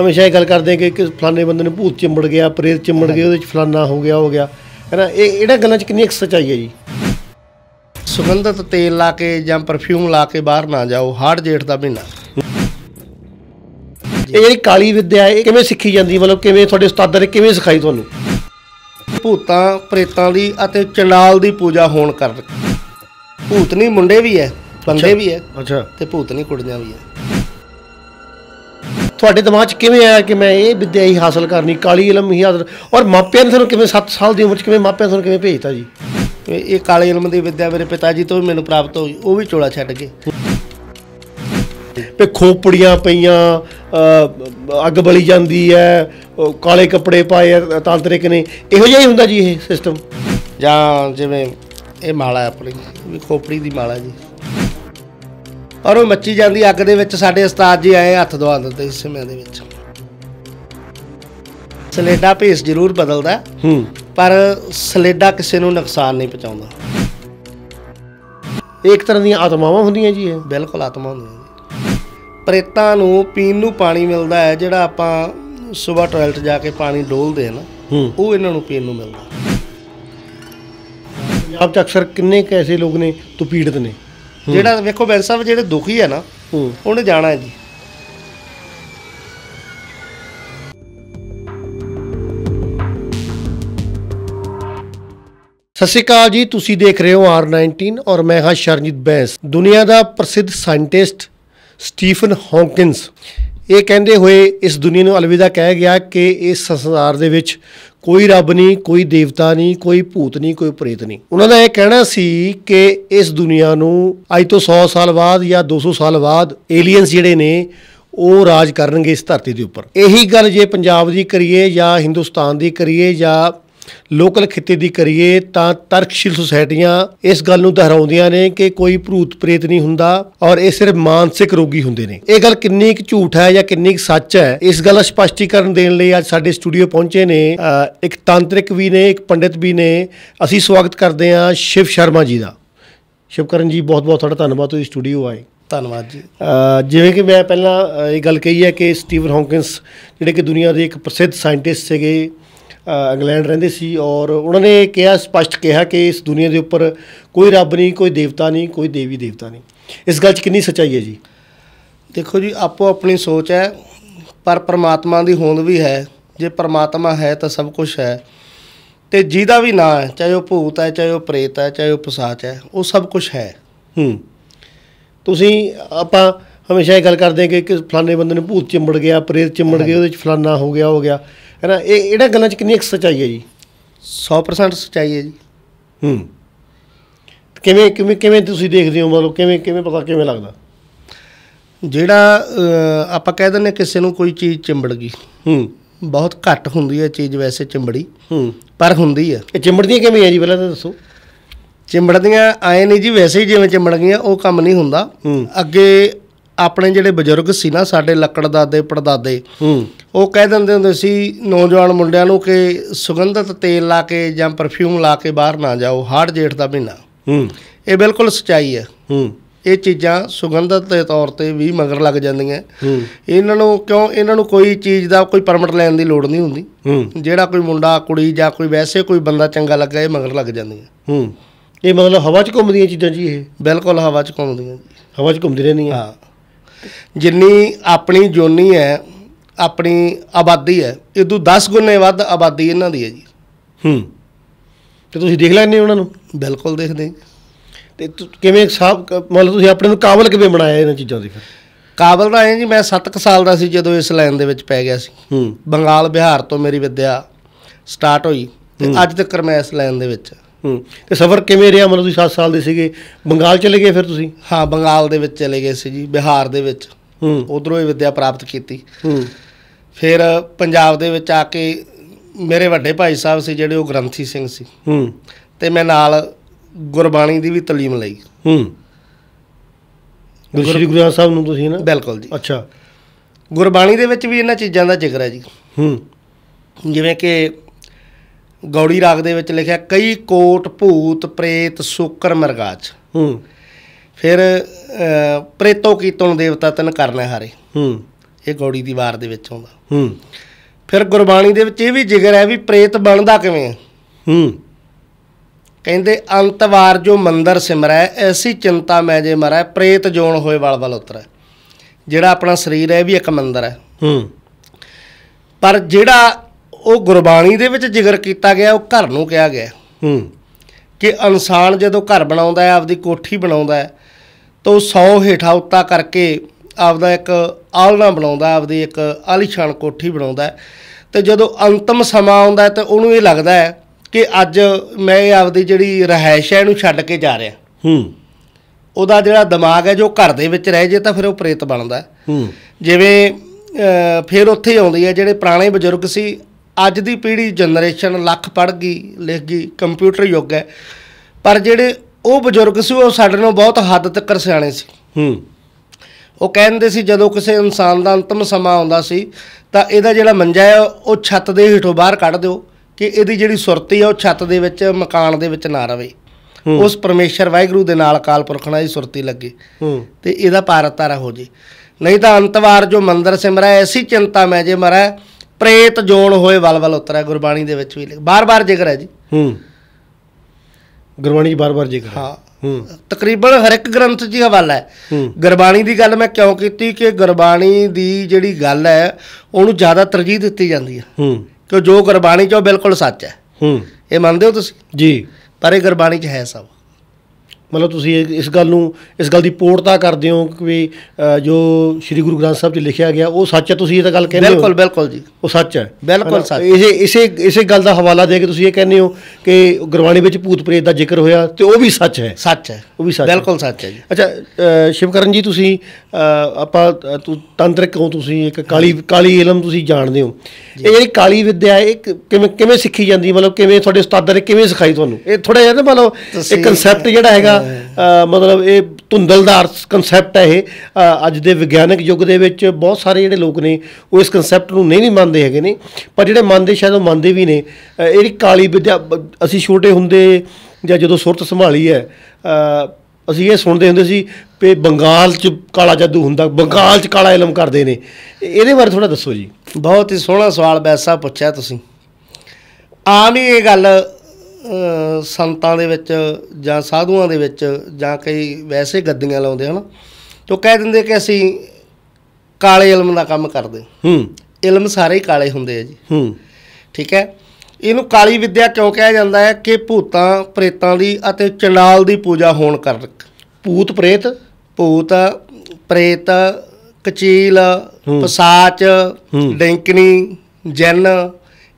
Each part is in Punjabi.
ਹਮੇਸ਼ਾ ਇਹ ਗੱਲ ਕਰਦੇ ਕਿ ਕਿ ਫਲਾਣੇ ਬੰਦੇ ਨੂੰ ਭੂਤ ਚਿੰਬੜ ਗਿਆ ਪ੍ਰੇਤ ਚਿੰਬੜ ਗਿਆ ਉਹਦੇ ਵਿੱਚ ਫਲਾਣਾ ਹੋ ਗਿਆ ਹੋ ਗਿਆ ਹੈਨਾ ਇਹ ਇਹੜਾ ਗੱਲਾਂ 'ਚ ਕਿੰਨੀ ਇੱਕ ਸਚਾਈ ਹੈ ਜੀ ਸੁਗੰਧਤ ਤੇਲ ਲਾ ਕੇ ਜਾਂ ਪਰਫਿਊਮ ਲਾ ਕੇ ਬਾਹਰ ਨਾ ਜਾਓ ਹਾਰਡ ਜੇਠ ਦਾ ਮਹੀਨਾ ਇਹ ਜਿਹੜੀ ਕਾਲੀ ਵਿੱਦਿਆ ਇਹ ਕਿਵੇਂ ਸਿੱਖੀ ਜਾਂਦੀ ਮਤਲਬ ਕਿਵੇਂ ਤੁਹਾਡੇ ਉਸਤਾਦ ਨੇ ਕਿਵੇਂ ਸਿਖਾਈ ਤੁਹਾਨੂੰ ਭੂਤਾਂ ਪ੍ਰੇਤਾਂ ਦੀ ਅਤੇ ਚੰਡਾਲ ਦੀ ਪੂਜਾ ਹੋਣ ਕਰ ਭੂਤ ਨਹੀਂ ਮੁੰਡੇ ਵੀ ਹੈ ਬੰਦੇ ਵੀ ਹੈ ਅੱਛਾ ਤੇ ਭੂਤ ਨਹੀਂ ਕੁੜੀਆਂ ਵੀ ਹੈ ਤੁਹਾਡੇ ਦਿਮਾਗ 'ਚ ਕਿਵੇਂ ਆਇਆ ਕਿ ਮੈਂ ਇਹ ਵਿਦਿਆ ਹੀ ਹਾਸਲ ਕਰਨੀ ਕਾਲੀ ਇਲਮ ਹੀ ਹਾਸਲ ਔਰ ਮਾਪਿਆਂ ਨੇ ਤੁਹਾਨੂੰ ਕਿਵੇਂ 7 ਸਾਲ ਦੀ ਉਮਰ 'ਚ ਕਿਵੇਂ ਮਾਪਿਆਂ ਤੁਹਾਨੂੰ ਕਿਵੇਂ ਭੇਜਤਾ ਜੀ ਇਹ ਕਾਲੀ ਇਲਮ ਦੀ ਵਿਦਿਆ ਮੇਰੇ ਪਿਤਾ ਜੀ ਤੋਂ ਮੈਨੂੰ ਪ੍ਰਾਪਤ ਹੋਈ ਉਹ ਵੀ ਚੋਲਾ ਛੱਡ ਕੇ ਤੇ ਖੋਪੜੀਆਂ ਪਈਆਂ ਅੱਗ ਬਲੀ ਜਾਂਦੀ ਹੈ ਕਾਲੇ ਕੱਪੜੇ ਪਾਏ ਤਾਂਤਰਿਕ ਨੇ ਇਹੋ ਜਿਹਾ ਹੀ ਹੁੰਦਾ ਜੀ ਇਹ ਸਿਸਟਮ ਜਾਂ ਜਿਵੇਂ ਇਹ ਮਾਲਾ ਆਪਣੀ ਵੀ ਖੋਪੜੀ ਦੀ ਮਾਲਾ ਜੀ ਔਰ ਉਹ ਮੱਚੀ ਜਾਂਦੀ ਅੱਗ ਦੇ ਵਿੱਚ ਸਾਡੇ ਉਸਤਾਦ ਜੀ ਆਏ ਹੱਥ ਦਵਾ ਦਿੰਦੇ ਇਸ ਸਮੇਂ ਦੇ ਵਿੱਚ ਸਲੇਡਾ ਭੇਸ ਜ਼ਰੂਰ ਬਦਲਦਾ ਹੂੰ ਪਰ ਸਲੇਡਾ ਕਿਸੇ ਨੂੰ ਨੁਕਸਾਨ ਨਹੀਂ ਪਹੁੰਚਾਉਂਦਾ ਇੱਕ ਤਰ੍ਹਾਂ ਦੀਆਂ ਆਤਮਾਵਾਂ ਹੁੰਦੀਆਂ ਜੀ ਇਹ ਬਿਲਕੁਲ ਆਤਮਾ ਹੁੰਦੀਆਂ ਪ੍ਰੇਤਾਂ ਨੂੰ ਪੀਣ ਨੂੰ ਪਾਣੀ ਮਿਲਦਾ ਹੈ ਜਿਹੜਾ ਆਪਾਂ ਸਵੇਰ ਟਾਇਲਟ ਜਾ ਕੇ ਪਾਣੀ ਡੋਲਦੇ ਨਾ ਉਹ ਇਹਨਾਂ ਨੂੰ ਪੀਣ ਨੂੰ ਮਿਲਦਾ ਪੰਜਾਬ 'ਚ ਅਕਸਰ ਕਿੰਨੇ ਕੈਸੇ ਲੋਕ ਨੇ ਤੋਂ ਪੀੜਤ ਨੇ ਜਿਹੜਾ ਵੇਖੋ ਬੈਂਸ ਸਾਹਿਬ ਜਿਹੜੇ ਦੁਖੀ ਹੈ ਨਾ ਉਹਨੇ ਜਾਣਾ ਹੈ ਜੀ ਸਤਿ ਸ਼੍ਰੀ ਅਕਾਲ ਜੀ ਤੁਸੀਂ ਦੇਖ ਰਹੇ ਹੋ ਆਰ 19 ਔਰ ਮੈਂ ਹਾਂ ਸ਼ਰਨਜੀਤ ਬੈਂਸ ਦੁਨੀਆ ਦਾ ਪ੍ਰਸਿੱਧ ਸਾਇੰਟਿਸਟ ਸਟੀਫਨ ਹੌਕਿੰਸ ਇਹ ਕਹਿੰਦੇ ਹੋਏ ਇਸ ਦੁਨੀਆ ਨੂੰ ਅਲਵਿਦਾ ਕਹਿ ਗਿਆ ਕਿ ਇਸ ਸੰਸਾਰ ਦੇ ਵਿੱਚ ਕੋਈ ਰੱਬ ਨਹੀਂ ਕੋਈ ਦੇਵਤਾ ਨਹੀਂ ਕੋਈ ਭੂਤ ਨਹੀਂ ਕੋਈ ਪ੍ਰੇਤ ਨਹੀਂ ਉਹਨਾਂ ਦਾ ਇਹ ਕਹਿਣਾ ਸੀ ਕਿ ਇਸ ਦੁਨੀਆ ਨੂੰ ਅੱਜ ਤੋਂ 100 ਸਾਲ ਬਾਅਦ ਜਾਂ 200 ਸਾਲ ਬਾਅਦ ਏਲੀਅਨਸ ਜਿਹੜੇ ਨੇ ਉਹ ਰਾਜ ਕਰਨਗੇ ਇਸ ਧਰਤੀ ਦੇ ਉੱਪਰ ਇਹੀ ਗੱਲ ਜੇ ਪੰਜਾਬ ਦੀ ਕਰੀਏ ਜਾਂ ਹਿੰਦੁਸਤਾਨ ਦੀ ਕਰੀਏ ਜਾਂ ਲੋਕਲ ਖਿੱਤੇ ਦੀ ਕਰੀਏ ਤਾਂ ਤਰਕਸ਼ੀਲ ਸੁਸਾਇਟੀਆਂ ਇਸ ਗੱਲ ਨੂੰ ਦਹਰਾਉਂਦੀਆਂ ਨੇ ਕਿ ਕੋਈ ਭੂਤ ਪ੍ਰੇਤ ਨਹੀਂ ਹੁੰਦਾ ਔਰ ਇਹ ਸਿਰਫ ਮਾਨਸਿਕ ਰੋਗੀ ਹੁੰਦੇ ਨੇ ਇਹ ਗੱਲ ਕਿੰਨੀ ਕੁ ਝੂਠ ਹੈ ਜਾਂ ਕਿੰਨੀ ਕੁ ਸੱਚ ਹੈ ਇਸ ਗੱਲ ਦਾ ਸਪਸ਼ਟੀਕਰਨ ਦੇਣ ਲਈ ਅੱਜ ਸਾਡੇ ਸਟੂਡੀਓ ਪਹੁੰਚੇ ਨੇ ਇੱਕ ਤਾਂਤਰਿਕ ਵੀ ਨੇ ਇੱਕ ਪੰਡਿਤ ਵੀ ਨੇ ਅਸੀਂ ਸਵਾਗਤ ਕਰਦੇ ਹਾਂ ਸ਼ਿਵ ਸ਼ਰਮਾ ਜੀ ਦਾ ਸ਼ਿਵਕਰਨ ਜੀ ਬਹੁਤ ਬਹੁਤ ਤੁਹਾਡਾ ਧੰਨਵਾਦ ਤੁਸੀਂ ਸਟੂਡੀਓ ਆਏ ਧੰਨਵਾਦ ਜੀ ਜਿਵੇਂ ਕਿ ਮੈਂ ਪਹਿਲਾਂ ਇਹ ਗੱਲ ਕਹੀ ਹੈ ਕਿ ਸਟੀਵਨ ਹੌਕਿੰਸ ਜਿਹੜੇ ਕਿ ਦੁਨੀਆ ਦੇ ਇੱਕ ਪ੍ਰਸਿੱਧ ਸਾਇੰਟਿਸਟ ਸੀਗੇ ਇੰਗਲੈਂਡ ਰਹਿੰਦੇ ਸੀ ਔਰ ਉਹਨਾਂ ਨੇ ਕਿਹਾ ਸਪਸ਼ਟ ਕਿਹਾ ਕਿ ਇਸ ਦੁਨੀਆ ਦੇ ਉੱਪਰ ਕੋਈ ਰੱਬ ਨਹੀਂ ਕੋਈ ਦੇਵਤਾ ਨਹੀਂ ਕੋਈ ਦੇਵੀ ਦੇਵਤਾ ਨਹੀਂ ਇਸ ਗੱਲ 'ਚ ਕਿੰਨੀ ਸਚਾਈ ਹੈ ਜੀ ਦੇਖੋ ਜੀ ਆਪੋ ਆਪਣੀ ਸੋਚ ਹੈ ਪਰ ਪਰਮਾਤਮਾ ਦੀ ਹੋਂਦ ਵੀ ਹੈ ਜੇ ਪਰਮਾਤਮਾ ਹੈ ਤਾਂ ਸਭ ਕੁਝ ਹੈ ਤੇ ਜਿਹਦਾ ਵੀ ਨਾਂ ਹੈ ਚਾਹੇ ਉਹ ਭੂਤ ਹੈ ਚਾਹੇ ਉਹ ਪ੍ਰੇਤ ਹੈ ਚਾਹੇ ਉਹ ਪਸਾਚ ਹੈ ਉਹ ਸਭ ਕੁਝ ਹੈ ਹੂੰ ਤੁਸੀਂ ਆਪਾਂ ਹਮੇਸ਼ਾ ਇਹ ਗੱਲ ਕਰਦੇ ਕਿ ਫਲਾਣੇ ਬੰਦੇ ਨੇ ਭੂਤ ਚਿੰਬੜ ਗਿਆ ਪ੍ਰੇਤ ਚਿੰਬੜ ਗਿਆ ਉਹਦੇ ਚ ਫਲਾਣਾ ਹੋ ਗਿਆ ਹੋ ਗਿਆ ਹੈ ਨਾ ਇਹ ਇਹੜਾ ਗੱਲਾਂ 'ਚ ਕਿੰਨੀ ਇੱਕ ਸੱਚਾਈ ਹੈ ਜੀ 100% ਸੱਚਾਈ ਹੈ ਜੀ ਹੂੰ ਕਿਵੇਂ ਕਿਵੇਂ ਕਿਵੇਂ ਤੁਸੀਂ ਦੇਖਦੇ ਹੋ ਮਤਲਬ ਕਿਵੇਂ ਕਿਵੇਂ ਪਤਾ ਕਿਵੇਂ ਲੱਗਦਾ ਜਿਹੜਾ ਆਪਾਂ ਕਹਿ ਦਿੰਨੇ ਕਿਸੇ ਨੂੰ ਕੋਈ ਚੀਜ਼ ਚਿੰਬੜ ਗਈ ਹੂੰ ਬਹੁਤ ਘੱਟ ਹੁੰਦੀ ਹੈ ਚੀਜ਼ ਵੈਸੇ ਚਿੰਬੜੀ ਹੂੰ ਪਰ ਹੁੰਦੀ ਹੈ ਇਹ ਚਿੰਬੜਦੀਆਂ ਕਿਵੇਂ ਹੈ ਜੀ ਪਹਿਲਾਂ ਤਾਂ ਦੱਸੋ ਚਿੰਬੜਦੀਆਂ ਆਏ ਨਹੀਂ ਜੀ ਵੈਸੇ ਹੀ ਜਿਵੇਂ ਚਿੰਬੜ ਗਈਆਂ ਉਹ ਕੰਮ ਨਹੀਂ ਹੁੰਦਾ ਅੱਗੇ ਆਪਣੇ ਜਿਹੜੇ ਬਜ਼ੁਰਗ ਸੀ ਨਾ ਸਾਡੇ ਲੱਕੜ ਦਾਦੇ ਪੜਦਾਦੇ ਉਹ ਕਹਿ ਦਿੰਦੇ ਹੁੰਦੇ ਸੀ ਨੌਜਵਾਨ ਮੁੰਡਿਆਂ ਨੂੰ ਕਿ ਸੁਗੰਧਤ ਤੇਲ ਲਾ ਕੇ ਜਾਂ ਪਰਫਿਊਮ ਲਾ ਕੇ ਬਾਹਰ ਨਾ ਜਾਓ ਹਾੜ ਜੇਠ ਦਾ ਮਹੀਨਾ ਹੂੰ ਇਹ ਬਿਲਕੁਲ ਸਚਾਈ ਹੈ ਹੂੰ ਇਹ ਚੀਜ਼ਾਂ ਸੁਗੰਧਤ ਦੇ ਤੌਰ ਤੇ ਵੀ ਮਗਰ ਲੱਗ ਜਾਂਦੀਆਂ ਇਹਨਾਂ ਨੂੰ ਕਿਉਂ ਇਹਨਾਂ ਨੂੰ ਕੋਈ ਚੀਜ਼ ਦਾ ਕੋਈ ਪਰਮਿਟ ਲੈਣ ਦੀ ਲੋੜ ਨਹੀਂ ਹੁੰਦੀ ਜਿਹੜਾ ਕੋਈ ਮੁੰਡਾ ਕੁੜੀ ਜਾਂ ਕੋਈ ਵੈਸੇ ਕੋਈ ਬੰਦਾ ਚੰਗਾ ਲੱਗਾ ਇਹ ਮਗਰ ਲੱਗ ਜਾਂਦੀਆਂ ਹੂੰ ਇਹ ਮਤਲਬ ਹਵਾ 'ਚ ਘੁੰਮਦੀਆਂ ਚੀਜ਼ਾਂ ਜੀ ਇਹ ਬਿਲਕੁਲ ਹਵਾ 'ਚ ਘੁੰਮਦੀਆਂ ਹਵਾ 'ਚ ਘੁੰਮਦੀ ਰਹਿੰਦੀਆਂ ਹਾਂ ਜਿੰਨੀ ਆਪਣੀ ਜੋਨੀ ਹੈ ਆਪਣੀ ਆਬਾਦੀ ਹੈ ਇਹ ਤੋਂ 10 ਗੁਣੇ ਵੱਧ ਆਬਾਦੀ ਇਹਨਾਂ ਦੀ ਹੈ ਜੀ ਹੂੰ ਤੇ ਤੁਸੀਂ ਦੇਖ ਲੈਣੇ ਉਹਨਾਂ ਨੂੰ ਬਿਲਕੁਲ ਦੇਖਦੇ ਤੇ ਕਿਵੇਂ ਸਾਹਿਬ ਮਤਲਬ ਤੁਸੀਂ ਆਪਣੇ ਨੂੰ ਕਾਬਲ ਕਿਵੇਂ ਬਣਾਇਆ ਇਹਨਾਂ ਚੀਜ਼ਾਂ ਦੀ ਫਿਰ ਕਾਬਲ ਦਾ ਜੀ ਮੈਂ 7 ਸਾਲ ਦਾ ਸੀ ਜਦੋਂ ਇਸ ਲਾਈਨ ਦੇ ਵਿੱਚ ਪੈ ਗਿਆ ਸੀ ਹੂੰ ਬੰਗਾਲ ਬਿਹਾਰ ਤੋਂ ਮੇਰੀ ਵਿਦਿਆ ਸਟਾਰਟ ਹੋਈ ਤੇ ਅੱਜ ਤੱਕ ਮੈਂ ਇਸ ਲਾਈਨ ਦੇ ਵਿੱਚ ਹੂੰ ਤੇ ਸਫ਼ਰ ਕਿਵੇਂ ਰਿਹਾ ਮਤਲਬ ਤੁਸੀਂ 7 ਸਾਲ ਦੇ ਸੀਗੇ ਬੰਗਾਲ ਚਲੇ ਗਏ ਫਿਰ ਤੁਸੀਂ ਹਾਂ ਬੰਗਾਲ ਦੇ ਵਿੱਚ ਚਲੇ ਗਏ ਸੀ ਜੀ ਬਿਹਾਰ ਦੇ ਵਿੱਚ ਹੂੰ ਉਧਰੋਂ ਹੀ ਵਿੱਦਿਆ ਪ੍ਰਾਪਤ ਕੀਤੀ ਹੂੰ ਫਿਰ ਪੰਜਾਬ ਦੇ ਵਿੱਚ ਆ ਕੇ ਮੇਰੇ ਵੱਡੇ ਭਾਈ ਸਾਹਿਬ ਸੀ ਜਿਹੜੇ ਉਹ ਗ੍ਰੰਥੀ ਸਿੰਘ ਸੀ ਹੂੰ ਤੇ ਮੈਂ ਨਾਲ ਗੁਰਬਾਣੀ ਦੀ ਵੀ ਤਾਲੀਮ ਲਈ ਹੂੰ ਗੁਰਸ਼੍ਰੀ ਸ਼੍ਰੀ ਗੁਰੂ ਸਾਹਿਬ ਨੂੰ ਤੁਸੀਂ ਨਾ ਬਿਲਕੁਲ ਜੀ ਅੱਛਾ ਗੁਰਬਾਣੀ ਦੇ ਵਿੱਚ ਵੀ ਇਹਨਾਂ ਚੀਜ਼ਾਂ ਦਾ ਜ਼ਿਕਰ ਹੈ ਜੀ ਹੂੰ ਜਿਵੇਂ ਕਿ ਗੌੜੀ ਰਾਗ ਦੇ ਵਿੱਚ ਲਿਖਿਆ ਕਈ ਕੋਟ ਭੂਤ ਪ੍ਰੇਤ ਸੂਕਰ ਮਰਗਾਚ ਹੂੰ ਫਿਰ ਪ੍ਰੇਤੋ ਕੀ ਤੁਣ ਦੇਵਤਾ ਤਨ ਕਰਨ ਹਾਰੇ ਹੂੰ ਇਹ ਗੌੜੀ ਦੀ ਵਾਰ ਦੇ ਵਿੱਚ ਆਉਂਦਾ ਹੂੰ ਫਿਰ ਗੁਰਬਾਣੀ ਦੇ ਵਿੱਚ ਇਹ ਵੀ ਜ਼ਿਕਰ ਹੈ ਵੀ ਪ੍ਰੇਤ ਬਣਦਾ ਕਿਵੇਂ ਹੂੰ ਕਹਿੰਦੇ ਅੰਤਵਾਰ ਜੋ ਮੰਦਰ ਸਿਮਰੈ ਐਸੀ ਚਿੰਤਾ ਮੈਂ ਜੇ ਮਰੈ ਪ੍ਰੇਤ ਜੋਨ ਹੋਏ ਵਲ ਵਲ ਉਤਰੈ ਜਿਹੜਾ ਆਪਣਾ ਸਰੀਰ ਹੈ ਇਹ ਵੀ ਇੱਕ ਮੰਦਰ ਹੈ ਹੂੰ ਪਰ ਜਿਹੜਾ ਉਹ ਗੁਰਬਾਣੀ ਦੇ ਵਿੱਚ ਜ਼ਿਕਰ ਕੀਤਾ ਗਿਆ ਉਹ ਘਰ ਨੂੰ ਕਿਹਾ ਗਿਆ ਹੂੰ ਕਿ ਇਨਸਾਨ ਜਦੋਂ ਘਰ ਬਣਾਉਂਦਾ ਹੈ ਆਪਦੀ ਕੋਠੀ ਬਣਾਉਂਦਾ ਹੈ ਤਾਂ ਉਹ 100 ਹੇਠਾਂ ਉੱਤਾ ਕਰਕੇ ਆਪਦਾ ਇੱਕ ਆਲਣਾ ਬਣਾਉਂਦਾ ਆਪਦੀ ਇੱਕ ਆਲੀਸ਼ਾਨ ਕੋਠੀ ਬਣਾਉਂਦਾ ਤੇ ਜਦੋਂ ਅੰਤਮ ਸਮਾਂ ਆਉਂਦਾ ਤੇ ਉਹਨੂੰ ਇਹ ਲੱਗਦਾ ਹੈ ਕਿ ਅੱਜ ਮੈਂ ਇਹ ਆਪਦੀ ਜਿਹੜੀ ਰਹਿائش ਹੈ ਇਹਨੂੰ ਛੱਡ ਕੇ ਜਾ ਰਿਹਾ ਹੂੰ ਉਹਦਾ ਜਿਹੜਾ ਦਿਮਾਗ ਹੈ ਜੋ ਘਰ ਦੇ ਵਿੱਚ ਰਹਿ ਜੇ ਤਾਂ ਫਿਰ ਉਹ ਪ੍ਰੇਤ ਬਣਦਾ ਹੂੰ ਜਿਵੇਂ ਫਿਰ ਉੱਥੇ ਆਉਂਦੀ ਹੈ ਜਿਹੜੇ ਪੁਰਾਣੇ ਬਜ਼ੁਰਗ ਸੀ ਅੱਜ ਦੀ ਪੀੜ੍ਹੀ ਜਨਰੇਸ਼ਨ ਲੱਖ ਪੜ ਗਈ ਲਿਖ ਗਈ ਕੰਪਿਊਟਰ ਯੁੱਗ ਹੈ ਪਰ ਜਿਹੜੇ ਉਹ ਬਜ਼ੁਰਗ ਸੀ ਉਹ ਸਾਡੇ ਨਾਲ ਬਹੁਤ ਹੱਦ ਤੱਕ ਸਿਆਣੇ ਸੀ ਹੂੰ ਉਹ ਕਹਿੰਦੇ ਸੀ ਜਦੋਂ ਕਿਸੇ ਇਨਸਾਨ ਦਾ ਅੰਤਮ ਸਮਾਂ ਆਉਂਦਾ ਸੀ ਤਾਂ ਇਹਦਾ ਜਿਹੜਾ ਮੰਜਾ ਹੈ ਉਹ ਛੱਤ ਦੇ ਹੇਠੋਂ ਬਾਹਰ ਕੱਢ ਦਿਓ ਕਿ ਇਹਦੀ ਜਿਹੜੀ ਸੁਰਤੀ ਹੈ ਉਹ ਛੱਤ ਦੇ ਵਿੱਚ ਮਕਾਨ ਦੇ ਵਿੱਚ ਨਾ ਰਵੇ ਉਸ ਪਰਮੇਸ਼ਰ ਵਾਹਿਗੁਰੂ ਦੇ ਨਾਲ ਕਾਲ ਪੁਰਖਣਾ ਦੀ ਸੁਰਤੀ ਲੱਗੇ ਹੂੰ ਤੇ ਇਹਦਾ ਪਾਰਤਾਰਾ ਹੋ ਜੇ ਨਹੀਂ ਤਾਂ ਅੰਤਵਾਰ ਜੋ ਮੰਦਰ ਸਿਮਰੈ ਐਸੀ ਚਿੰਤਾ ਮੈਂ ਜੇ ਮਰੈ ਪ੍ਰੇਤ ਜੋਨ ਹੋਏ ਵਲਵਲ ਉਤਰਾ ਗੁਰਬਾਣੀ ਦੇ ਵਿੱਚ ਵੀ ਬਾਰ-ਬਾਰ ਜ਼ਿਕਰ ਹੈ ਜੀ ਹੂੰ ਗੁਰਬਾਣੀ ਦੀ ਬਾਰ-ਬਾਰ ਜ਼ਿਕਰ ਹਾਂ ਹੂੰ ਤਕਰੀਬਨ ਹਰ ਇੱਕ ਗ੍ਰੰਥ 'ਚ ਹੀ ਹਵਾਲਾ ਹੈ ਗੁਰਬਾਣੀ ਦੀ ਗੱਲ ਮੈਂ ਕਿਉਂ ਕੀਤੀ ਕਿ ਗੁਰਬਾਣੀ ਦੀ ਜਿਹੜੀ ਗੱਲ ਹੈ ਉਹਨੂੰ ਜ਼ਿਆਦਾ ਤਰਜੀਹ ਦਿੱਤੀ ਜਾਂਦੀ ਹੈ ਹੂੰ ਕਿ ਜੋ ਗੁਰਬਾਣੀ 'ਚ ਉਹ ਬਿਲਕੁਲ ਸੱਚ ਹੈ ਹੂੰ ਇਹ ਮੰਨਦੇ ਹੋ ਤੁਸੀਂ ਜੀ ਪਰ ਇਹ ਗੁਰਬਾਣੀ 'ਚ ਹੈ ਸਭ ਮਤਲਬ ਤੁਸੀਂ ਇਸ ਗੱਲ ਨੂੰ ਇਸ ਗੱਲ ਦੀ ਪੋਰਟਤਾ ਕਰਦੇ ਹੋ ਕਿ ਜੋ ਸ੍ਰੀ ਗੁਰੂ ਗ੍ਰੰਥ ਸਾਹਿਬ 'ਚ ਲਿਖਿਆ ਗਿਆ ਉਹ ਸੱਚ ਹੈ ਤੁਸੀਂ ਇਹ ਤਾਂ ਗੱਲ ਕਹਿੰਦੇ ਹੋ ਬਿਲਕੁਲ ਬਿਲਕੁਲ ਜੀ ਉਹ ਸੱਚ ਹੈ ਬਿਲਕੁਲ ਸੱਚ ਇਸੇ ਇਸੇ ਇਸੇ ਗੱਲ ਦਾ ਹਵਾਲਾ ਦੇ ਕੇ ਤੁਸੀਂ ਇਹ ਕਹਿੰਦੇ ਹੋ ਕਿ ਗੁਰਬਾਣੀ ਵਿੱਚ ਭੂਤ ਪ੍ਰੇਤ ਦਾ ਜ਼ਿਕਰ ਹੋਇਆ ਤੇ ਉਹ ਵੀ ਸੱਚ ਹੈ ਸੱਚ ਹੈ ਉਹ ਵੀ ਸੱਚ ਹੈ ਬਿਲਕੁਲ ਸੱਚ ਹੈ ਜੀ ਅੱਛਾ ਸ਼ਿਵਕਰਨ ਜੀ ਤੁਸੀਂ ਆਪਾਂ ਤੰਤਰਿਕ ਹੋ ਤੁਸੀਂ ਇੱਕ ਕਾਲੀ ਕਾਲੀ ਇਲਮ ਤੁਸੀਂ ਜਾਣਦੇ ਹੋ ਇਹ ਜਿਹੜੀ ਕਾਲੀ ਵਿਦਿਆ ਹੈ ਇਹ ਕਿਵੇਂ ਕਿਵੇਂ ਸਿੱਖੀ ਜਾਂਦੀ ਮਤਲਬ ਕਿਵੇਂ ਤੁਹਾਡੇ ਉਸਤਾਦਾਂ ਨੇ ਕਿਵੇਂ ਸਿਖਾਈ ਤੁਹਾਨੂੰ ਇਹ ਥੋੜਾ ਜਿਹਾ ਨਾ ਮਤਲਬ ਇੱਕ ਕਨਸੈਪਟ ਜਿਹੜਾ ਹੈਗਾ ਮਤਲਬ ਇਹ ਧੁੰਦਲਦਾਰ ਕਨਸੈਪਟ ਹੈ ਇਹ ਅੱਜ ਦੇ ਵਿਗਿਆਨਕ ਯੁੱਗ ਦੇ ਵਿੱਚ ਬਹੁਤ ਸਾਰੇ ਜਿਹੜੇ ਲੋਕ ਨੇ ਉਹ ਇਸ ਕਨਸੈਪਟ ਨੂੰ ਨਹੀਂ ਵੀ ਮੰਨਦੇ ਹੈਗੇ ਨੇ ਪਰ ਜਿਹੜੇ ਮੰਨਦੇ ਸ਼ਾਇਦ ਉਹ ਮੰਨਦੇ ਵੀ ਨੇ ਇਹ ਕਾਲੀ ਵਿਦਿਆ ਅਸੀਂ ਛੋਟੇ ਹੁੰਦੇ ਜਾਂ ਜਦੋਂ ਸੁਰਤ ਸੰਭਾਲੀ ਹੈ ਅਸੀਂ ਇਹ ਸੁਣਦੇ ਹੁੰਦੇ ਸੀ ਕਿ ਬੰਗਾਲ 'ਚ ਕਾਲਾ ਜਾਦੂ ਹੁੰਦਾ ਬੰਗਾਲ 'ਚ ਕਾਲਾ ਇਲਮ ਕਰਦੇ ਨੇ ਇਹਦੇ ਬਾਰੇ ਥੋੜਾ ਦੱਸੋ ਜੀ ਬਹੁਤ ਹੀ ਸੋਹਣਾ ਸਵਾਲ ਬੈਸਾ ਪੁੱਛਿਆ ਤੁਸੀਂ ਆਮ ਹੀ ਇਹ ਗੱਲ ਸੰਤਾਂ ਦੇ ਵਿੱਚ ਜਾਂ ਸਾਧੂਆਂ ਦੇ ਵਿੱਚ ਜਾਂ ਕਈ ਵੈਸੇ ਗੱਦੀਆਂ ਲਾਉਂਦੇ ਹਨ ਜੋ ਕਹਿ ਦਿੰਦੇ ਕਿ ਅਸੀਂ ਕਾਲੇ ਇਲਮ ਦਾ ਕੰਮ ਕਰਦੇ ਹੂੰ ਇਲਮ ਸਾਰੇ ਕਾਲੇ ਹੁੰਦੇ ਆ ਜੀ ਹੂੰ ਠੀਕ ਹੈ ਇਹਨੂੰ ਕਾਲੀ ਵਿੱਦਿਆ ਕਿਉਂ ਕਿਹਾ ਜਾਂਦਾ ਹੈ ਕਿ ਭੂਤਾਂ ਪ੍ਰੇਤਾਂ ਦੀ ਅਤੇ ਚੰਡਾਲ ਦੀ ਪੂਜਾ ਹੋਣ ਕਰ ਭੂਤ ਪ੍ਰੇਤ ਭੂਤ ਪ੍ਰੇਤ ਕਚੀਲ ਪਸਾਚ ਡੈਂਕਣੀ ਜਨ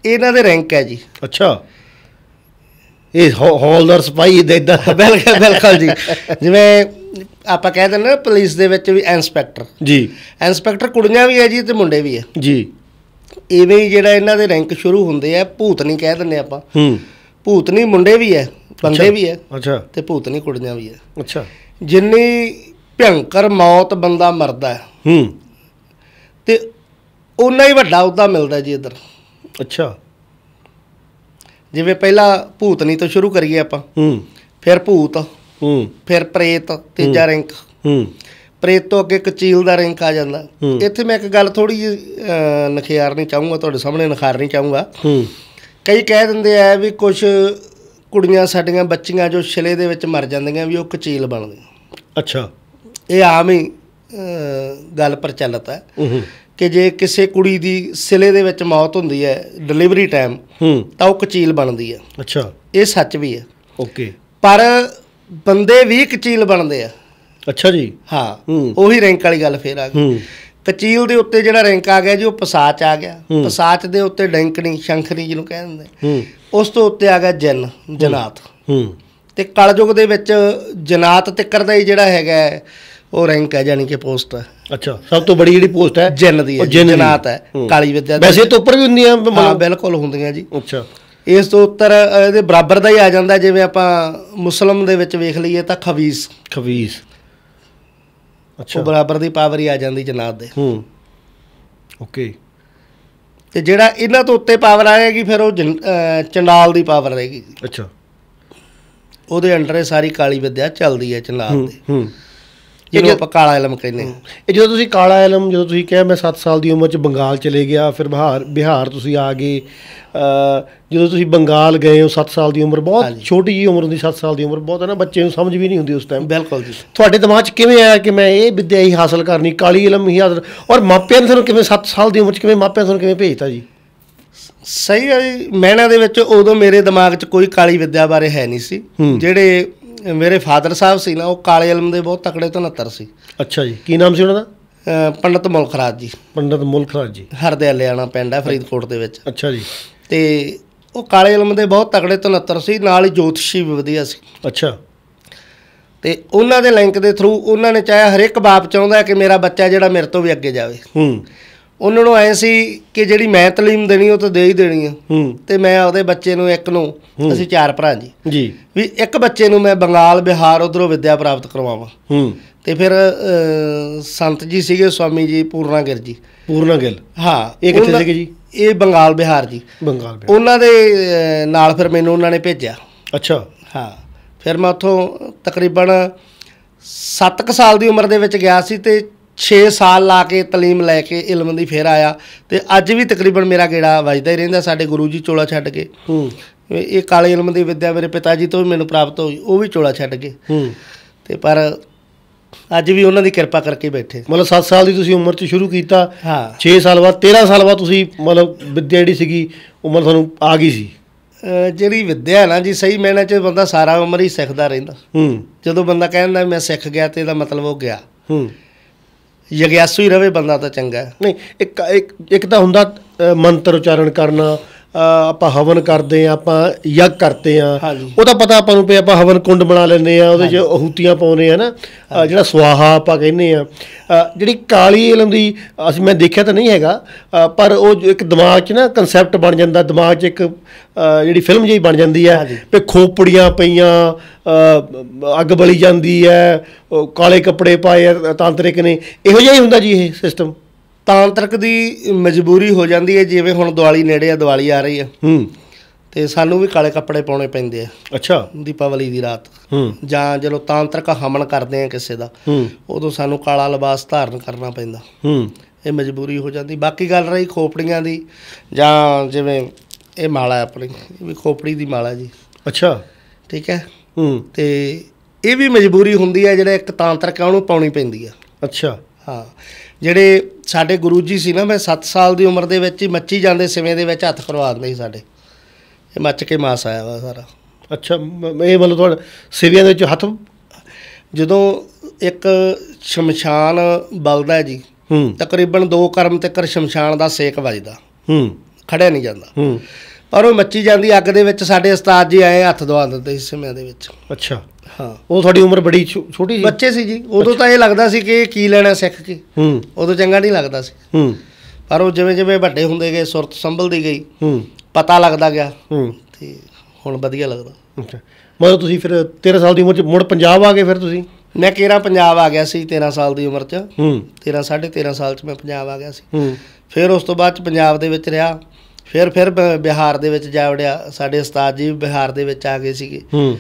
ਇਹਨਾਂ ਦੇ ਰੈਂਕ ਹੈ ਜੀ ਅੱਛਾ ਇਹ ਹੋਲਡਰ ਸਪਾਈ ਦੇਦਾ ਇਦਾਂ ਬਿਲਕੁਲ ਬਿਲਕੁਲ ਜੀ ਜਿਵੇਂ ਆਪਾਂ ਕਹਿ ਦਿੰਦੇ ਨਾ ਪੁਲਿਸ ਦੇ ਵਿੱਚ ਵੀ ਇਨਸਪੈਕਟਰ ਜੀ ਇਨਸਪੈਕਟਰ ਕੁੜੀਆਂ ਵੀ ਹੈ ਜੀ ਤੇ ਮੁੰਡੇ ਵੀ ਹੈ ਜੀ ਇਵੇਂ ਹੀ ਜਿਹੜਾ ਇਹਨਾਂ ਦੇ ਰੈਂਕ ਸ਼ੁਰੂ ਹੁੰਦੇ ਆ ਭੂਤਨੀ ਕਹਿ ਦਿੰਨੇ ਆਪਾਂ ਹੂੰ ਭੂਤਨੀ ਮੁੰਡੇ ਵੀ ਹੈ ਬੰਦੇ ਵੀ ਹੈ ਅੱਛਾ ਤੇ ਭੂਤਨੀ ਕੁੜੀਆਂ ਵੀ ਹੈ ਅੱਛਾ ਜਿੰਨੀ ਭਿਆੰਕਰ ਮੌਤ ਬੰਦਾ ਮਰਦਾ ਹੈ ਹੂੰ ਤੇ ਉਨਾ ਹੀ ਵੱਡਾ ਉਹਦਾ ਮਿਲਦਾ ਜੀ ਇਧਰ ਅੱਛਾ ਜਿਵੇਂ ਪਹਿਲਾਂ ਭੂਤਨੀ ਤੋਂ ਸ਼ੁਰੂ ਕਰੀਏ ਆਪਾਂ ਹੂੰ ਫਿਰ ਭੂਤ ਹੂੰ ਫਿਰ ਪ੍ਰੇਤ ਤੀਜਾ ਰੈਂਕ ਹੂੰ ਪ੍ਰੇਤ ਤੋਂ ਅੱਗੇ ਕਚੀਲ ਦਾ ਰੈਂਕ ਆ ਜਾਂਦਾ ਇੱਥੇ ਮੈਂ ਇੱਕ ਗੱਲ ਥੋੜੀ ਜਿਹੀ ਨਖਿਆਰਨੀ ਚਾਹੂੰਗਾ ਤੁਹਾਡੇ ਸਾਹਮਣੇ ਨਖਾਰਨੀ ਚਾਹੂੰਗਾ ਹੂੰ ਕਈ ਕਹਿ ਦਿੰਦੇ ਆ ਵੀ ਕੁਝ ਕੁੜੀਆਂ ਸਾਡੀਆਂ ਬੱਚੀਆਂ ਜੋ ਛਿਲੇ ਦੇ ਵਿੱਚ ਮਰ ਜਾਂਦੀਆਂ ਵੀ ਉਹ ਕਚੀਲ ਬਣਦੀਆਂ ਅੱਛਾ ਇਹ ਆਮ ਹੀ ਗੱਲ ਪ੍ਰਚਲਿਤ ਹੈ ਕਿ ਜੇ ਕਿਸੇ ਕੁੜੀ ਦੀ ਸਿਲੇ ਦੇ ਵਿੱਚ ਮੌਤ ਹੁੰਦੀ ਹੈ ਡਿਲੀਵਰੀ ਟਾਈਮ ਤਾਂ ਉਹ ਕਚੀਲ ਬਣਦੀ ਹੈ ਅੱਛਾ ਇਹ ਸੱਚ ਵੀ ਹੈ ਓਕੇ ਪਰ ਬੰਦੇ ਵੀ ਕਚੀਲ ਬਣਦੇ ਆ ਅੱਛਾ ਜੀ ਹਾਂ ਉਹੀ ਰੈਂਕ ਵਾਲੀ ਗੱਲ ਫੇਰ ਆ ਗਈ ਹੂੰ ਕਚੀਲ ਦੇ ਉੱਤੇ ਜਿਹੜਾ ਰੈਂਕ ਆ ਗਿਆ ਜੀ ਉਹ ਪਸਾਚ ਆ ਗਿਆ ਪਸਾਚ ਦੇ ਉੱਤੇ ਡੈਂਕਣੀ ਸ਼ੰਖਰੀ ਜਿਹਨੂੰ ਕਹਿੰਦੇ ਹੂੰ ਉਸ ਤੋਂ ਉੱਤੇ ਆ ਗਿਆ ਜਨ ਜਨਾਤ ਤੇ ਕਲਯੁਗ ਦੇ ਵਿੱਚ ਜਨਾਤ ਤਿੱਕਰ ਦਾ ਹੀ ਜਿਹੜਾ ਹੈਗਾ ਉਹ ਰੈਂਕ ਹੈ ਜਾਨੀ ਕਿ ਪੋਸਟ ਹੈ ਅੱਛਾ ਸਭ ਤੋਂ ਬੜੀ ਜਿਹੜੀ ਪੋਸਟ ਹੈ ਜਨ ਦੀ ਹੈ ਜਨਾਤ ਹੈ ਕਾਲੀ ਵਿਦਿਆ ਵੈਸੇ ਤੋਂ ਉੱਪਰ ਵੀ ਹੁੰਦੀਆਂ ਹਾਂ ਬਿਲਕੁਲ ਹੁੰਦੀਆਂ ਜੀ ਅੱਛਾ ਇਸ ਤੋਂ ਉੱਤਰ ਇਹਦੇ ਬਰਾਬਰ ਦਾ ਹੀ ਆ ਜਾਂਦਾ ਜਿਵੇਂ ਆਪਾਂ ਮੁਸਲਮ ਦੇ ਵਿੱਚ ਵੇਖ ਲਈਏ ਤਾਂ ਖਵੀਸ ਖਵੀਸ ਅੱਛਾ ਉਹ ਬਰਾਬਰ ਦੀ ਪਾਵਰ ਹੀ ਆ ਜਾਂਦੀ ਜਨਾਤ ਦੇ ਹੂੰ ਓਕੇ ਤੇ ਜਿਹੜਾ ਇਹਨਾਂ ਤੋਂ ਉੱਤੇ ਪਾਵਰ ਆਏਗੀ ਫਿਰ ਉਹ ਚੰਡਾਲ ਦੀ ਪਾਵਰ ਰਹੇਗੀ ਅੱਛਾ ਉਹਦੇ ਅੰਡਰ ਸਾਰੀ ਕਾਲੀ ਵਿਦਿਆ ਚੱਲਦੀ ਹੈ ਚੰਡਾਲ ਦੇ ਹੂੰ ਜਿਹਨੂੰ ਆਪਾਂ ਕਾਲਾ ਇਲਮ ਕਹਿੰਦੇ ਇਹ ਜਦੋਂ ਤੁਸੀਂ ਕਾਲਾ ਇਲਮ ਜਦੋਂ ਤੁਸੀਂ ਕਿਹਾ ਮੈਂ 7 ਸਾਲ ਦੀ ਉਮਰ 'ਚ ਬੰਗਾਲ ਚਲੇ ਗਿਆ ਫਿਰ ਬਿਹਾਰ ਬਿਹਾਰ ਤੁਸੀਂ ਆ ਗਏ ਜਦੋਂ ਤੁਸੀਂ ਬੰਗਾਲ ਗਏ ਹੋ 7 ਸਾਲ ਦੀ ਉਮਰ ਬਹੁਤ ਛੋਟੀ ਜੀ ਉਮਰ ਹੁੰਦੀ 7 ਸਾਲ ਦੀ ਉਮਰ ਬਹੁਤ ਹੈ ਨਾ ਬੱਚੇ ਨੂੰ ਸਮਝ ਵੀ ਨਹੀਂ ਹੁੰਦੀ ਉਸ ਟਾਈਮ ਬਿਲਕੁਲ ਜੀ ਤੁਹਾਡੇ ਦਿਮਾਗ 'ਚ ਕਿਵੇਂ ਆਇਆ ਕਿ ਮੈਂ ਇਹ ਵਿੱਦਿਆ ਹੀ ਹਾਸਲ ਕਰਨੀ ਕਾਲੀ ਇਲਮ ਹੀ ਹਾਸਲ ਔਰ ਮਾਪਿਆਂ ਨੇ ਤੁਹਾਨੂੰ ਕਿਵੇਂ 7 ਸਾਲ ਦੀ ਉਮਰ 'ਚ ਕਿਵੇਂ ਮਾਪਿਆਂ ਤੁਹਾਨੂੰ ਕਿਵੇਂ ਭੇਜਤਾ ਜੀ ਸਹੀ ਹੈ ਜੀ ਮੈਨਾਂ ਦੇ ਵਿੱਚ ਉਦੋਂ ਮੇਰੇ ਦਿਮਾਗ 'ਚ ਕੋਈ ਕਾਲੀ ਵਿੱਦਿਆ ਬਾਰੇ ਹੈ ਨਹੀਂ ਸੀ ਜਿਹੜੇ ਮੇਰੇ ਫਾਦਰ ਸਾਹਿਬ ਸੀ ਨਾ ਉਹ ਕਾਲੇ ਇਲਮ ਦੇ ਬਹੁਤ ਤਕੜੇ ਤਨਤਰ ਸੀ ਅੱਛਾ ਜੀ ਕੀ ਨਾਮ ਸੀ ਉਹਨਾਂ ਦਾ ਪੰਡਤ ਮੁਲਖਰਾਜ ਜੀ ਪੰਡਤ ਮੁਲਖਰਾਜ ਜੀ ਹਰਦਿਆਲਿਆਣਾ ਪਿੰਡ ਹੈ ਫਰੀਦਕੋਟ ਦੇ ਵਿੱਚ ਅੱਛਾ ਜੀ ਤੇ ਉਹ ਕਾਲੇ ਇਲਮ ਦੇ ਬਹੁਤ ਤਕੜੇ ਤਨਤਰ ਸੀ ਨਾਲ ਹੀ ਜੋਤਸ਼ੀ ਵੀ ਵਧੀਆ ਸੀ ਅੱਛਾ ਤੇ ਉਹਨਾਂ ਦੇ ਲਿੰਕ ਦੇ ਥਰੂ ਉਹਨਾਂ ਨੇ ਚਾਹਿਆ ਹਰ ਇੱਕ ਬਾਪ ਚਾਹੁੰਦਾ ਕਿ ਮੇਰਾ ਬੱਚਾ ਜਿਹੜਾ ਮੇਰੇ ਤੋਂ ਵੀ ਅੱਗੇ ਜਾਵੇ ਹੂੰ ਉਹਨਾਂ ਨੂੰ ਐ ਸੀ ਕਿ ਜਿਹੜੀ ਮੈਂ ਤਾਲੀਮ ਦੇਣੀ ਉਹ ਤਾਂ ਦੇ ਹੀ ਦੇਣੀ ਆ ਤੇ ਮੈਂ ਆਪਦੇ ਬੱਚੇ ਨੂੰ ਇੱਕ ਨੂੰ ਅਸੀਂ ਚਾਰ ਭਰਾ ਜੀ ਜੀ ਵੀ ਇੱਕ ਬੱਚੇ ਨੂੰ ਮੈਂ ਬੰਗਾਲ ਬਿਹਾਰ ਉਧਰੋਂ ਵਿਦਿਆ ਪ੍ਰਾਪਤ ਕਰਵਾਵਾਂ ਹੂੰ ਤੇ ਫਿਰ ਸੰਤ ਜੀ ਸੀਗੇ ਸਵਾਮੀ ਜੀ ਗਿਰ ਜੀ ਪੂਰਨਾਗਿਲ ਹਾਂ ਇਹ ਕਿੱਥੇ ਸੀਗੇ ਜੀ ਇਹ ਬੰਗਾਲ ਬਿਹਾਰ ਜੀ ਬੰਗਾਲ ਬਿਹਾਰ ਉਹਨਾਂ ਦੇ ਨਾਲ ਫਿਰ ਮੈਨੂੰ ਉਹਨਾਂ ਨੇ ਭੇਜਿਆ ਅੱਛਾ ਹਾਂ ਫਿਰ ਮੈਂ ਉੱਥੋਂ ਤਕਰੀਬਨ 7 ਸਾਲ ਦੀ ਉਮਰ ਦੇ ਵਿੱਚ ਗਿਆ ਸੀ ਤੇ 6 ਸਾਲ ਲਾ ਕੇ ਤਾਲੀਮ ਲੈ ਕੇ ਇਲਮ ਦੀ ਫੇਰ ਆਇਆ ਤੇ ਅੱਜ ਵੀ ਤਕਰੀਬਨ ਮੇਰਾ ਗੇੜਾ ਵੱਜਦਾ ਹੀ ਰਹਿੰਦਾ ਸਾਡੇ ਗੁਰੂ ਜੀ ਚੋਲਾ ਛੱਡ ਕੇ ਹੂੰ ਇਹ ਕਾਲੇ ਇਲਮ ਦੀ ਵਿਦਿਆ ਮੇਰੇ ਪਿਤਾ ਜੀ ਤੋਂ ਵੀ ਮੈਨੂੰ ਪ੍ਰਾਪਤ ਹੋਈ ਉਹ ਵੀ ਚੋਲਾ ਛੱਡ ਕੇ ਹੂੰ ਤੇ ਪਰ ਅੱਜ ਵੀ ਉਹਨਾਂ ਦੀ ਕਿਰਪਾ ਕਰਕੇ ਬੈਠੇ ਮਤਲਬ 7 ਸਾਲ ਦੀ ਤੁਸੀਂ ਉਮਰ 'ਚ ਸ਼ੁਰੂ ਕੀਤਾ ਹਾਂ 6 ਸਾਲ ਬਾਅਦ 13 ਸਾਲ ਬਾਅਦ ਤੁਸੀਂ ਮਤਲਬ ਵਿਦਿਆ ਜਿਹੜੀ ਸੀਗੀ ਉਮਰ ਤੁਹਾਨੂੰ ਆ ਗਈ ਸੀ ਜਿਹੜੀ ਵਿਦਿਆ ਨਾ ਜੀ ਸਹੀ ਮੈਨਾਂ 'ਚ ਬੰਦਾ ਸਾਰਾ ਉਮਰ ਹੀ ਸਿੱਖਦਾ ਰਹਿੰਦਾ ਹੂੰ ਜਦੋਂ ਬੰਦਾ ਕਹਿੰਦਾ ਮੈਂ ਸਿੱਖ ਗਿਆ ਤੇ ਇਹਦਾ ਮਤਲਬ ਉਹ ਗਿਆ ਹੂੰ ਯਗਿਆਸੂ ਹੀ ਰਵੇ ਬੰਦਾ ਤਾਂ ਚੰਗਾ ਨਹੀਂ ਇੱਕ ਇੱਕ ਤਾਂ ਹੁੰਦਾ ਮੰਤਰ ਉਚਾਰਨ ਕਰਨਾ ਆਪਾਂ ਹਵਨ ਕਰਦੇ ਆ ਆਪਾਂ ਯੱਗ ਕਰਦੇ ਆ ਉਹ ਤਾਂ ਪਤਾ ਆਪਾਂ ਨੂੰ ਪਿਆ ਆਪਾਂ ਹਵਨ ਕੁੰਡ ਬਣਾ ਲੈਨੇ ਆ ਉਹਦੇ 'ਚ ਅਹੂਤੀਆਂ ਪਾਉਨੇ ਆ ਨਾ ਜਿਹੜਾ ਸੁਆਹਾ ਆਪਾਂ ਕਹਿੰਨੇ ਆ ਜਿਹੜੀ ਕਾਲੀ ਇਲਮ ਦੀ ਅਸੀਂ ਮੈਂ ਦੇਖਿਆ ਤਾਂ ਨਹੀਂ ਹੈਗਾ ਪਰ ਉਹ ਇੱਕ ਦਿਮਾਗ 'ਚ ਨਾ ਕਨਸੈਪਟ ਬਣ ਜਾਂਦਾ ਦਿਮਾਗ 'ਚ ਇੱਕ ਜਿਹੜੀ ਫਿਲਮ ਜਿਹੀ ਬਣ ਜਾਂਦੀ ਹੈ ਤੇ ਖੋਪੜੀਆਂ ਪਈਆਂ ਅੱਗ ਬਲੀ ਜਾਂਦੀ ਹੈ ਕਾਲੇ ਕੱਪੜੇ ਪਾਏ ਤਾਂਤਰਿਕ ਨੇ ਇਹੋ ਜਿਹਾ ਹੀ ਹੁੰਦਾ ਜੀ ਇਹ ਸਿਸਟਮ ਤਾਂਤਰਿਕ ਦੀ ਮਜਬੂਰੀ ਹੋ ਜਾਂਦੀ ਹੈ ਜਿਵੇਂ ਹੁਣ ਦੀਵਾਲੀ ਨੇੜੇ ਆ ਦੀਵਾਲੀ ਆ ਰਹੀ ਆ ਹੂੰ ਤੇ ਸਾਨੂੰ ਵੀ ਕਾਲੇ ਕੱਪੜੇ ਪਾਉਣੇ ਪੈਂਦੇ ਆ ਅੱਛਾ ਦੀਪਾਵਲੀ ਦੀ ਰਾਤ ਹੂੰ ਜਾਂ ਜਦੋਂ ਤਾਂਤਰਿਕ ਹਮਨ ਕਰਦੇ ਆ ਕਿਸੇ ਦਾ ਹੂੰ ਉਦੋਂ ਸਾਨੂੰ ਕਾਲਾ ਲਿਬਾਸ ਧਾਰਨ ਕਰਨਾ ਪੈਂਦਾ ਹੂੰ ਇਹ ਮਜਬੂਰੀ ਹੋ ਜਾਂਦੀ ਬਾਕੀ ਗੱਲ ਰਹੀ ਖੋਪੜੀਆਂ ਦੀ ਜਾਂ ਜਿਵੇਂ ਇਹ ਮਾਲਾ ਆਪਣੀ ਇਹ ਵੀ ਖੋਪੜੀ ਦੀ ਮਾਲਾ ਜੀ ਅੱਛਾ ਠੀਕ ਹੈ ਹੂੰ ਤੇ ਇਹ ਵੀ ਮਜਬੂਰੀ ਹੁੰਦੀ ਹੈ ਜਿਹੜਾ ਇੱਕ ਤਾਂਤਰਿਕ ਆ ਉਹਨੂੰ ਪਾਉਣੀ ਪੈਂਦੀ ਆ ਅੱਛਾ ਹਾਂ ਜਿਹੜੇ ਸਾਡੇ ਗੁਰੂ ਜੀ ਸੀ ਨਾ ਮੈਂ 7 ਸਾਲ ਦੀ ਉਮਰ ਦੇ ਵਿੱਚ ਹੀ ਮੱਚੀ ਜਾਂਦੇ ਸਿਵੇਂ ਦੇ ਵਿੱਚ ਹੱਥ ਕਰਵਾ ਦਿੰਦੇ ਸੀ ਸਾਡੇ ਇਹ ਮੱਚ ਕੇ ਮਾਸ ਆਇਆ ਵਾ ਸਾਰਾ ਅੱਛਾ ਇਹ ਮਤਲਬ ਤੁਹਾਡਾ ਸਿਵਿਆਂ ਦੇ ਵਿੱਚ ਹੱਥ ਜਦੋਂ ਇੱਕ ਸ਼ਮਸ਼ਾਨ ਬਲਦਾ ਜੀ ਹੂੰ ਤਕਰੀਬਨ 2 ਕਰਮ ਕਰ ਸ਼ਮਸ਼ਾਨ ਦਾ ਸੇਕ ਵੱਜਦਾ ਹੂੰ ਖੜਿਆ ਨਹੀਂ ਜਾਂਦਾ ਹੂੰ ਪਰ ਉਹ ਮੱਚੀ ਜਾਂਦੀ ਅੱਗ ਦੇ ਵਿੱਚ ਸਾਡੇ ਉਸਤਾਦ ਜੀ ਆਏ ਹੱਥ ਦਵਾ ਦਿੰਦੇ ਸੀ ਸਿਵਿਆਂ ਦੇ ਵਿੱਚ ਅੱਛਾ ਹਾਂ ਉਹ ਤੁਹਾਡੀ ਉਮਰ ਬੜੀ ਛੋਟੀ ਸੀ ਬੱਚੇ ਸੀ ਜੀ ਉਦੋਂ ਤਾਂ ਇਹ ਲੱਗਦਾ ਸੀ ਕਿ ਕੀ ਲੈਣਾ ਸਿੱਖ ਕੇ ਹੂੰ ਉਦੋਂ ਚੰਗਾ ਨਹੀਂ ਲੱਗਦਾ ਸੀ ਹੂੰ ਪਰ ਉਹ ਜਿਵੇਂ ਜਿਵੇਂ ਵੱਡੇ ਹੁੰਦੇ ਗਏ ਸੁਰਤ ਸੰਭਲਦੀ ਗਈ ਹੂੰ ਪਤਾ ਲੱਗਦਾ ਗਿਆ ਹੂੰ ਤੇ ਹੁਣ ਵਧੀਆ ਲੱਗਦਾ ਅੱਛਾ ਮਤਲਬ ਤੁਸੀਂ ਫਿਰ 13 ਸਾਲ ਦੀ ਉਮਰ ਚ ਮੁੜ ਪੰਜਾਬ ਆ ਗਏ ਫਿਰ ਤੁਸੀਂ ਮੈਂ ਕੇਰਾ ਪੰਜਾਬ ਆ ਗਿਆ ਸੀ 13 ਸਾਲ ਦੀ ਉਮਰ ਚ ਹੂੰ 13 13.5 ਸਾਲ ਚ ਮੈਂ ਪੰਜਾਬ ਆ ਗਿਆ ਸੀ ਹੂੰ ਫਿਰ ਉਸ ਤੋਂ ਬਾਅਦ ਚ ਪੰਜਾਬ ਦੇ ਵਿੱਚ ਰਿਹਾ ਫਿਰ ਫਿਰ ਬਿਹਾਰ ਦੇ ਵਿੱਚ ਜਾ ਵੜਿਆ ਸਾਡੇ ਉਸਤਾਦ ਜੀ ਬਿਹਾਰ ਦੇ ਵਿੱਚ ਆ ਗਏ ਸੀਗੇ ਹੂੰ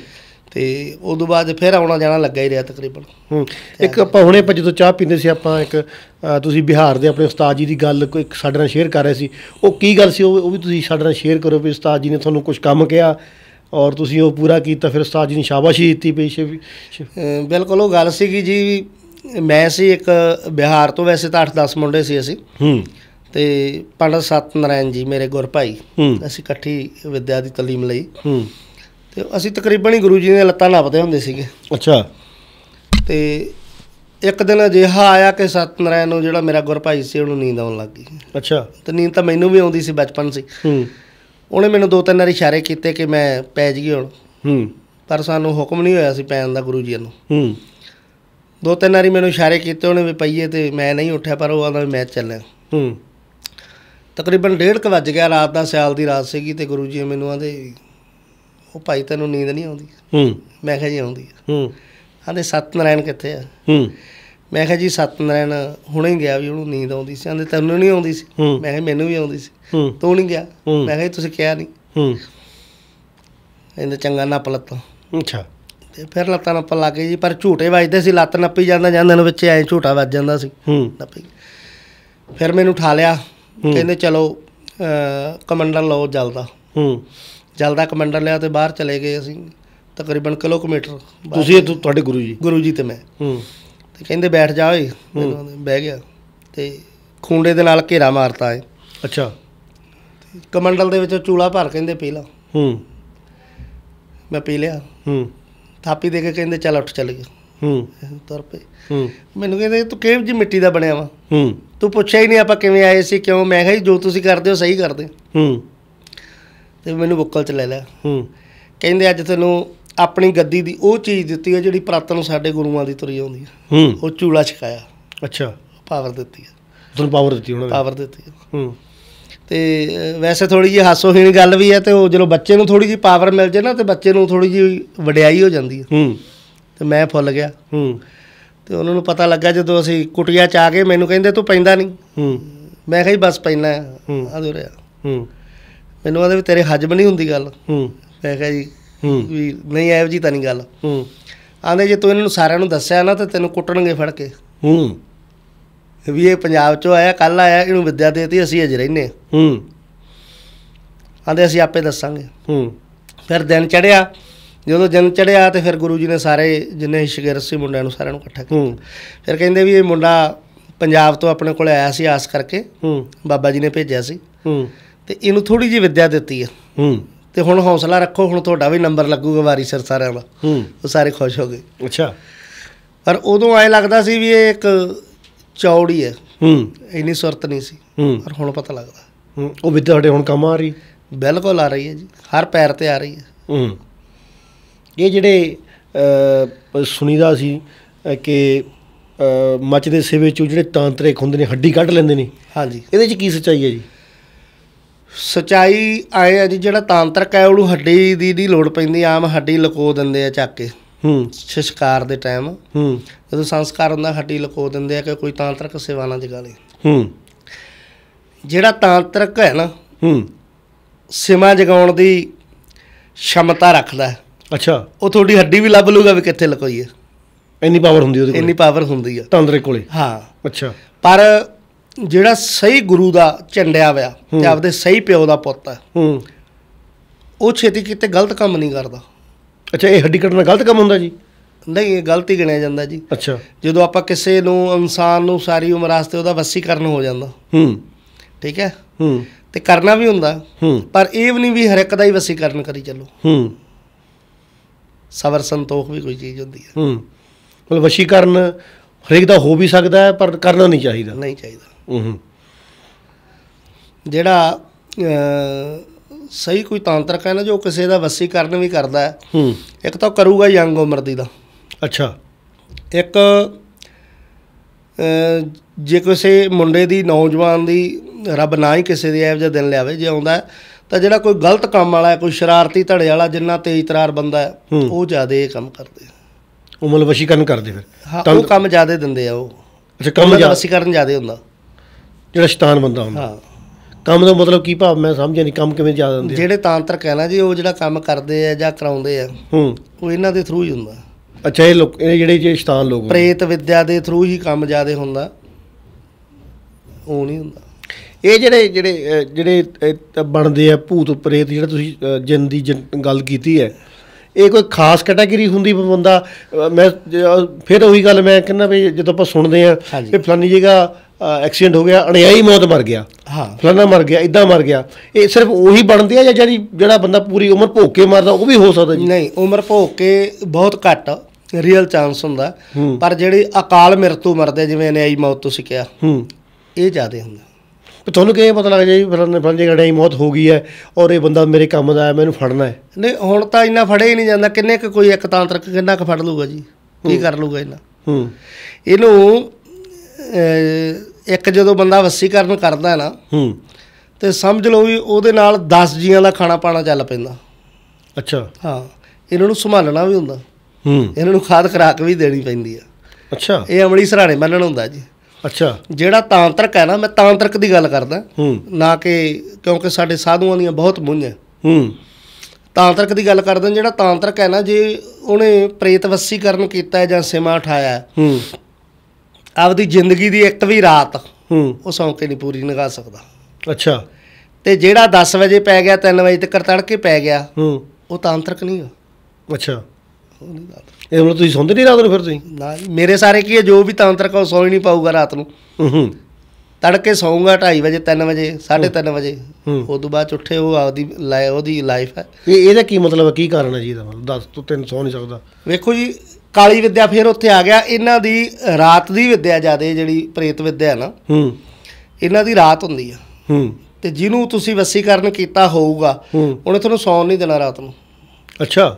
ਤੇ ਉਦੋਂ ਬਾਅਦ ਫਿਰ ਆਉਣਾ ਜਾਣਾ ਲੱਗਾ ਹੀ ਰਿਹਾ ਤਕਰੀਬਨ ਹੂੰ ਇੱਕ ਆਪਾਂ ਹੁਣੇ ਆਪਾਂ ਜਦੋਂ ਚਾਹ ਪੀਂਦੇ ਸੀ ਆਪਾਂ ਇੱਕ ਤੁਸੀਂ ਬਿਹਾਰ ਦੇ ਆਪਣੇ ਉਸਤਾਦ ਜੀ ਦੀ ਗੱਲ ਕੋਈ ਸਾਡੇ ਨਾਲ ਸ਼ੇਅਰ ਕਰ ਰਹੇ ਸੀ ਉਹ ਕੀ ਗੱਲ ਸੀ ਉਹ ਵੀ ਤੁਸੀਂ ਸਾਡੇ ਨਾਲ ਸ਼ੇਅਰ ਕਰੋ ਵੀ ਉਸਤਾਦ ਜੀ ਨੇ ਤੁਹਾਨੂੰ ਕੁਝ ਕੰਮ ਕਿਹਾ ਔਰ ਤੁਸੀਂ ਉਹ ਪੂਰਾ ਕੀਤਾ ਫਿਰ ਉਸਤਾਦ ਜੀ ਨੇ ਸ਼ਾਬਾਸ਼ੀ ਦਿੱਤੀ ਪੇਸ਼ੇ ਬਿਲਕੁਲ ਉਹ ਗੱਲ ਸੀਗੀ ਜੀ ਮੈਂ ਸੀ ਇੱਕ ਬਿਹਾਰ ਤੋਂ ਵੈਸੇ ਤਾਂ 8-10 ਮੁੰਡੇ ਸੀ ਅਸੀਂ ਹੂੰ ਤੇ ਪੰਡਤ ਸਤ ਨਾਰਾਇਣ ਜੀ ਮੇਰੇ ਗੁਰ ਭਾਈ ਅਸੀਂ ਇਕੱਠੀ ਵਿਦਿਆ ਦੀ ਤਾਲੀਮ ਲਈ ਹੂੰ ਤੇ ਅਸੀਂ ਤਕਰੀਬਨ ਹੀ ਗੁਰੂ ਜੀ ਦੀਆਂ ਲੱਤਾਂ ਨੱਪਦੇ ਹੁੰਦੇ ਸੀਗੇ ਅੱਛਾ ਤੇ ਇੱਕ ਦਿਨ ਅਜਿਹਾ ਆਇਆ ਕਿ ਨਰਾਇਣ ਨੂੰ ਜਿਹੜਾ ਮੇਰਾ ਗੁਰਭਾਈ ਸੀ ਉਹਨੂੰ ਨੀਂਦ ਆਉਣ ਲੱਗ ਗਈ ਅੱਛਾ ਤੇ ਨੀਂਦ ਤਾਂ ਮੈਨੂੰ ਵੀ ਆਉਂਦੀ ਸੀ ਬਚਪਨ ਸੀ ਹੂੰ ਉਹਨੇ ਮੈਨੂੰ ਦੋ ਤਿੰਨ ਵਾਰ ਇਸ਼ਾਰੇ ਕੀਤੇ ਕਿ ਮੈਂ ਪੈ ਜੀ ਹੁਣ ਹੂੰ ਪਰ ਸਾਨੂੰ ਹੁਕਮ ਨਹੀਂ ਹੋਇਆ ਸੀ ਪੈਣ ਦਾ ਗੁਰੂ ਜੀ ਨੂੰ ਹੂੰ ਦੋ ਤਿੰਨ ਵਾਰੀ ਮੈਨੂੰ ਇਸ਼ਾਰੇ ਕੀਤੇ ਉਹਨੇ ਵੀ ਪਈਏ ਤੇ ਮੈਂ ਨਹੀਂ ਉੱਠਿਆ ਪਰ ਉਹ ਆਂਦਾ ਮੈਚ ਚੱਲਿਆ ਹੂੰ ਤਕਰੀਬਨ 1:30 ਵਜ ਗਿਆ ਰਾਤ ਦਾ ਸਿਆਲ ਦੀ ਰਾਤ ਸੀਗੀ ਤੇ ਗੁਰੂ ਜੀ ਮੈਨੂੰ ਆਂਦੇ ਉਹ ਭਾਈ ਤੈਨੂੰ ਨੀਂਦ ਨਹੀਂ ਆਉਂਦੀ ਹੂੰ ਮੈਂ ਕਿਹਾ ਜੀ ਆਉਂਦੀ ਹੂੰ ਆਂਦੇ ਸਤਨਾਰਾਇਣ ਕਿੱਥੇ ਆ ਹੂੰ ਮੈਂ ਕਿਹਾ ਜੀ ਸਤਨਾਰਾਇਣ ਹੁਣੇ ਗਿਆ ਵੀ ਉਹਨੂੰ ਨੀਂਦ ਆਉਂਦੀ ਸੀ ਆਂਦੇ ਤੈਨੂੰ ਨਹੀਂ ਆਉਂਦੀ ਸੀ ਮੈਂ ਕਿਹਾ ਮੈਨੂੰ ਵੀ ਆਉਂਦੀ ਸੀ ਤੂੰ ਨਹੀਂ ਗਿਆ ਮੈਂ ਕਿਹਾ ਤੁਸੀਂ ਕਿਹਾ ਨਹੀਂ ਹੂੰ ਇਹਨੇ ਚੰਗਾ ਨੱਪ ਲੱਤਾਂ ਅੱਛਾ ਤੇ ਫਿਰ ਲੱਤਾਂ ਨੱਪ ਲਾ ਕੇ ਜੀ ਪਰ ਝੂਟੇ ਵੱਜਦੇ ਸੀ ਲੱਤ ਨੱਪੀ ਜਾਂਦਾ ਜਾਂਦੇ ਨੂੰ ਵਿੱਚ ਐ ਝੂਟਾ ਵੱਜ ਜਾਂਦਾ ਸੀ ਹੂੰ ਨੱਪੀ ਫਿਰ ਮੈਨੂੰ ਠਾ ਲਿਆ ਕਹਿੰਦੇ ਚਲੋ ਕਮੰਡਰ ਲਓ ਜਲਦਾ ਹੂੰ ਜਲਦਾ ਕਮੰਡਲ ਲਿਆ ਤੇ ਬਾਹਰ ਚਲੇ ਗਏ ਅਸੀਂ ਤਕਰੀਬਨ ਕਿਲੋਮੀਟਰ ਤੁਸੀਂ ਤੁਹਾਡੇ ਗੁਰੂ ਜੀ ਗੁਰੂ ਜੀ ਤੇ ਮੈਂ ਹੂੰ ਤੇ ਕਹਿੰਦੇ ਬੈਠ ਜਾ ਓਏ ਬਹਿ ਗਿਆ ਤੇ ਖੁੰਡੇ ਦੇ ਨਾਲ ਘੇਰਾ ਮਾਰਤਾ ਏ ਅੱਛਾ ਕਮੰਡਲ ਦੇ ਵਿੱਚ ਚੂਲਾ ਭਰ ਕਹਿੰਦੇ ਪੀ ਲਾ ਹੂੰ ਮੈਂ ਪੀ ਲਿਆ ਹੂੰ ਥਾਪੀ ਦੇ ਕੇ ਕਹਿੰਦੇ ਚੱਲ ਉੱਠ ਚੱਲ ਗਿਆ ਹੂੰ ਤੁਰ ਪਏ ਹੂੰ ਮੈਨੂੰ ਕਹਿੰਦੇ ਤੂੰ ਕਿਹੋ ਜੀ ਮਿੱਟੀ ਦਾ ਬਣਿਆ ਵਾ ਹੂੰ ਤੂੰ ਪੁੱਛਿਆ ਹੀ ਨਹੀਂ ਆਪਾਂ ਕਿਵੇਂ ਆਏ ਸੀ ਕਿਉਂ ਮੈਂ ਕਿਹਾ ਜੀ ਜੋ ਤੁਸੀਂ ਕਰਦੇ ਹੋ ਸਹੀ ਕਰਦੇ ਹੂੰ ਤੇ ਮੈਨੂੰ ਬੁੱਕਲ 'ਚ ਲੈ ਲਿਆ ਹੂੰ ਕਹਿੰਦੇ ਅੱਜ ਤੈਨੂੰ ਆਪਣੀ ਗੱਦੀ ਦੀ ਉਹ ਚੀਜ਼ ਦਿੱਤੀ ਹੈ ਜਿਹੜੀ ਪ੍ਰਾਤਨ ਨੂੰ ਸਾਡੇ ਗੁਰੂਆਂ ਦੀ ਤੁਰੀ ਆਉਂਦੀ ਹੈ ਹੂੰ ਉਹ ਚੂਲਾ ਛਕਾਇਆ ਅੱਛਾ ਪਾਵਰ ਦਿੱਤੀ ਹੈ ਤੁਹਾਨੂੰ ਪਾਵਰ ਦਿੱਤੀ ਉਹਨਾਂ ਨੇ ਪਾਵਰ ਦਿੱਤੀ ਹੂੰ ਤੇ ਵੈਸੇ ਥੋੜੀ ਜਿਹੀ ਹਾਸੋਹੀਣ ਗੱਲ ਵੀ ਹੈ ਤੇ ਉਹ ਜਦੋਂ ਬੱਚੇ ਨੂੰ ਥੋੜੀ ਜਿਹੀ ਪਾਵਰ ਮਿਲ ਜੇ ਨਾ ਤੇ ਬੱਚੇ ਨੂੰ ਥੋੜੀ ਜਿਹੀ ਵਡਿਆਈ ਹੋ ਜਾਂਦੀ ਹੈ ਹੂੰ ਤੇ ਮੈਂ ਫੁੱਲ ਗਿਆ ਹੂੰ ਤੇ ਉਹਨਾਂ ਨੂੰ ਪਤਾ ਲੱਗਾ ਜਦੋਂ ਅਸੀਂ ਕੁਟਿਆ ਚ ਆ ਗਏ ਮੈਨੂੰ ਕਹਿੰਦੇ ਤੂੰ ਪੈਂਦਾ ਨਹੀਂ ਹੂੰ ਮੈਂ ਕਿਹਾ ਜੀ ਬਸ ਪੈਣਾ ਹੂੰ ਅਧੂਰਿਆ ਹੂੰ ਮੈਨੂੰ ਆਦੇ ਵੀ ਤੇਰੇ ਹਜਮ ਨਹੀਂ ਹੁੰਦੀ ਗੱਲ ਹੂੰ ਮੈਂ ਕਿਹਾ ਜੀ ਹੂੰ ਵੀ ਨਹੀਂ ਐਵ ਜੀ ਤਾਂ ਨਹੀਂ ਗੱਲ ਹੂੰ ਆਂਦੇ ਜੇ ਤੂੰ ਇਹਨਾਂ ਨੂੰ ਸਾਰਿਆਂ ਨੂੰ ਦੱਸਿਆ ਨਾ ਤਾਂ ਤੈਨੂੰ ਕੁੱਟਣਗੇ ਫੜ ਕੇ ਹੂੰ ਵੀ ਇਹ ਪੰਜਾਬ ਚੋਂ ਆਇਆ ਕੱਲ ਆਇਆ ਇਹਨੂੰ ਵਿਦਿਆ ਦੇਤੀ ਅਸੀਂ ਅਜ ਰਹਿੰਨੇ ਹੂੰ ਆਂਦੇ ਅਸੀਂ ਆਪੇ ਦੱਸਾਂਗੇ ਹੂੰ ਫਿਰ ਦਿਨ ਚੜਿਆ ਜਦੋਂ ਦਿਨ ਚੜਿਆ ਤੇ ਫਿਰ ਗੁਰੂ ਜੀ ਨੇ ਸਾਰੇ ਜਿੰਨੇ ਸ਼ਗਿਰ ਸੀ ਮੁੰਡਿਆਂ ਨੂੰ ਸਾਰਿਆਂ ਨੂੰ ਇਕੱਠਾ ਕੀਤਾ ਫਿਰ ਕਹਿੰਦੇ ਵੀ ਇਹ ਮੁੰਡਾ ਪੰਜਾਬ ਤੋਂ ਆਪਣੇ ਕੋਲ ਆਇਆ ਸੀ ਆਸ ਕਰਕੇ ਹੂੰ ਬਾਬਾ ਜੀ ਨੇ ਭੇਜਿਆ ਸੀ ਹੂੰ ਤੇ ਇਹਨੂੰ ਥੋੜੀ ਜਿਹੀ ਵਿੱਦਿਆ ਦਿੱਤੀ ਆ ਹੂੰ ਤੇ ਹੁਣ ਹੌਸਲਾ ਰੱਖੋ ਹੁਣ ਤੁਹਾਡਾ ਵੀ ਨੰਬਰ ਲੱਗੂਗਾ ਵਾਰੀ ਸਰ ਸਾਰਿਆਂ ਦਾ ਹੂੰ ਉਹ ਸਾਰੇ ਖੁਸ਼ ਹੋ ਗਏ ਅੱਛਾ ਪਰ ਉਦੋਂ ਐ ਲੱਗਦਾ ਸੀ ਵੀ ਇਹ ਇੱਕ ਚੌੜੀ ਹੈ ਹੂੰ ਇੰਨੀ ਸੁਰਤ ਨਹੀਂ ਸੀ ਪਰ ਹੁਣ ਪਤਾ ਲੱਗਦਾ ਹੂੰ ਉਹ ਵਿੱਦਿਆ ਤੁਹਾਡੇ ਹੁਣ ਕੰਮ ਆ ਰਹੀ ਬਿਲਕੁਲ ਆ ਰਹੀ ਹੈ ਜੀ ਹਰ ਪੈਰ ਤੇ ਆ ਰਹੀ ਹੈ ਹੂੰ ਇਹ ਜਿਹੜੇ ਸੁਣੀਦਾ ਸੀ ਕਿ ਮੱਚ ਦੇ ਸੇਵੇ ਚੋਂ ਜਿਹੜੇ ਤਾਂਤਰੇ ਹੁੰਦੇ ਨੇ ਹੱਡੀ ਕੱਢ ਲੈਂਦੇ ਨੇ ਹਾਂਜੀ ਇਹਦੇ ਚ ਕੀ ਸੱਚਾਈ ਹੈ ਜੀ ਸਚਾਈ ਆਏ ਆ ਜੀ ਜਿਹੜਾ ਤਾਂਤਰਕ ਹੈ ਉਹਨੂੰ ਹੱਡੀ ਦੀ ਦੀ ਲੋੜ ਪੈਂਦੀ ਆਮ ਹੱਡੀ ਲਕੋ ਦਿੰਦੇ ਆ ਚੱਕ ਕੇ ਹੂੰ ਸ਼ਿਸ਼ਕਾਰ ਦੇ ਟਾਈਮ ਹੂੰ ਜਦੋਂ ਸੰਸਕਾਰ ਹੁੰਦਾ ਹੱਡੀ ਲਕੋ ਦਿੰਦੇ ਆ ਕਿ ਕੋਈ ਤਾਂਤਰਕ ਸੇਵਾ ਨਾ ਜਗਾ ਲੇ ਹੂੰ ਜਿਹੜਾ ਤਾਂਤਰਕ ਹੈ ਨਾ ਹੂੰ ਸਿਮਾ ਜਗਾਉਣ ਦੀ ਸ਼ਮਤਾ ਰੱਖਦਾ ਅੱਛਾ ਉਹ ਤੁਹਾਡੀ ਹੱਡੀ ਵੀ ਲੱਭ ਲੂਗਾ ਵੀ ਕਿੱਥੇ ਲਕੋਈ ਹੈ ਇੰਨੀ ਪਾਵਰ ਹੁੰਦੀ ਉਹਦੇ ਕੋਲ ਇੰਨੀ ਪਾਵਰ ਹੁੰਦੀ ਆ ਤਾਂਤਰਿਕ ਕੋਲੇ ਹਾਂ ਅੱਛਾ ਪਰ ਜਿਹੜਾ ਸਹੀ ਗੁਰੂ ਦਾ ਚੰਡਿਆ ਹੋਇਆ ਤੇ ਆਪਦੇ ਸਹੀ ਪਿਓ ਦਾ ਪੁੱਤ ਹੈ ਹੂੰ ਉਹ ਛੇਤੀ ਕਿਤੇ ਗਲਤ ਕੰਮ ਨਹੀਂ ਕਰਦਾ ਅੱਛਾ ਇਹ ਹੱਡੀ ਕੱਟਣਾ ਗਲਤ ਕੰਮ ਹੁੰਦਾ ਜੀ ਨਹੀਂ ਇਹ ਗਲਤੀ ਗਿਣਿਆ ਜਾਂਦਾ ਜੀ ਅੱਛਾ ਜਦੋਂ ਆਪਾਂ ਕਿਸੇ ਨੂੰ ਇਨਸਾਨ ਨੂੰ ਸਾਰੀ ਉਮਰ ਵਾਸਤੇ ਉਹਦਾ ਵਸੀਕਰਨ ਹੋ ਜਾਂਦਾ ਹੂੰ ਠੀਕ ਹੈ ਹੂੰ ਤੇ ਕਰਨਾ ਵੀ ਹੁੰਦਾ ਹੂੰ ਪਰ ਇਹ ਵੀ ਨਹੀਂ ਵੀ ਹਰ ਇੱਕ ਦਾ ਹੀ ਵਸੀਕਰਨ ਕਰੀ ਚੱਲੋ ਹੂੰ ਸਬਰ ਸੰਤੋਖ ਵੀ ਕੋਈ ਚੀਜ਼ ਹੁੰਦੀ ਹੈ ਹੂੰ ਮਤਲਬ ਵਸੀਕਰਨ ਹਰੇਕ ਦਾ ਹੋ ਵੀ ਸਕਦਾ ਹੈ ਪਰ ਕਰਨਾ ਨਹੀਂ ਚਾਹੀਦਾ ਨਹੀਂ ਚਾਹੀਦਾ ਜਿਹੜਾ ਸਹੀ ਕੋਈ ਤਾਂਤਰਕ ਹੈ ਨਾ ਜੋ ਕਿਸੇ ਦਾ ਵਸੀਕਰਨ ਵੀ ਕਰਦਾ ਹੈ ਇੱਕ ਤਾਂ ਕਰੂਗਾ ਯੰਗ ਉਮਰ ਦੀ ਦਾ ਅੱਛਾ ਇੱਕ ਜੇ ਕਿਸੇ ਮੁੰਡੇ ਦੀ ਨੌਜਵਾਨ ਦੀ ਰੱਬ ਨਾ ਹੀ ਕਿਸੇ ਦੇ ਐਵ ਜਿਹਾ ਦਿਨ ਲਿਆਵੇ ਜੇ ਆਉਂਦਾ ਤਾਂ ਜਿਹੜਾ ਕੋਈ ਗਲਤ ਕੰਮ ਵਾਲਾ ਕੋਈ ਸ਼ਰਾਰਤੀ ਧੜੇ ਵਾਲਾ ਜਿੰਨਾ ਤੇਜ਼ ਤਰਾਰ ਬੰਦਾ ਹੈ ਉਹ ਜ਼ਿਆਦਾ ਇਹ ਕੰਮ ਕਰਦੇ ਉਮਲ ਵਸ਼ੀਕਰਨ ਕਰਦੇ ਫਿਰ ਹਾਂ ਉਹ ਕੰਮ ਜ਼ਿਆਦਾ ਦਿੰਦੇ ਆ ਉਹ ਅੱਛਾ ਕੰਮ ਜ਼ਿਆਦਾ ਵਸ਼ੀਕਰਨ ਜ਼ਿਆਦਾ ਹੁੰਦਾ ਜਿਹੜਾ ਸ਼ੈਤਾਨ ਬੰਦਾ ਹੁੰਦਾ ਹਾਂ ਕੰਮ ਦਾ ਮਤਲਬ ਕੀ ਭਾਵ ਮੈਂ ਸਮਝਿਆ ਨਹੀਂ ਕੰਮ ਕਿਵੇਂ ਜ਼ਿਆਦਾ ਹੁੰਦਾ ਜਿਹੜੇ ਤਾਂਤਰ ਕਹਿੰਦਾ ਜੀ ਉਹ ਜਿਹੜਾ ਕੰਮ ਕਰਦੇ ਆ ਜਾਂ ਕਰਾਉਂਦੇ ਆ ਹੂੰ ਉਹ ਇਹਨਾਂ ਦੇ ਥਰੂ ਹੀ ਹੁੰਦਾ ਅੱਛਾ ਇਹ ਲੋਕ ਇਹ ਜਿਹੜੇ ਜੇ ਸ਼ੈਤਾਨ ਲੋਕ ਪ੍ਰੇਤ ਵਿਦਿਆ ਦੇ ਥਰੂ ਹੀ ਕੰਮ ਜ਼ਿਆਦਾ ਹੁੰਦਾ ਉਹ ਨਹੀਂ ਹੁੰਦਾ ਇਹ ਜਿਹੜੇ ਜਿਹੜੇ ਜਿਹੜੇ ਬਣਦੇ ਆ ਭੂਤ ਪ੍ਰੇਤ ਜਿਹੜਾ ਤੁਸੀਂ ਜਿੰਨ ਦੀ ਗੱਲ ਕੀਤੀ ਹੈ ਇਹ ਕੋਈ ਖਾਸ ਕੈਟਾਗਰੀ ਹੁੰਦੀ ਬੰਦਾ ਮੈਂ ਫਿਰ ਉਹੀ ਗੱਲ ਮੈਂ ਕਹਿੰਦਾ ਵੀ ਜਦੋਂ ਆਪਾਂ ਸੁਣਦੇ ਆ ਕਿ ਫਲਾਨੀ ਜਗ੍ਹਾ ਐਕਸੀਡੈਂਟ ਹੋ ਗਿਆ ਅਣਿਆਈ ਮੌਤ ਮਰ ਗਿਆ ਹਾਂ ਫਲਾਣਾ ਮਰ ਗਿਆ ਇਦਾਂ ਮਰ ਗਿਆ ਇਹ ਸਿਰਫ ਉਹੀ ਬਣਦੇ ਆ ਜਾਂ ਜਿਹੜੀ ਜਿਹੜਾ ਬੰਦਾ ਪੂਰੀ ਉਮਰ ਭੋਗ ਕੇ ਮਰਦਾ ਉਹ ਵੀ ਹੋ ਸਕਦਾ ਜੀ ਨਹੀਂ ਉਮਰ ਭੋਗ ਕੇ ਬਹੁਤ ਘੱਟ ਰੀਅਲ ਚਾਂਸ ਹੁੰਦਾ ਪਰ ਜਿਹੜੀ ਅਕਾਲ ਮਰਤੂ ਮਰਦੇ ਜਿਵੇਂ ਅਣਿਆਈ ਮੌਤ ਤੁਸੀਂ ਕਿਹਾ ਹੂੰ ਇਹ ਜ਼ਿਆਦਾ ਹੁੰਦਾ ਪਰ ਤੁਹਾਨੂੰ ਕਿਵੇਂ ਪਤਾ ਲੱਗ ਜਾਈ ਫਲਾਣੇ ਫਲਾਣੇ ਗੜੇ ਦੀ ਮੌਤ ਹੋ ਗਈ ਹੈ ਔਰ ਇਹ ਬੰਦਾ ਮੇਰੇ ਕੰਮ ਦਾ ਆਇਆ ਮੈਨੂੰ ਫੜਨਾ ਹੈ ਨਹੀਂ ਹੁਣ ਤਾਂ ਇੰਨਾ ਫੜਿਆ ਹੀ ਨਹੀਂ ਜਾਂਦਾ ਕਿੰਨੇ ਕੁ ਕੋਈ ਇੱਕ ਤਾਂਤਰਿਕ ਕਿੰਨਾ ਕੁ ਫੜ ਲੂਗਾ ਜੀ ਕੀ ਕਰ ਲੂਗਾ ਇਹਨਾਂ ਹੂੰ ਇਹਨੂੰ ਇੱਕ ਜਦੋਂ ਬੰਦਾ ਵਸੀਕਰਨ ਕਰਦਾ ਨਾ ਹੂੰ ਤੇ ਸਮਝ ਲਓ ਵੀ ਉਹਦੇ ਨਾਲ 10 ਜੀਆਂ ਦਾ ਖਾਣਾ ਪਾਣਾ ਚੱਲ ਪੈਂਦਾ ਅੱਛਾ ਹਾਂ ਇਹਨਾਂ ਨੂੰ ਸੰਭਾਲਣਾ ਵੀ ਹੁੰਦਾ ਹੂੰ ਇਹਨਾਂ ਨੂੰ ਖਾਦ ਖਰਾਕ ਵੀ ਦੇਣੀ ਪੈਂਦੀ ਆ ਅੱਛਾ ਇਹ ਅਮਲੀ ਸਰਾਣੇ ਮੰਨਣ ਹੁੰਦਾ ਜੀ ਅੱਛਾ ਜਿਹੜਾ ਤਾਂਤਰਕ ਹੈ ਨਾ ਮੈਂ ਤਾਂਤਰਕ ਦੀ ਗੱਲ ਕਰਦਾ ਹੂੰ ਨਾ ਕਿ ਕਿਉਂਕਿ ਸਾਡੇ ਸਾਧੂਆਂ ਦੀਆਂ ਬਹੁਤ ਮੁੰਝ ਹੈ ਹੂੰ ਤਾਂਤਰਕ ਦੀ ਗੱਲ ਕਰਦਾ ਜਿਹੜਾ ਤਾਂਤਰਕ ਹੈ ਨਾ ਜੇ ਉਹਨੇ ਪ੍ਰੇਤ ਵਸੀਕਰਨ ਕੀਤਾ ਜਾਂ ਸਿਮਾ ਉਠਾਇਆ ਹੂੰ ਆਪਦੀ ਜ਼ਿੰਦਗੀ ਦੀ ਇੱਕ ਵੀ ਰਾਤ ਹੂੰ ਉਹ ਸੌਂ ਕੇ ਨਹੀਂ ਪੂਰੀ ਨਿਗਾ ਸਕਦਾ ਅੱਛਾ ਤੇ ਜਿਹੜਾ 10 ਵਜੇ ਪੈ ਗਿਆ 3 ਵਜੇ ਤੱਕ ਤੜਕੇ ਪੈ ਗਿਆ ਹੂੰ ਉਹ ਤਾਂਤਰਕ ਨਹੀਂ ਹੈ ਅੱਛਾ ਇਹ ਮਤਲਬ ਤੁਸੀਂ ਸੌਂਦੇ ਨਹੀਂ ਰਾਤ ਨੂੰ ਫਿਰ ਤੁਸੀਂ ਨਾ ਮੇਰੇ ਸਾਰੇ ਕੀ ਹੈ ਜੋ ਵੀ ਤਾਂਤਰਕ ਉਹ ਸੌਂ ਹੀ ਨਹੀਂ ਪਾਊਗਾ ਰਾਤ ਨੂੰ ਹੂੰ ਤੜਕੇ ਸੌਂਗਾ 2:30 ਵਜੇ 3 ਵਜੇ 3:30 ਵਜੇ ਉਸ ਤੋਂ ਬਾਅਦ ਉੱਠੇ ਉਹ ਆਪਦੀ ਲਾਈ ਉਹਦੀ ਲਾਈਫ ਹੈ ਇਹ ਇਹਦਾ ਕੀ ਮਤਲਬ ਹੈ ਕੀ ਕਾਰਨ ਹੈ ਜੀ ਇਹਦਾ ਮਤਲਬ 10 ਤੋਂ 3 ਸੌ ਨਹੀਂ ਸਕਦਾ ਵੇਖੋ ਜੀ ਕਾਲੀ ਵਿੱਦਿਆ ਫਿਰ ਉੱਥੇ ਆ ਗਿਆ ਇਹਨਾਂ ਦੀ ਰਾਤ ਦੀ ਵਿੱਦਿਆ ਜਿਆਦੇ ਜਿਹੜੀ ਪ੍ਰੇਤ ਵਿੱਦਿਆ ਨਾ ਹੂੰ ਇਹਨਾਂ ਦੀ ਰਾਤ ਹੁੰਦੀ ਆ ਹੂੰ ਤੇ ਜਿਹਨੂੰ ਤੁਸੀਂ ਵਸੀਕਰਨ ਕੀਤਾ ਹੋਊਗਾ ਉਹਨੇ ਤੁਹਾਨੂੰ ਸੌਣ ਨਹੀਂ ਦੇਣਾ ਰਾਤ ਨੂੰ ਅੱਛਾ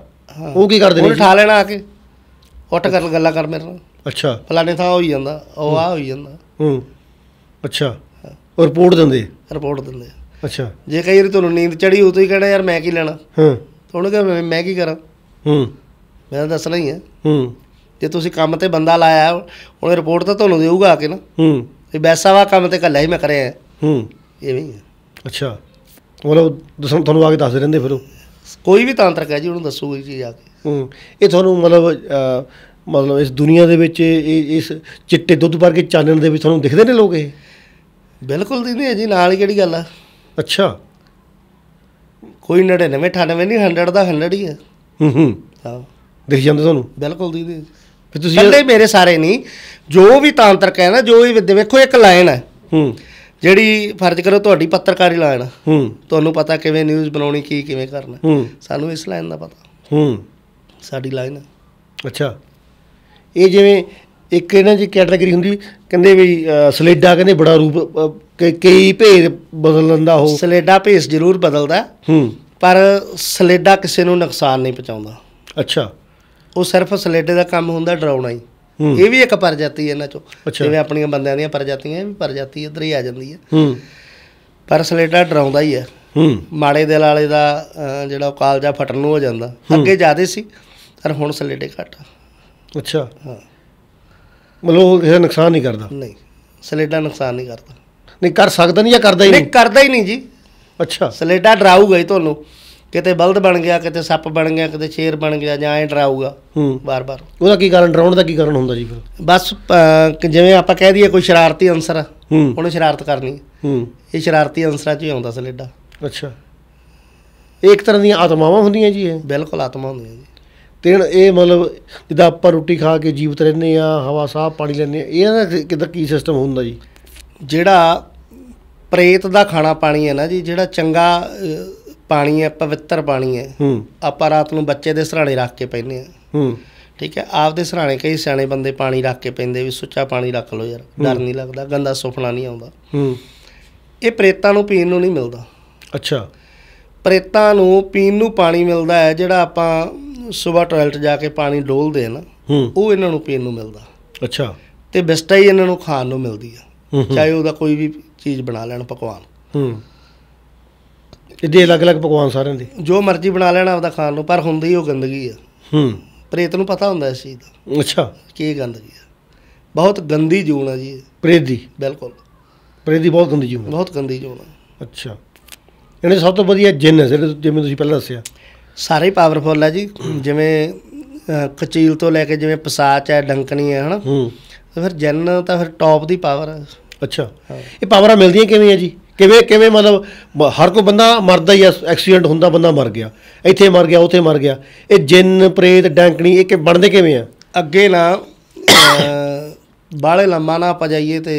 ਉਹ ਕੀ ਕਰਦੇ ਨੇ ਉਹ ਠਾ ਲੈਣਾ ਆ ਕੇ ਉੱਠ ਕਰ ਗੱਲਾਂ ਕਰ ਮੇਰੇ ਨਾਲ ਅੱਛਾ ਫਲਾਣੇ ਥਾਂ ਹੋਈ ਜਾਂਦਾ ਉਹ ਆ ਹੋਈ ਜਾਂਦਾ ਹੂੰ ਅੱਛਾ ਉਹ ਰਿਪੋਰਟ ਦਿੰਦੇ ਰਿਪੋਰਟ ਦਿੰਦੇ ਅੱਛਾ ਜੇ ਕਈ ਵਾਰੀ ਤੁਹਾਨੂੰ ਨੀਂਦ ਚੜੀ ਹੋ ਤੁਸੀਂ ਕਹਿੰਦਾ ਯਾਰ ਮੈਂ ਕੀ ਲੈਣਾ ਹੂੰ ਤੁਹਾਨੂੰ ਕਿ ਮੈਂ ਕੀ ਕਰਾਂ ਹੂੰ ਮੈਂ ਦੱਸਣਾ ਹੀ ਹੈ ਹੂੰ ਜੇ ਤੁਸੀਂ ਕੰਮ ਤੇ ਬੰਦਾ ਲਾਇਆ ਉਹਨੇ ਰਿਪੋਰਟ ਤਾਂ ਤੁਹਾਨੂੰ ਦੇਊਗਾ ਆ ਕੇ ਨਾ ਹੂੰ ਇਹ ਵੈਸਾ ਵਾ ਕੰਮ ਤੇ ਕੱਲਾ ਹੀ ਮੈਂ ਕਰਿਆ ਹੂੰ ਇਹ ਹੀ ਅੱਛਾ ਮਤਲਬ ਤੁਹਾਨੂੰ ਆ ਕੇ ਦੱਸਦੇ ਰਹਿੰਦੇ ਫਿਰ ਉਹ ਕੋਈ ਵੀ ਤਾਂਤਰਕ ਹੈ ਜੀ ਉਹਨੂੰ ਦੱਸੋ ਇਹ ਚੀਜ਼ ਆ ਕੇ ਹੂੰ ਇਹ ਤੁਹਾਨੂੰ ਮਤਲਬ ਮਤਲਬ ਇਸ ਦੁਨੀਆ ਦੇ ਵਿੱਚ ਇਸ ਚਿੱਟੇ ਦੁੱਧ ਵਰਗੇ ਕੇ ਚਾਨਣ ਦੇ ਵਿੱਚ ਤੁਹਾਨੂੰ ਦਿਖਦੇ ਨੇ ਲੋਕ ਇਹ ਬਿਲਕੁਲ ਨਹੀਂ ਹੈ ਜੀ ਨਾਲ ਹੀ ਕਿਹੜੀ ਗੱਲ ਆ ਅੱਛਾ ਕੋਈ 99 98 ਨਹੀਂ 100 ਦਾ 100 ਹੀ ਆ ਹੂੰ ਹੂੰ ਹਾਂ ਦਿਖ ਜਾਂਦੇ ਤੁਹਾਨੂੰ ਬਿਲਕੁਲ ਦੇ ਫਿਰ ਤੁਸੀਂ ਕੱਲੇ ਮੇਰੇ ਸਾਰੇ ਨਹੀਂ ਜੋ ਵੀ ਤਾਂਤਰਕ ਹੈ ਨਾ ਜੋ ਵੀ ਦੇਖੋ ਇੱਕ ਲਾਈਨ ਹੈ ਹੂੰ ਜਿਹੜੀ ਫਰਜ਼ ਕਰੋ ਤੁਹਾਡੀ ਪੱਤਰਕਾਰੀ ਲਾਈਨ ਹੂੰ ਤੁਹਾਨੂੰ ਪਤਾ ਕਿਵੇਂ ਨਿਊਜ਼ ਬਣਾਉਣੀ ਕੀ ਕਿਵੇਂ ਕਰਨਾ ਹੂੰ ਸਾਨੂੰ ਇਸ ਲਾਈਨ ਦਾ ਪਤਾ ਹੂੰ ਸਾਡੀ ਲਾਈਨ ਅੱਛਾ ਇਹ ਜਿਵੇਂ ਇੱਕ ਇਹਨਾਂ ਦੀ ਕੈਟਾਗਰੀ ਹੁੰਦੀ ਕਹਿੰਦੇ ਵੀ ਸਲੇਡਾ ਕਹਿੰਦੇ ਬੜਾ ਰੂਪ ਕਈ ਭੇਦ ਬਦਲ ਲੰਦਾ ਹੋ ਸਲੇਡਾ ਭੇਸ ਜ਼ਰੂਰ ਬਦਲਦਾ ਹੂੰ ਪਰ ਸਲੇਡਾ ਕਿਸੇ ਨੂੰ ਨੁਕਸਾਨ ਨਹੀਂ ਪਹੁੰਚਾਉਂਦਾ ਅੱਛਾ ਉਹ ਸਿਰਫ ਸਲੇਡੇ ਦਾ ਕੰਮ ਹੁੰਦਾ ਡਰਾਉਣਾ ਹੀ ਇਹ ਵੀ ਇੱਕ ਪ੍ਰਜਾਤੀ ਹੈ ਇਹਨਾਂ ਚੋਂ ਜਿਵੇਂ ਆਪਣੀਆਂ ਬੰਦਿਆਂ ਦੀਆਂ ਪ੍ਰਜਾਤੀਆਂ ਇਹ ਵੀ ਪ੍ਰਜਾਤੀ ਇਧਰ ਹੀ ਆ ਜਾਂਦੀ ਹੈ ਪਰ ਸਲੇਡਾ ਡਰਾਉਂਦਾ ਹੀ ਹੈ ਮਾੜੇ ਦਿਲ ਵਾਲੇ ਦਾ ਜਿਹੜਾ ਉਹ ਕਾਲਜਾ ਫਟਣ ਨੂੰ ਹੋ ਜਾਂਦਾ ਅੱਗੇ ਜ਼ਿਆਦੇ ਸੀ ਪਰ ਹੁਣ ਸਲੇਡੇ ਘਟ ਅੱਛਾ ਹਾਂ ਮਤਲਬ ਇਹ ਨੁਕਸਾਨ ਨਹੀਂ ਕਰਦਾ ਨਹੀਂ ਸਲੇਡਾ ਨੁਕਸਾਨ ਨਹੀਂ ਕਰਦਾ ਨਹੀਂ ਕਰ ਸਕਦਾ ਨਹੀਂ ਜਾਂ ਕਰਦਾ ਹੀ ਨਹੀਂ ਨਹੀਂ ਕਰਦਾ ਹੀ ਨਹੀਂ ਜੀ ਅੱਛਾ ਸਲੇਡਾ ਡਰਾਊਗਾ ਹੀ ਤੁਹਾਨੂੰ ਕਿਤੇ ਬਲਦ ਬਣ ਗਿਆ ਕਿਤੇ ਸੱਪ ਬਣ ਗਿਆ ਕਿਤੇ ਸ਼ੇਰ ਬਣ ਗਿਆ ਜਾਂ ਐ ਡਰਾਊਗਾ ਹੂੰ ਬਾਰ-ਬਾਰ ਉਹਦਾ ਕੀ ਕਾਰਨ ਡਰਾਉਣ ਦਾ ਕੀ ਕਾਰਨ ਹੁੰਦਾ ਜੀ ਫਿਰ ਬਸ ਜਿਵੇਂ ਆਪਾਂ ਕਹਿ ਦਈਏ ਕੋਈ ਸ਼ਰਾਰਤੀ ਅੰਸਰ ਆ ਉਹਨੇ ਸ਼ਰਾਰਤ ਕਰਨੀ ਹੂੰ ਇਹ ਸ਼ਰਾਰਤੀ ਅੰਸਰਾਂ 'ਚ ਹੀ ਆਉਂਦਾ ਸਲੇਡਾ ਅੱਛਾ ਇੱਕ ਤਰ੍ਹਾਂ ਦੀਆਂ ਆਤਮਾਵਾਂ ਹੁੰਦੀਆਂ ਜੀ ਇਹ ਬਿਲਕੁਲ ਆਤਮਾ ਹੁੰਦੀਆਂ ਜੀ ਤੇ ਇਹ ਮਤਲਬ ਜਿੱਦਾਂ ਆਪਾਂ ਰੋਟੀ ਖਾ ਕੇ ਜੀਵਤ ਰਹਿੰਦੇ ਆ ਹਵਾ ਸਾਹ ਪਾਣੀ ਲੈਂਦੇ ਆ ਇਹਦਾ ਕਿਦਾਂ ਕੀ ਸਿਸਟਮ ਹੁੰਦਾ ਜੀ ਜਿਹੜਾ ਪ੍ਰੇਤ ਦਾ ਖਾਣਾ ਪਾਣੀ ਹੈ ਨਾ ਜੀ ਜਿਹੜਾ ਚੰਗਾ ਪਾਣੀ ਹੈ ਪਵਿੱਤਰ ਪਾਣੀ ਹੈ ਹੂੰ ਆਪਾਂ ਰਾਤ ਨੂੰ ਬੱਚੇ ਦੇ ਸਰਾਣੇ ਰੱਖ ਕੇ ਪੈਨੇ ਆ ਹੂੰ ਠੀਕ ਹੈ ਆਪਦੇ ਸਰਾਣੇ ਕਈ ਸਿਆਣੇ ਬੰਦੇ ਪਾਣੀ ਰੱਖ ਕੇ ਪੈਂਦੇ ਵੀ ਸੁੱਚਾ ਪਾਣੀ ਰੱਖ ਲਓ ਯਾਰ ਡਰ ਨਹੀਂ ਲੱਗਦਾ ਗੰਦਾ ਸੁਪਨਾ ਨਹੀਂ ਆਉਂਦਾ ਹੂੰ ਇਹ ਪ੍ਰੇਤਾਂ ਨੂੰ ਪੀਣ ਨੂੰ ਨਹੀਂ ਮਿਲਦਾ ਅੱਛਾ ਪ੍ਰੇਤਾਂ ਨੂੰ ਪੀਣ ਨੂੰ ਪਾਣੀ ਮਿਲਦਾ ਹੈ ਜਿਹੜਾ ਆਪਾਂ ਸਵੇਰ ਟਾਇਲਟ ਜਾ ਕੇ ਪਾਣੀ ਡੋਲਦੇ ਨਾ ਉਹ ਇਹਨਾਂ ਨੂੰ ਪੀਣ ਨੂੰ ਮਿਲਦਾ ਅੱਛਾ ਤੇ ਬਿਸਟਾ ਹੀ ਇਹਨਾਂ ਨੂੰ ਖਾਣ ਨੂੰ ਮਿਲਦੀ ਆ ਚਾਹੇ ਉਹਦਾ ਕੋਈ ਵੀ ਚੀਜ਼ ਬਣਾ ਲੈਣ ਪਕਵਾਨ ਹੂੰ ਇਹਦੇ ਅਲੱਗ-ਅਲੱਗ ਪਕਵਾਨ ਸਾਰਿਆਂ ਦੇ ਜੋ ਮਰਜ਼ੀ ਬਣਾ ਲੈਣਾ ਆਪਦਾ ਖਾਣ ਨੂੰ ਪਰ ਹੁੰਦੀ ਹੀ ਉਹ ਗੰਦਗੀ ਆ ਹੂੰ ਪ੍ਰੇਤ ਨੂੰ ਪਤਾ ਹੁੰਦਾ ਇਸ ਚੀਜ਼ ਦਾ ਅੱਛਾ ਕੀ ਗੰਦਗੀ ਆ ਬਹੁਤ ਗੰਦੀ ਜੂਨ ਆ ਜੀ ਪ੍ਰੇਤ ਦੀ ਬਿਲਕੁਲ ਪ੍ਰੇਤ ਦੀ ਬਹੁਤ ਗੰਦੀ ਜੂਨ ਬਹੁਤ ਗੰਦੀ ਜੂਨ ਆ ਅੱਛਾ ਇਹਨੇ ਸਭ ਤੋਂ ਵਧੀਆ ਜਿੰਨ ਹੈ ਜਿਹੜੇ ਜਿਵੇਂ ਤੁਸੀਂ ਪਹਿਲਾਂ ਦੱਸਿਆ ਸਾਰੇ ਪਾਵਰਫੁੱਲ ਆ ਜੀ ਜਿਵੇਂ ਕਚੀਲ ਤੋਂ ਲੈ ਕੇ ਜਿਵੇਂ ਪਸਾਚ ਹੈ ਡੰਕਣੀ ਹੈ ਹਨਾ ਹੂੰ ਤੇ ਫਿਰ ਜਿੰਨ ਤਾਂ ਫਿਰ ਟੌਪ ਦੀ ਪਾਵਰ ਅੱਛਾ ਇਹ ਪਾਵਰਾਂ ਮਿਲਦੀਆਂ ਕਿਵੇਂ ਆ ਜੀ ਕਿਵੇਂ ਕਿਵੇਂ ਮਤਲਬ ਹਰ ਕੋ ਬੰਦਾ ਮਰਦਾ ਹੀ ਐ ਐਕਸੀਡੈਂਟ ਹੁੰਦਾ ਬੰਦਾ ਮਰ ਗਿਆ ਇੱਥੇ ਮਰ ਗਿਆ ਉੱਥੇ ਮਰ ਗਿਆ ਇਹ ਜਿੰਨ ਪ੍ਰੇਤ ਡੈਂਕਣੀ ਇਹ ਕਿ ਬਣਦੇ ਕਿਵੇਂ ਆ ਅੱਗੇ ਨਾ ਬਾਲੇ ਲੰਮਾ ਨਾ ਆਪਾਂ ਜਾਈਏ ਤੇ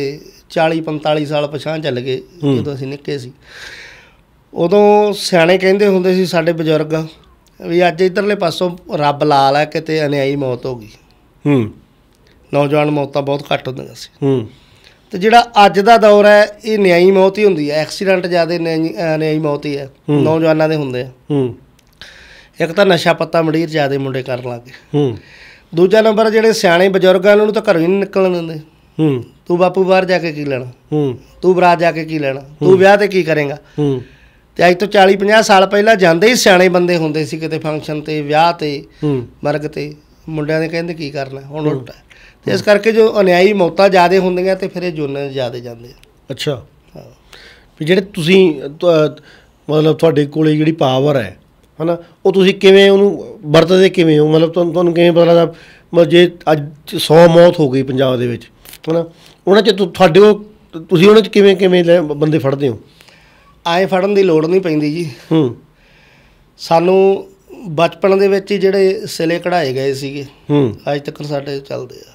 40 45 ਸਾਲ ਪਛਾਣ ਚੱਲ ਗਏ ਜਦੋਂ ਅਸੀਂ ਨਿੱਕੇ ਸੀ ਉਦੋਂ ਸਿਆਣੇ ਕਹਿੰਦੇ ਹੁੰਦੇ ਸੀ ਸਾਡੇ ਬਜ਼ੁਰਗ ਵੀ ਅੱਜ ਇਧਰਲੇ ਪਾਸੋਂ ਰੱਬ ਲਾਲ ਆ ਕਿਤੇ ਅਨਿਆਈ ਮੌਤ ਹੋ ਗਈ ਹੂੰ ਨੌਜਵਾਨ ਮੌਤਾਂ ਬਹੁਤ ਘੱਟ ਹੁੰਦੀਆਂ ਸੀ ਹੂੰ ਤੇ ਜਿਹੜਾ ਅੱਜ ਦਾ ਦੌਰ ਹੈ ਇਹ ਨਿਆਈ ਮੌਤ ਹੀ ਹੁੰਦੀ ਹੈ ਐਕਸੀਡੈਂਟ ਜ਼ਿਆਦਾ ਨਿਆਈ ਮੌਤ ਹੀ ਹੈ ਨੌਜਵਾਨਾਂ ਦੇ ਹੁੰਦੇ ਆ ਹੂੰ ਇੱਕ ਤਾਂ ਨਸ਼ਾ ਪੱਤਾ ਮੜੀਰ ਜ਼ਿਆਦਾ ਮੁੰਡੇ ਕਰਨ ਲੱਗੇ ਹੂੰ ਦੂਜਾ ਨੰਬਰ ਜਿਹੜੇ ਸਿਆਣੇ ਬਜ਼ੁਰਗਾਂ ਨੂੰ ਤਾਂ ਘਰੋਂ ਹੀ ਨਹੀਂ ਨਿਕਲਣ ਦਿੰਦੇ ਹੂੰ ਤੂੰ ਬਾਪੂ ਬਾਹਰ ਜਾ ਕੇ ਕੀ ਲੈਣਾ ਹੂੰ ਤੂੰ ਬਰਾਤ ਜਾ ਕੇ ਕੀ ਲੈਣਾ ਤੂੰ ਵਿਆਹ ਤੇ ਕੀ ਕਰੇਗਾ ਹੂੰ ਤੇ ਅੱਜ ਤੋਂ 40 50 ਸਾਲ ਪਹਿਲਾਂ ਜਾਂਦੇ ਹੀ ਸਿਆਣੇ ਬੰਦੇ ਹੁੰਦੇ ਸੀ ਕਿਤੇ ਫੰਕਸ਼ਨ ਤੇ ਵਿਆਹ ਤੇ ਮਰਗ ਤੇ ਮੁੰਡਿਆਂ ਦੇ ਕਹਿੰਦੇ ਕੀ ਕਰਨਾ ਹੁਣ ਉਲਟਾ ਇਸ ਕਰਕੇ ਜੋ ਅਨਿਆਈ ਮੌਤਾਂ ਜ਼ਿਆਦੇ ਹੁੰਦੀਆਂ ਤੇ ਫਿਰ ਇਹ ਜੁਰਨੇ ਜ਼ਿਆਦੇ ਜਾਂਦੇ ਆ ਅੱਛਾ ਵੀ ਜਿਹੜੇ ਤੁਸੀਂ ਮਤਲਬ ਤੁਹਾਡੇ ਕੋਲੇ ਜਿਹੜੀ ਪਾਵਰ ਹੈ ਹਨਾ ਉਹ ਤੁਸੀਂ ਕਿਵੇਂ ਉਹਨੂੰ ਵਰਤਦੇ ਕਿਵੇਂ ਹੋ ਮਤਲਬ ਤੁਹਾਨੂੰ ਤੁਹਾਨੂੰ ਕਿਵੇਂ ਪਤਾ ਲੱਗਦਾ ਮਤਲਬ ਜੇ ਅੱਜ 100 ਮੌਤ ਹੋ ਗਈ ਪੰਜਾਬ ਦੇ ਵਿੱਚ ਹਨਾ ਉਹਨਾਂ ਚ ਤੁਹਾਡੇ ਉਹ ਤੁਸੀਂ ਉਹਨਾਂ ਚ ਕਿਵੇਂ ਕਿਵੇਂ ਬੰਦੇ ਫੜਦੇ ਹੋ ਆਏ ਫੜਨ ਦੀ ਲੋੜ ਨਹੀਂ ਪੈਂਦੀ ਜੀ ਹੂੰ ਸਾਨੂੰ ਬਚਪਨ ਦੇ ਵਿੱਚ ਹੀ ਜਿਹੜੇ ਸਿਲੇ ਕਢਾਏ ਗਏ ਸੀਗੇ ਹੂੰ ਅੱਜ ਤੱਕ ਸਾਡੇ ਚੱਲਦੇ ਆ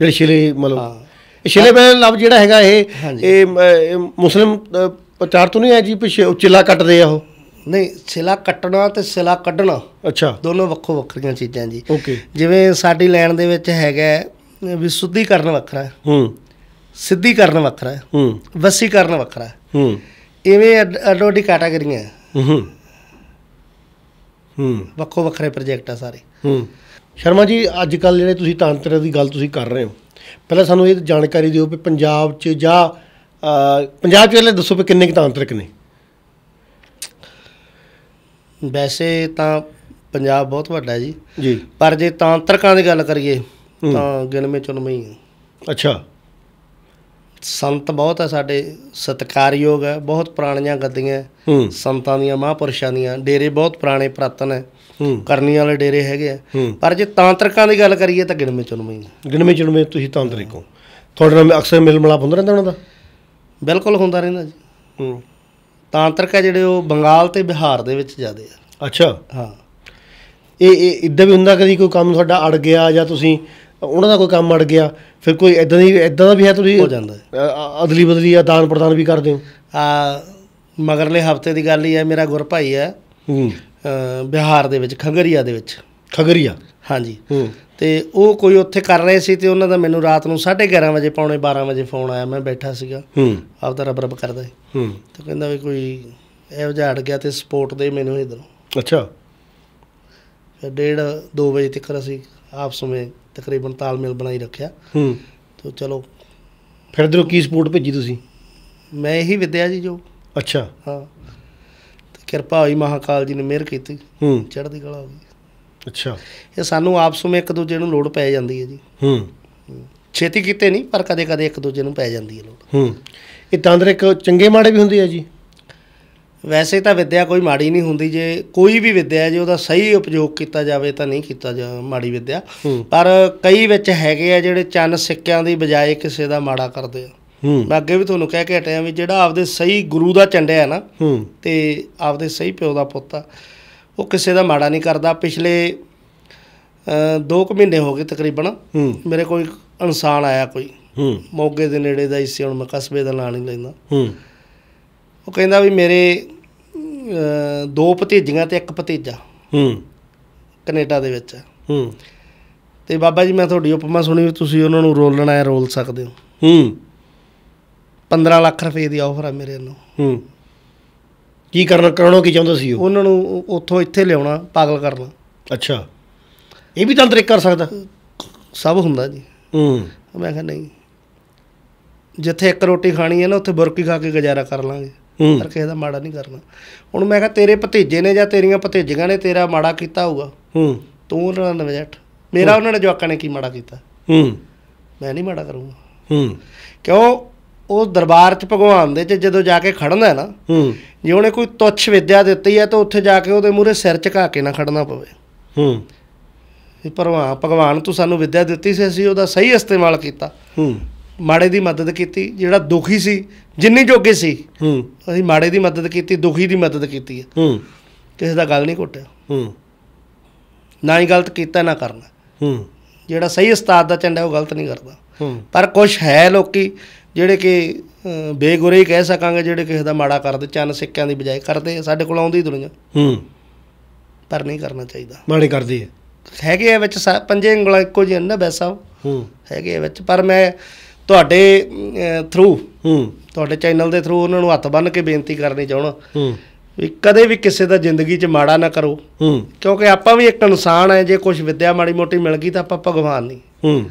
ਜਿਹੜੇ ਸ਼ਿਲੇ ਮਤਲਬ ਸ਼ਿਲੇ ਬੈਲ ਲਵ ਜਿਹੜਾ ਹੈਗਾ ਇਹ ਇਹ ਮੁਸਲਮ ਪ੍ਰਚਾਰ ਤੋਂ ਨਹੀਂ ਹੈ ਜੀ ਪਿਛੇ ਚਿਲਾ ਕੱਟਦੇ ਆ ਉਹ ਨਹੀਂ ਸਿਲਾ ਕੱਟਣਾ ਤੇ ਸਿਲਾ ਕੱਢਣਾ ਅੱਛਾ ਦੋਨੋਂ ਵੱਖੋ ਵੱਖਰੀਆਂ ਚੀਜ਼ਾਂ ਜੀ ਓਕੇ ਜਿਵੇਂ ਸਾਡੀ ਲੈਣ ਦੇ ਵਿੱਚ ਹੈਗਾ ਵੀ ਸੁੱਧੀ ਕਰਨ ਵੱਖਰਾ ਹੂੰ ਸਿੱਧੀ ਕਰਨ ਵੱਖਰਾ ਹੂੰ ਵਸੀ ਕਰਨ ਵੱਖਰਾ ਹੂੰ ਇਵੇਂ ਅਡੋਡੀ ਕੈਟਾਗਰੀਆਂ ਹੂੰ ਹੂੰ ਵੱਖੋ ਵੱਖਰੇ ਪ੍ਰੋਜੈਕਟ ਆ ਸਾਰੇ ਹੂੰ ਸ਼ਰਮਾ ਜੀ ਅੱਜ ਕੱਲ ਜਿਹੜੇ ਤੁਸੀਂ ਤੰਤਰ ਦੀ ਗੱਲ ਤੁਸੀਂ ਕਰ ਰਹੇ ਹੋ ਪਹਿਲਾਂ ਸਾਨੂੰ ਇਹ ਜਾਣਕਾਰੀ ਦਿਓ ਕਿ ਪੰਜਾਬ 'ਚ ਜਾਂ ਪੰਜਾਬ 'ਚ ਇਹਲੇ ਦੱਸੋ ਕਿ ਕਿੰਨੇ ਤਾਂਤਰਿਕ ਨੇ ਵੈਸੇ ਤਾਂ ਪੰਜਾਬ ਬਹੁਤ ਵੱਡਾ ਹੈ ਜੀ ਜੀ ਪਰ ਜੇ ਤਾਂਤਰਿਕਾਂ ਦੀ ਗੱਲ ਕਰੀਏ ਤਾਂ ਗਿਣਵੇਂ ਚੁਣਵੇਂ ਹੀ ਅੱਛਾ ਸੰਤ ਬਹੁਤ ਹੈ ਸਾਡੇ ਸਤਕਾਰਯੋਗ ਹੈ ਬਹੁਤ ਪੁਰਾਣੀਆਂ ਗੱਦੀਆਂ ਸੰਤਾਂ ਦੀਆਂ ਮਹਾਪੁਰਸ਼ਾਂ ਦੀਆਂ ਡੇਰੇ ਬਹੁਤ ਪੁਰਾਣੇ ਪ੍ਰਾਤਨ ਹੈ ਕਰਨੀ ਵਾਲੇ ਡੇਰੇ ਹੈਗੇ ਆ ਪਰ ਜੇ ਤਾਂਤਰਕਾਂ ਦੀ ਗੱਲ ਕਰੀਏ ਤਾਂ ਗਿਣਵੇਂ ਚੁਣਵੇਂ ਗਿਣਵੇਂ ਚੁਣਵੇਂ ਤੁਸੀਂ ਤਾਂਤਰਿਕ ਹੋ ਤੁਹਾਡੇ ਨਾਲ ਅਕਸਰ ਮਿਲ ਮਲਾਪ ਹੁੰਦਾ ਰਹਿੰਦਾ ਉਹਨਾਂ ਦਾ ਬਿਲਕੁਲ ਹੁੰਦਾ ਰਹਿੰਦਾ ਜੀ ਹੂੰ ਆ ਜਿਹੜੇ ਉਹ ਬੰਗਾਲ ਤੇ ਬਿਹਾਰ ਦੇ ਵਿੱਚ ਜ਼ਿਆਦੇ ਆ ਅੱਛਾ ਹਾਂ ਇਹ ਇਹ ਇਦਾਂ ਵੀ ਹੁੰਦਾ ਕਦੀ ਕੋਈ ਕੰਮ ਤੁਹਾਡਾ ਅੜ ਗਿਆ ਜਾਂ ਤੁਸੀਂ ਉਹਨਾਂ ਦਾ ਕੋਈ ਕੰਮ ਅੜ ਗਿਆ ਫਿਰ ਕੋਈ ਇਦਾਂ ਦੀ ਇਦਾਂ ਦਾ ਵੀ ਹੈ ਤੁਸੀਂ ਹੋ ਜਾਂਦਾ ਅਦਲੀ ਬਦਲੀ ਆ ਦਾਨ ਪ੍ਰਦਾਨ ਵੀ ਕਰਦੇ ਹੋ ਆ ਮਗਰਲੇ ਹਫਤੇ ਦੀ ਗੱਲ ਹੀ ਹੈ ਮੇਰਾ ਗੁਰ ਭਾਈ ਹੈ ਹੂੰ ਬਿਹਾਰ ਦੇ ਵਿੱਚ ਖਗਰੀਆ ਦੇ ਵਿੱਚ ਖਗਰੀਆ ਹਾਂਜੀ ਹੂੰ ਤੇ ਉਹ ਕੋਈ ਉੱਥੇ ਕਰ ਰਹੇ ਸੀ ਤੇ ਉਹਨਾਂ ਦਾ ਮੈਨੂੰ ਰਾਤ ਨੂੰ 11:30 ਵਜੇ ਪੌਣੇ 12 ਵਜੇ ਫੋਨ ਆਇਆ ਮੈਂ ਬੈਠਾ ਸੀਗਾ ਆਪ ਦਾ ਰਬ ਰਬ ਕਰਦਾ ਹੂੰ ਤੇ ਕਹਿੰਦਾ ਵੀ ਕੋਈ ਇਹੋ ਜਿਹਾ ਗਿਆ ਤੇ ਸਪੋਰਟ ਦੇ ਮੈਨੂੰ ਇਧਰੋਂ ਅੱਛਾ ਫਿਰ 1:30 2 ਵਜੇ ਤੱਕ ਅਸੀਂ ਆਪਸ ਵਿੱਚ ਤਕਰੀਬਨ ਤਾਲਮੇਲ ਬਣਾਈ ਰੱਖਿਆ ਹੂੰ ਤੇ ਚਲੋ ਫਿਰ ਇਧਰੋਂ ਕੀ ਸਪੋਰਟ ਭੇਜੀ ਤੁਸੀਂ ਮੈਂ ਇਹੀ ਵਿਦਿਆ ਜੀ ਜੋ ਅੱਛਾ ਹਾਂ ਕਿਰਪਾ ਹੋਈ ਮਹਾਕਾਲ ਜੀ ਨੇ ਮਿਹਰ ਕੀਤੀ ਹੂੰ ਚੜ੍ਹਦੀ ਕਲਾ ਹੋ ਗਈ ਅੱਛਾ ਇਹ ਸਾਨੂੰ ਆਪਸ ਵਿੱਚ ਇੱਕ ਦੂਜੇ ਨੂੰ ਲੋੜ ਪੈ ਜਾਂਦੀ ਹੈ ਜੀ ਹੂੰ ਛੇਤੀ ਕੀਤੇ ਨਹੀਂ ਪਰ ਕਦੇ ਕਦੇ ਇੱਕ ਦੂਜੇ ਨੂੰ ਪੈ ਜਾਂਦੀ ਹੈ ਲੋੜ ਹੂੰ ਇਹ ਤੰਦਰ ਇੱਕ ਚੰਗੇ ਮਾੜੇ ਵੀ ਹੁੰਦੇ ਆ ਜੀ ਵੈਸੇ ਤਾਂ ਵਿਦਿਆ ਕੋਈ ਮਾੜੀ ਨਹੀਂ ਹੁੰਦੀ ਜੇ ਕੋਈ ਵੀ ਹੈ ਜੇ ਉਹਦਾ ਸਹੀ ਉਪਯੋਗ ਕੀਤਾ ਜਾਵੇ ਤਾਂ ਨਹੀਂ ਕੀਤਾ ਜਾ ਮਾੜੀ ਵਿਦਿਆ ਪਰ ਕਈ ਵਿੱਚ ਹੈਗੇ ਆ ਜਿਹੜੇ ਚੰਨ ਸਿੱਕਿਆਂ ਦੀ ਬਜਾਏ ਕਿਸੇ ਦਾ ਮਾੜਾ ਕਰਦੇ ਆ ਮੈਂ ਅੱਗੇ ਵੀ ਤੁਹਾਨੂੰ ਕਹਿ ਕੇ ਹਟਿਆ ਵੀ ਜਿਹੜਾ ਆਪਦੇ ਸਹੀ ਗੁਰੂ ਦਾ ਚੰਡਿਆ ਹੈ ਨਾ ਤੇ ਆਪਦੇ ਸਹੀ ਪਿਓ ਦਾ ਪੁੱਤ ਆ ਉਹ ਕਿਸੇ ਦਾ ਮਾੜਾ ਨਹੀਂ ਕਰਦਾ ਪਿਛਲੇ 2 ਕੁ ਮਹੀਨੇ ਹੋ ਗਏ ਤਕਰੀਬਨ ਮੇਰੇ ਕੋਈ ਇਨਸਾਨ ਆਇਆ ਕੋਈ ਮੋਗੇ ਦੇ ਨੇੜੇ ਦਾ ਇਸੇ ਸੀ ਹੁਣ ਮੈਂ ਕਸਬੇ ਦਾ ਨਾਂ ਨਹੀਂ ਲੈਂਦਾ ਉਹ ਕਹਿੰਦਾ ਵੀ ਮੇਰੇ ਦੋ ਭਤੀਜੀਆਂ ਤੇ ਇੱਕ ਭਤੀਜਾ ਹੂੰ ਕੈਨੇਡਾ ਦੇ ਵਿੱਚ ਹੂੰ ਤੇ ਬਾਬਾ ਜੀ ਮੈਂ ਤੁਹਾਡੀ ਉਪਮਾ ਸੁਣੀ ਤੁਸੀਂ ਉਹਨਾਂ ਨੂੰ ਰੋਲਣਾ ਹੈ ਰੋਲ ਸਕਦੇ ਹੋ ਹੂੰ 15 ਲੱਖ ਰੁਪਏ ਦੀ ਆਫਰ ਆ ਮੇਰੇ ਨੂੰ ਹੂੰ ਕੀ ਕਰਨਾ ਕਰਾਉਣਾ ਕੀ ਚਾਹੁੰਦਾ ਸੀ ਉਹ ਉਹਨਾਂ ਨੂੰ ਉੱਥੋਂ ਇੱਥੇ ਲਿਆਉਣਾ ਪਾਗਲ ਕਰਨਾ ਅੱਛਾ ਇਹ ਵੀ ਤਰੀਕਾ ਕਰ ਸਕਦਾ ਸਭ ਹੁੰਦਾ ਜੀ ਹੂੰ ਮੈਂ ਕਿਹਾ ਨਹੀਂ ਜਿੱਥੇ ਇੱਕ ਰੋਟੀ ਖਾਣੀ ਹੈ ਨਾ ਉੱਥੇ ਬੁਰਕੀ ਖਾ ਕੇ ਗੁਜ਼ਾਰਾ ਕਰ ਲਾਂਗੇ ਪਰ ਕਿਸੇ ਦਾ ਮਾੜਾ ਨਹੀਂ ਕਰਨਾ ਹੁਣ ਮੈਂ ਕਿਹਾ ਤੇਰੇ ਭਤੀਜੇ ਨੇ ਜਾਂ ਤੇਰੀਆਂ ਭਤੀਜੀਆਂ ਨੇ ਤੇਰਾ ਮਾੜਾ ਕੀਤਾ ਹੋਊਗਾ ਹੂੰ ਤੂੰ ਉਹਨਾਂ ਨਾਲ ਨਵਜੱਟ ਮੇਰਾ ਉਹਨਾਂ ਨੇ ਜਵਾਕਾਂ ਨੇ ਕੀ ਮਾੜਾ ਕੀਤਾ ਹੂੰ ਮੈਂ ਨਹੀਂ ਮਾੜਾ ਕਰੂੰਗਾ ਹੂੰ ਕਿਉਂ ਉਹ ਦਰਬਾਰ 'ਚ ਭਗਵਾਨ ਦੇ 'ਚ ਜਦੋਂ ਜਾ ਕੇ ਖੜਨਾ ਹੈ ਨਾ ਹੂੰ ਜੇ ਉਹਨੇ ਕੋਈ ਤੁੱਛ ਵਿਦਿਆ ਦਿੱਤੀ ਹੈ ਤਾਂ ਉੱਥੇ ਜਾ ਕੇ ਉਹਦੇ ਮੂਹਰੇ ਸਿਰ ਝੁਕਾ ਕੇ ਨਾ ਖੜਨਾ ਪਵੇ ਹੂੰ ਇਹ ਪਰਵਾਹ ਭਗਵਾਨ ਤੂੰ ਸਾਨੂੰ ਵਿਦਿਆ ਦਿੱਤੀ ਸੀ ਅਸੀਂ ਉਹਦਾ ਸਹੀ ਇਸਤੇਮਾਲ ਕੀਤਾ ਹੂੰ ਮਾੜੇ ਦੀ ਮਦਦ ਕੀਤੀ ਜਿਹੜਾ ਦੁਖੀ ਸੀ ਜਿੰਨੀ ਜੋਗੇ ਸੀ ਹੂੰ ਅਸੀਂ ਮਾੜੇ ਦੀ ਮਦਦ ਕੀਤੀ ਦੁਖੀ ਦੀ ਮਦਦ ਕੀਤੀ ਹੂੰ ਕਿਸੇ ਦਾ ਗੱਲ ਨਹੀਂ ਕੋਟਿਆ ਹੂੰ ਨਾ ਹੀ ਗਲਤ ਕੀਤਾ ਨਾ ਕਰਨਾ ਹੂੰ ਜਿਹੜਾ ਸਹੀ ਉਸਤਾਦ ਦਾ ਚੰਡਾ ਉਹ ਗਲਤ ਨਹੀਂ ਕਰਦਾ ਪਰ ਕੁਝ ਹੈ ਲੋਕੀ ਜਿਹੜੇ ਕਿ ਬੇਗੁਰੇ ਹੀ ਕਹਿ ਸਕਾਂਗੇ ਜਿਹੜੇ ਕਿਸੇ ਦਾ ਮਾੜਾ ਕਰਦੇ ਚੰਨ ਸਿੱਕਿਆਂ ਦੀ ਬਜਾਏ ਕਰਦੇ ਸਾਡੇ ਕੋਲ ਆਉਂਦੀ ਦੁਨੀਆ ਹੂੰ ਪਰ ਨਹੀਂ ਕਰਨਾ ਚਾਹੀਦਾ ਮਾੜੇ ਕਰਦੀ ਹੈ ਹੈਗੇ ਆ ਵਿੱਚ ਪੰਜੇ ਉਂਗਲਾਂ ਇੱਕੋ ਜਿਹੀਆਂ ਨਾ ਬੈ ਹੂੰ ਹੈਗੇ ਵਿੱਚ ਪਰ ਮੈਂ ਤੁਹਾਡੇ ਥਰੂ ਹੂੰ ਤੁਹਾਡੇ ਚੈਨਲ ਦੇ ਥਰੂ ਉਹਨਾਂ ਨੂੰ ਹੱਥ ਬੰਨ ਕੇ ਬੇਨਤੀ ਕਰਨੀ ਚਾਹਣਾ ਹੂੰ ਵੀ ਕਦੇ ਵੀ ਕਿਸੇ ਦਾ ਜ਼ਿੰਦਗੀ 'ਚ ਮਾੜਾ ਨਾ ਕਰੋ ਹੂੰ ਕਿਉਂਕਿ ਆਪਾਂ ਵੀ ਇੱਕ ਇਨਸਾਨ ਹੈ ਜੇ ਕੁਝ ਵਿੱਦਿਆ ਮਾੜੀ ਮੋਟੀ ਮਿਲ ਗਈ ਤਾਂ ਆਪਾਂ ਭਗਵਾਨ ਨਹੀਂ ਹੂੰ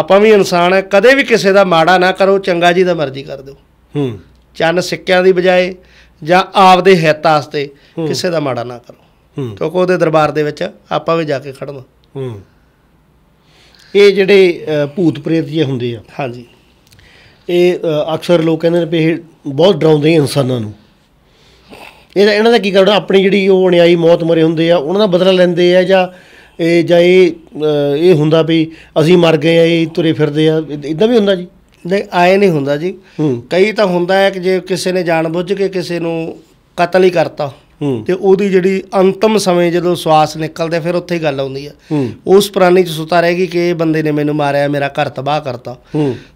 ਆਪਾਂ ਵੀ ਇਨਸਾਨ ਆ ਕਦੇ ਵੀ ਕਿਸੇ ਦਾ ਮਾੜਾ ਨਾ ਕਰੋ ਚੰਗਾ ਜੀ ਦਾ ਮਰਜ਼ੀ ਕਰ ਦਿਓ ਹੂੰ ਚੰਨ ਸਿੱਕਿਆਂ ਦੀ ਬਜਾਏ ਜਾਂ ਆਪਦੇ ਹਿੱਤ ਆਸਤੇ ਕਿਸੇ ਦਾ ਮਾੜਾ ਨਾ ਕਰੋ ਕਿਉਂਕਿ ਉਹਦੇ ਦਰਬਾਰ ਦੇ ਵਿੱਚ ਆਪਾਂ ਵੀ ਜਾ ਕੇ ਖੜਨਾ ਹੂੰ ਇਹ ਜਿਹੜੇ ਭੂਤ ਪ੍ਰੇਤ ਜੀ ਹੁੰਦੇ ਆ ਹਾਂਜੀ ਇਹ ਅਕਸਰ ਲੋਕ ਕਹਿੰਦੇ ਨੇ ਕਿ ਇਹ ਬਹੁਤ ਡਰਾਉਂਦੇ ਆ ਇਨਸਾਨਾਂ ਨੂੰ ਇਹ ਇਹਨਾਂ ਦਾ ਕੀ ਕਰਦਾ ਆਪਣੀ ਜਿਹੜੀ ਉਹ ਅਣਿਆਈ ਮੌਤ ਮਰੇ ਹੁੰਦੇ ਆ ਉਹਨਾਂ ਦਾ ਬਦਲਾ ਲੈਂਦੇ ਆ ਜਾਂ ਇਹ ਜਾਂ ਇਹ ਇਹ ਹੁੰਦਾ ਵੀ ਅਸੀਂ ਮਰ ਗਏ ਆ ਇਹ ਤੁਰੇ ਫਿਰਦੇ ਆ ਇਦਾਂ ਵੀ ਹੁੰਦਾ ਜੀ ਨਹੀਂ ਆਏ ਨਹੀਂ ਹੁੰਦਾ ਜੀ ਕਈ ਤਾਂ ਹੁੰਦਾ ਹੈ ਕਿ ਜੇ ਕਿਸੇ ਨੇ ਜਾਣਬੁੱਝ ਕੇ ਕਿਸੇ ਨੂੰ ਕਤਲ ਹੀ ਕਰਤਾ ਤੇ ਉਹਦੀ ਜਿਹੜੀ ਅੰਤਮ ਸਮੇਂ ਜਦੋਂ ਸਵਾਸ ਨਿਕਲਦਾ ਫਿਰ ਉੱਥੇ ਹੀ ਗੱਲ ਆਉਂਦੀ ਆ ਉਸ ਪ੍ਰਾਣੀ ਚ ਸੁਤਾ ਰਹੇਗੀ ਕਿ ਇਹ ਬੰਦੇ ਨੇ ਮੈਨੂੰ ਮਾਰਿਆ ਮੇਰਾ ਘਰ ਤਬਾਹ ਕਰਤਾ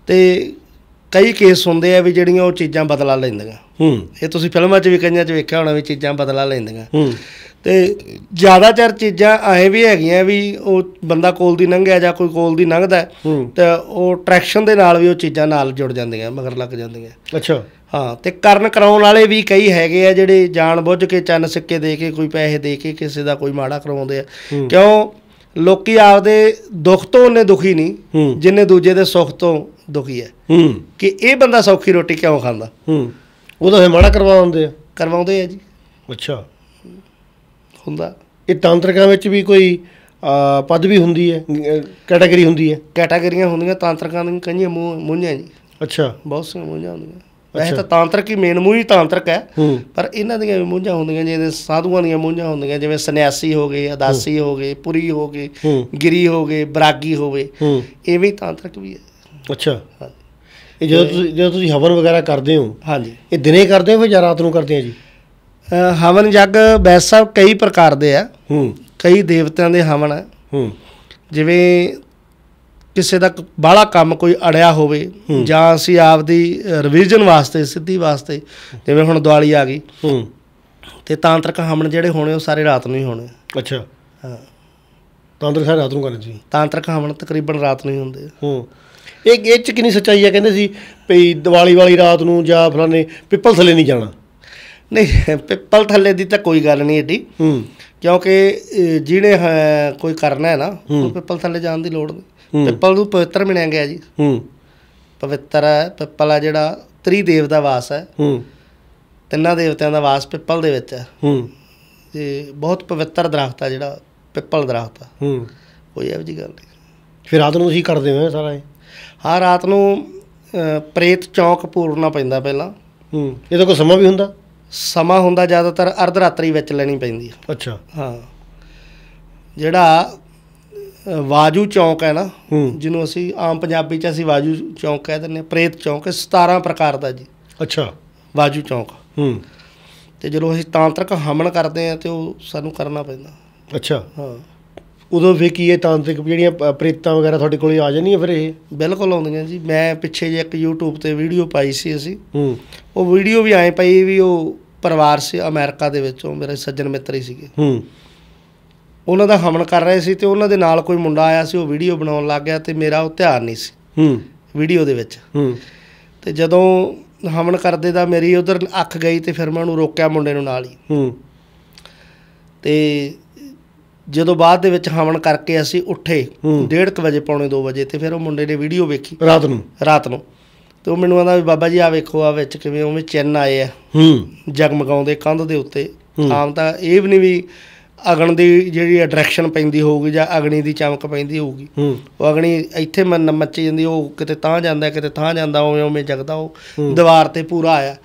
ਤੇ ਕਈ ਕੇਸ ਹੁੰਦੇ ਆ ਵੀ ਜਿਹੜੀਆਂ ਉਹ ਚੀਜ਼ਾਂ ਬਦਲਾ ਲੈਂਦੀਆਂ ਹੂੰ ਇਹ ਤੁਸੀਂ ਫਿਲਮਾਂ 'ਚ ਵੀ ਕਈਆਂ 'ਚ ਵੇਖਿਆ ਹੋਣਾ ਵੀ ਚੀਜ਼ਾਂ ਬਦਲਾ ਲੈਂਦੀਆਂ ਹੂੰ ਤੇ ਜ਼ਿਆਦਾਤਰ ਚੀਜ਼ਾਂ ਆਏ ਵੀ ਹੈਗੀਆਂ ਵੀ ਉਹ ਬੰਦਾ ਕੋਲ ਦੀ ਲੰਘਿਆ ਜਾਂ ਕੋਈ ਕੋਲ ਦੀ ਲੰਘਦਾ ਤੇ ਉਹ ਟਰੈਕਸ਼ਨ ਦੇ ਨਾਲ ਵੀ ਉਹ ਚੀਜ਼ਾਂ ਨਾਲ ਜੁੜ ਜਾਂਦੀਆਂ ਮਗਰ ਲੱਗ ਜਾਂਦੀਆਂ ਅੱਛਾ ਹਾਂ ਤੇ ਕਰਨ ਕਰਾਉਣ ਵਾਲੇ ਵੀ ਕਈ ਹੈਗੇ ਆ ਜਿਹੜੇ ਜਾਣ ਬੁੱਝ ਕੇ ਚੰਨ ਸਿੱਕੇ ਦੇ ਕੇ ਕੋਈ ਪੈਸੇ ਦੇ ਕੇ ਕਿਸੇ ਦਾ ਕੋਈ ਮਾੜਾ ਕਰਾਉਂਦੇ ਆ ਕਿਉਂ ਲੋਕੀ ਆਪਦੇ ਦੁੱਖ ਤੋਂ ਉਹਨੇ ਦੁਖੀ ਨਹੀਂ ਜਿੰਨੇ ਦੂਜੇ ਦੇ ਸੁੱਖ ਤੋਂ ਦੁਖੀ ਹੈ ਕਿ ਇਹ ਬੰਦਾ ਸੌਖੀ ਰੋਟੀ ਕਿਉਂ ਖਾਂਦਾ ਉਹਦਾ ਫੇ ਮਾੜਾ ਕਰਵਾਉਂਦੇ ਆ ਕਰਵਾਉਂਦੇ ਆ ਜੀ ਅੱਛਾ ਹੁੰਦਾ ਇਹ ਤਾਂਤਰਿਕਾਂ ਵਿੱਚ ਵੀ ਕੋਈ ਪਦਵੀ ਹੁੰਦੀ ਹੈ ਕੈਟਾਗਰੀ ਹੁੰਦੀ ਹੈ ਕੈਟਾਗਰੀਆਂ ਹੁੰਦੀਆਂ ਤਾਂਤਰਿਕਾਂ ਦੀਆਂ ਕਈਆਂ ਮੂੰਹਾਂ ਜੀ ਅੱਛਾ ਬਹੁਤ ਸਾਰੀਆਂ ਮੂੰਹਾਂ ਹੁੰਦੀਆਂ ਵੈਸੇ ਤਾਂ ਤਾਂਤਰਿਕ ਹੀ ਮੇਨ ਮੂਹੀ ਤਾਂਤਰਿਕ ਹੈ ਪਰ ਇਹਨਾਂ ਦੀਆਂ ਵੀ ਮੂੰਝਾਂ ਹੁੰਦੀਆਂ ਜਿਵੇਂ ਸਾਧੂਆਂ ਦੀਆਂ ਮੂੰਝਾਂ ਹੁੰਦੀਆਂ ਜਿਵੇਂ ਸੰਨਿਆਸੀ ਹੋ ਗਏ ਅਦਾਸੀ ਹੋ ਗਏ ਪੁਰੀ ਹੋ ਗਏ ਗਿਰੀ ਹੋ ਗਏ ਬਰਾਗੀ ਹੋਵੇ ਇਹ ਵੀ ਤਾਂਤਰਿਕ ਵੀ ਹੈ ਅੱਛਾ ਇਹ ਜਦੋਂ ਤੁਸੀਂ ਜਦੋਂ ਤੁਸੀਂ ਹਵਨ ਵਗੈਰਾ ਕਰਦੇ ਹੋ ਹਾਂਜੀ ਇਹ ਦਿਨੇ ਕਰਦੇ ਹੋ ਜਾਂ ਰਾਤ ਨੂੰ ਕਰਦੇ ਆ ਜੀ ਹਵਨ ਜੱਗ ਬੈਸਾ ਕਈ ਪ੍ਰਕਾਰ ਦੇ ਆ ਹੂੰ ਕਈ ਦੇਵਤਿਆਂ ਦੇ ਹਵਨ ਆ ਹੂੰ ਜਿਵੇਂ ਕਿਸੇ ਦਾ ਬਾਲਾ ਕੰਮ ਕੋਈ ਅੜਿਆ ਹੋਵੇ ਜਾਂ ਅਸੀਂ ਆਪਦੀ ਰਿਵੀਜ਼ਨ ਵਾਸਤੇ ਸਿੱਧੀ ਵਾਸਤੇ ਜਿਵੇਂ ਹੁਣ ਦਿਵਾਲੀ ਆ ਗਈ ਹੂੰ ਤੇ ਤਾਂਤਰਿਕ ਹਮਣ ਜਿਹੜੇ ਹੋਣੇ ਉਹ ਸਾਰੇ ਰਾਤ ਨੂੰ ਹੀ ਹੋਣੇ ਅੱਛਾ ਹਾਂ ਤਾਂਤਰਿਕ ਸਾਰੇ ਰਾਤ ਨੂੰ ਕਰਨੇ ਜੀ ਤਾਂਤਰਿਕ ਹਮਣ ਤਕਰੀਬਨ ਰਾਤ ਨੂੰ ਹੀ ਹੁੰਦੇ ਹੂੰ ਇਹ ਇਹ ਚ ਕਿੰਨੀ ਸੱਚਾਈ ਆ ਕਹਿੰਦੇ ਸੀ ਭਈ ਦੀਵਾਲੀ ਵਾਲੀ ਰਾਤ ਨੂੰ ਜਾਂ ਫਲਾਣੇ ਪਿੱਪਲ ਥੱਲੇ ਨਹੀਂ ਜਾਣਾ ਨਹੀਂ ਪਿੱਪਲ ਥੱਲੇ ਦੀ ਤਾਂ ਕੋਈ ਗੱਲ ਨਹੀਂ ਏਡੀ ਹੂੰ ਕਿਉਂਕਿ ਜਿਹਨੇ ਕੋਈ ਕਰਨਾ ਹੈ ਨਾ ਉਹ ਪਿੱਪਲ ਥੱਲੇ ਜਾਣ ਦੀ ਲੋੜ ਨਹੀਂ ਪਿੱਪਲ ਨੂੰ ਪਵਿੱਤਰ ਮੰਨਿਆ ਗਿਆ ਜੀ ਹੂੰ ਪਵਿੱਤਰ ਹੈ ਪਿੱਪਲ ਆ ਜਿਹੜਾ ਤ੍ਰੀ ਦੇਵ ਦਾ ਵਾਸ ਹੈ ਹੂੰ ਤਿੰਨਾਂ ਦੇਵਤਿਆਂ ਦਾ ਵਾਸ ਪਿੱਪਲ ਦੇ ਵਿੱਚ ਹੈ ਹੂੰ ਤੇ ਬਹੁਤ ਪਵਿੱਤਰ ਦਰਖਤ ਆ ਜਿਹੜਾ ਪਿੱਪਲ ਦਰਖਤ ਆ ਹੂੰ ਕੋਈ ਇਹੋ ਜੀ ਗੱਲ ਨਹੀਂ ਫਿਰ ਰਾਤ ਨੂੰ ਤੁਸੀਂ ਕਰਦੇ ਹੋ ਸਾਰਾ ਇਹ ਹਾਂ ਰਾਤ ਨੂੰ ਪ੍ਰੇਤ ਚੌਂਕ ਪੂਰਨਾ ਪੈਂਦਾ ਪਹਿਲਾਂ ਹੂੰ ਇਹਦਾ ਕੋਈ ਸਮਾਂ ਵੀ ਹੁੰਦਾ ਸਮਾਂ ਹੁੰਦਾ ਜ਼ਿਆਦਾਤਰ ਅਰਧ ਰਾਤਰੀ ਵਿੱਚ ਲੈਣੀ ਪੈਂਦੀ ਹੈ ਅੱਛਾ ਹਾਂ ਜਿਹੜਾ ਵਾਜੂ ਚੌਂਕ ਹੈ ਨਾ ਜਿਹਨੂੰ ਅਸੀਂ ਆਮ ਪੰਜਾਬੀ ਚ ਅਸੀਂ ਵਾਜੂ ਚੌਂਕ ਕਹਿ ਦਿੰਨੇ ਪ੍ਰੇਤ ਚੌਂਕ 17 ਪ੍ਰਕਾਰ ਦਾ ਜੀ ਅੱਛਾ ਵਾਜੂ ਚੌਂਕ ਹੂੰ ਤੇ ਜਦੋਂ ਅਸੀਂ ਤਾਂਤਰਿਕ ਹਮਨ ਕਰਦੇ ਆ ਤੇ ਉਹ ਸਾਨੂੰ ਕਰਨਾ ਪੈਂਦਾ ਅੱਛਾ ਹਾਂ ਉਦੋਂ ਫੇ ਕੀ ਇਹ ਤਾਂਤਰਿਕ ਜਿਹੜੀਆਂ ਪ੍ਰੇਤਾਂ ਵਗੈਰਾ ਤੁਹਾਡੇ ਕੋਲੇ ਆ ਜਾਂਦੀਆਂ ਫਿਰ ਇਹ ਬਿਲਕੁਲ ਆਉਂਦੀਆਂ ਜੀ ਮੈਂ ਪਿੱਛੇ ਜੇ ਇੱਕ YouTube ਤੇ ਵੀਡੀਓ ਪਾਈ ਸੀ ਅਸੀਂ ਹੂੰ ਉਹ ਵੀਡੀਓ ਵੀ ਆਏ ਪਈ ਵੀ ਉਹ ਪਰਿਵਾਰ ਸੀ ਅਮਰੀਕਾ ਦੇ ਵਿੱਚੋਂ ਮੇਰੇ ਸੱਜਣ ਮਿੱਤਰ ਹੀ ਸੀਗੇ ਹੂੰ ਉਹਨਾਂ ਦਾ ਹਮਨ ਕਰ ਰਹੇ ਸੀ ਤੇ ਉਹਨਾਂ ਦੇ ਨਾਲ ਕੋਈ ਮੁੰਡਾ ਆਇਆ ਸੀ ਉਹ ਵੀਡੀਓ ਬਣਾਉਣ ਲੱਗ ਗਿਆ ਤੇ ਮੇਰਾ ਉਹ ਧਿਆਨ ਨਹੀਂ ਸੀ ਹੂੰ ਵੀਡੀਓ ਦੇ ਵਿੱਚ ਹੂੰ ਤੇ ਜਦੋਂ ਹਮਨ ਕਰਦੇ ਦਾ ਮੇਰੀ ਉਧਰ ਅੱਖ ਗਈ ਤੇ ਫਿਰ ਮੈਂ ਉਹਨੂੰ ਰੋਕਿਆ ਮੁੰਡੇ ਨੂੰ ਨਾਲ ਹੀ ਹੂੰ ਤੇ ਜਦੋਂ ਬਾਅਦ ਦੇ ਵਿੱਚ ਹਮਨ ਕਰਕੇ ਅਸੀਂ ਉੱਠੇ 1:30 ਵਜੇ ਪੌਣੇ 2 ਵਜੇ ਤੇ ਫਿਰ ਉਹ ਮੁੰਡੇ ਨੇ ਵੀਡੀਓ ਵੇਖੀ ਰਾਤ ਨੂੰ ਰਾਤ ਨੂੰ ਤੇ ਉਹ ਮੈਨੂੰ ਆਂਦਾ ਵੀ ਬਾਬਾ ਜੀ ਆ ਵੇਖੋ ਆ ਵਿੱਚ ਕਿਵੇਂ ਉਹਵੇਂ ਚਿੰਨ ਆਏ ਆ ਹੂੰ ਜਗਮਗਾਉਂਦੇ ਕੰਧ ਦੇ ਉੱਤੇ ਆਮ ਤਾਂ ਇਹ ਵੀ ਨਹੀਂ ਵੀ ਅਗਣ ਦੀ ਜਿਹੜੀ ਅਟਰੈਕਸ਼ਨ ਪੈਂਦੀ ਹੋਊਗੀ ਜਾਂ ਅਗਣੀ ਦੀ ਚਮਕ ਪੈਂਦੀ ਹੋਊਗੀ ਉਹ ਅਗਣੀ ਇੱਥੇ ਮਨ ਮੱਚੀ ਜਾਂਦੀ ਉਹ ਕਿਤੇ ਤਾਂ ਜਾਂਦਾ ਕਿਤੇ ਤਾਂ ਜਾਂਦਾ ਉਵੇਂ ਉਵੇਂ ਜਗਦਾ ਉਹ ਦੀਵਾਰ ਤੇ ਪੂਰਾ ਆਇਆ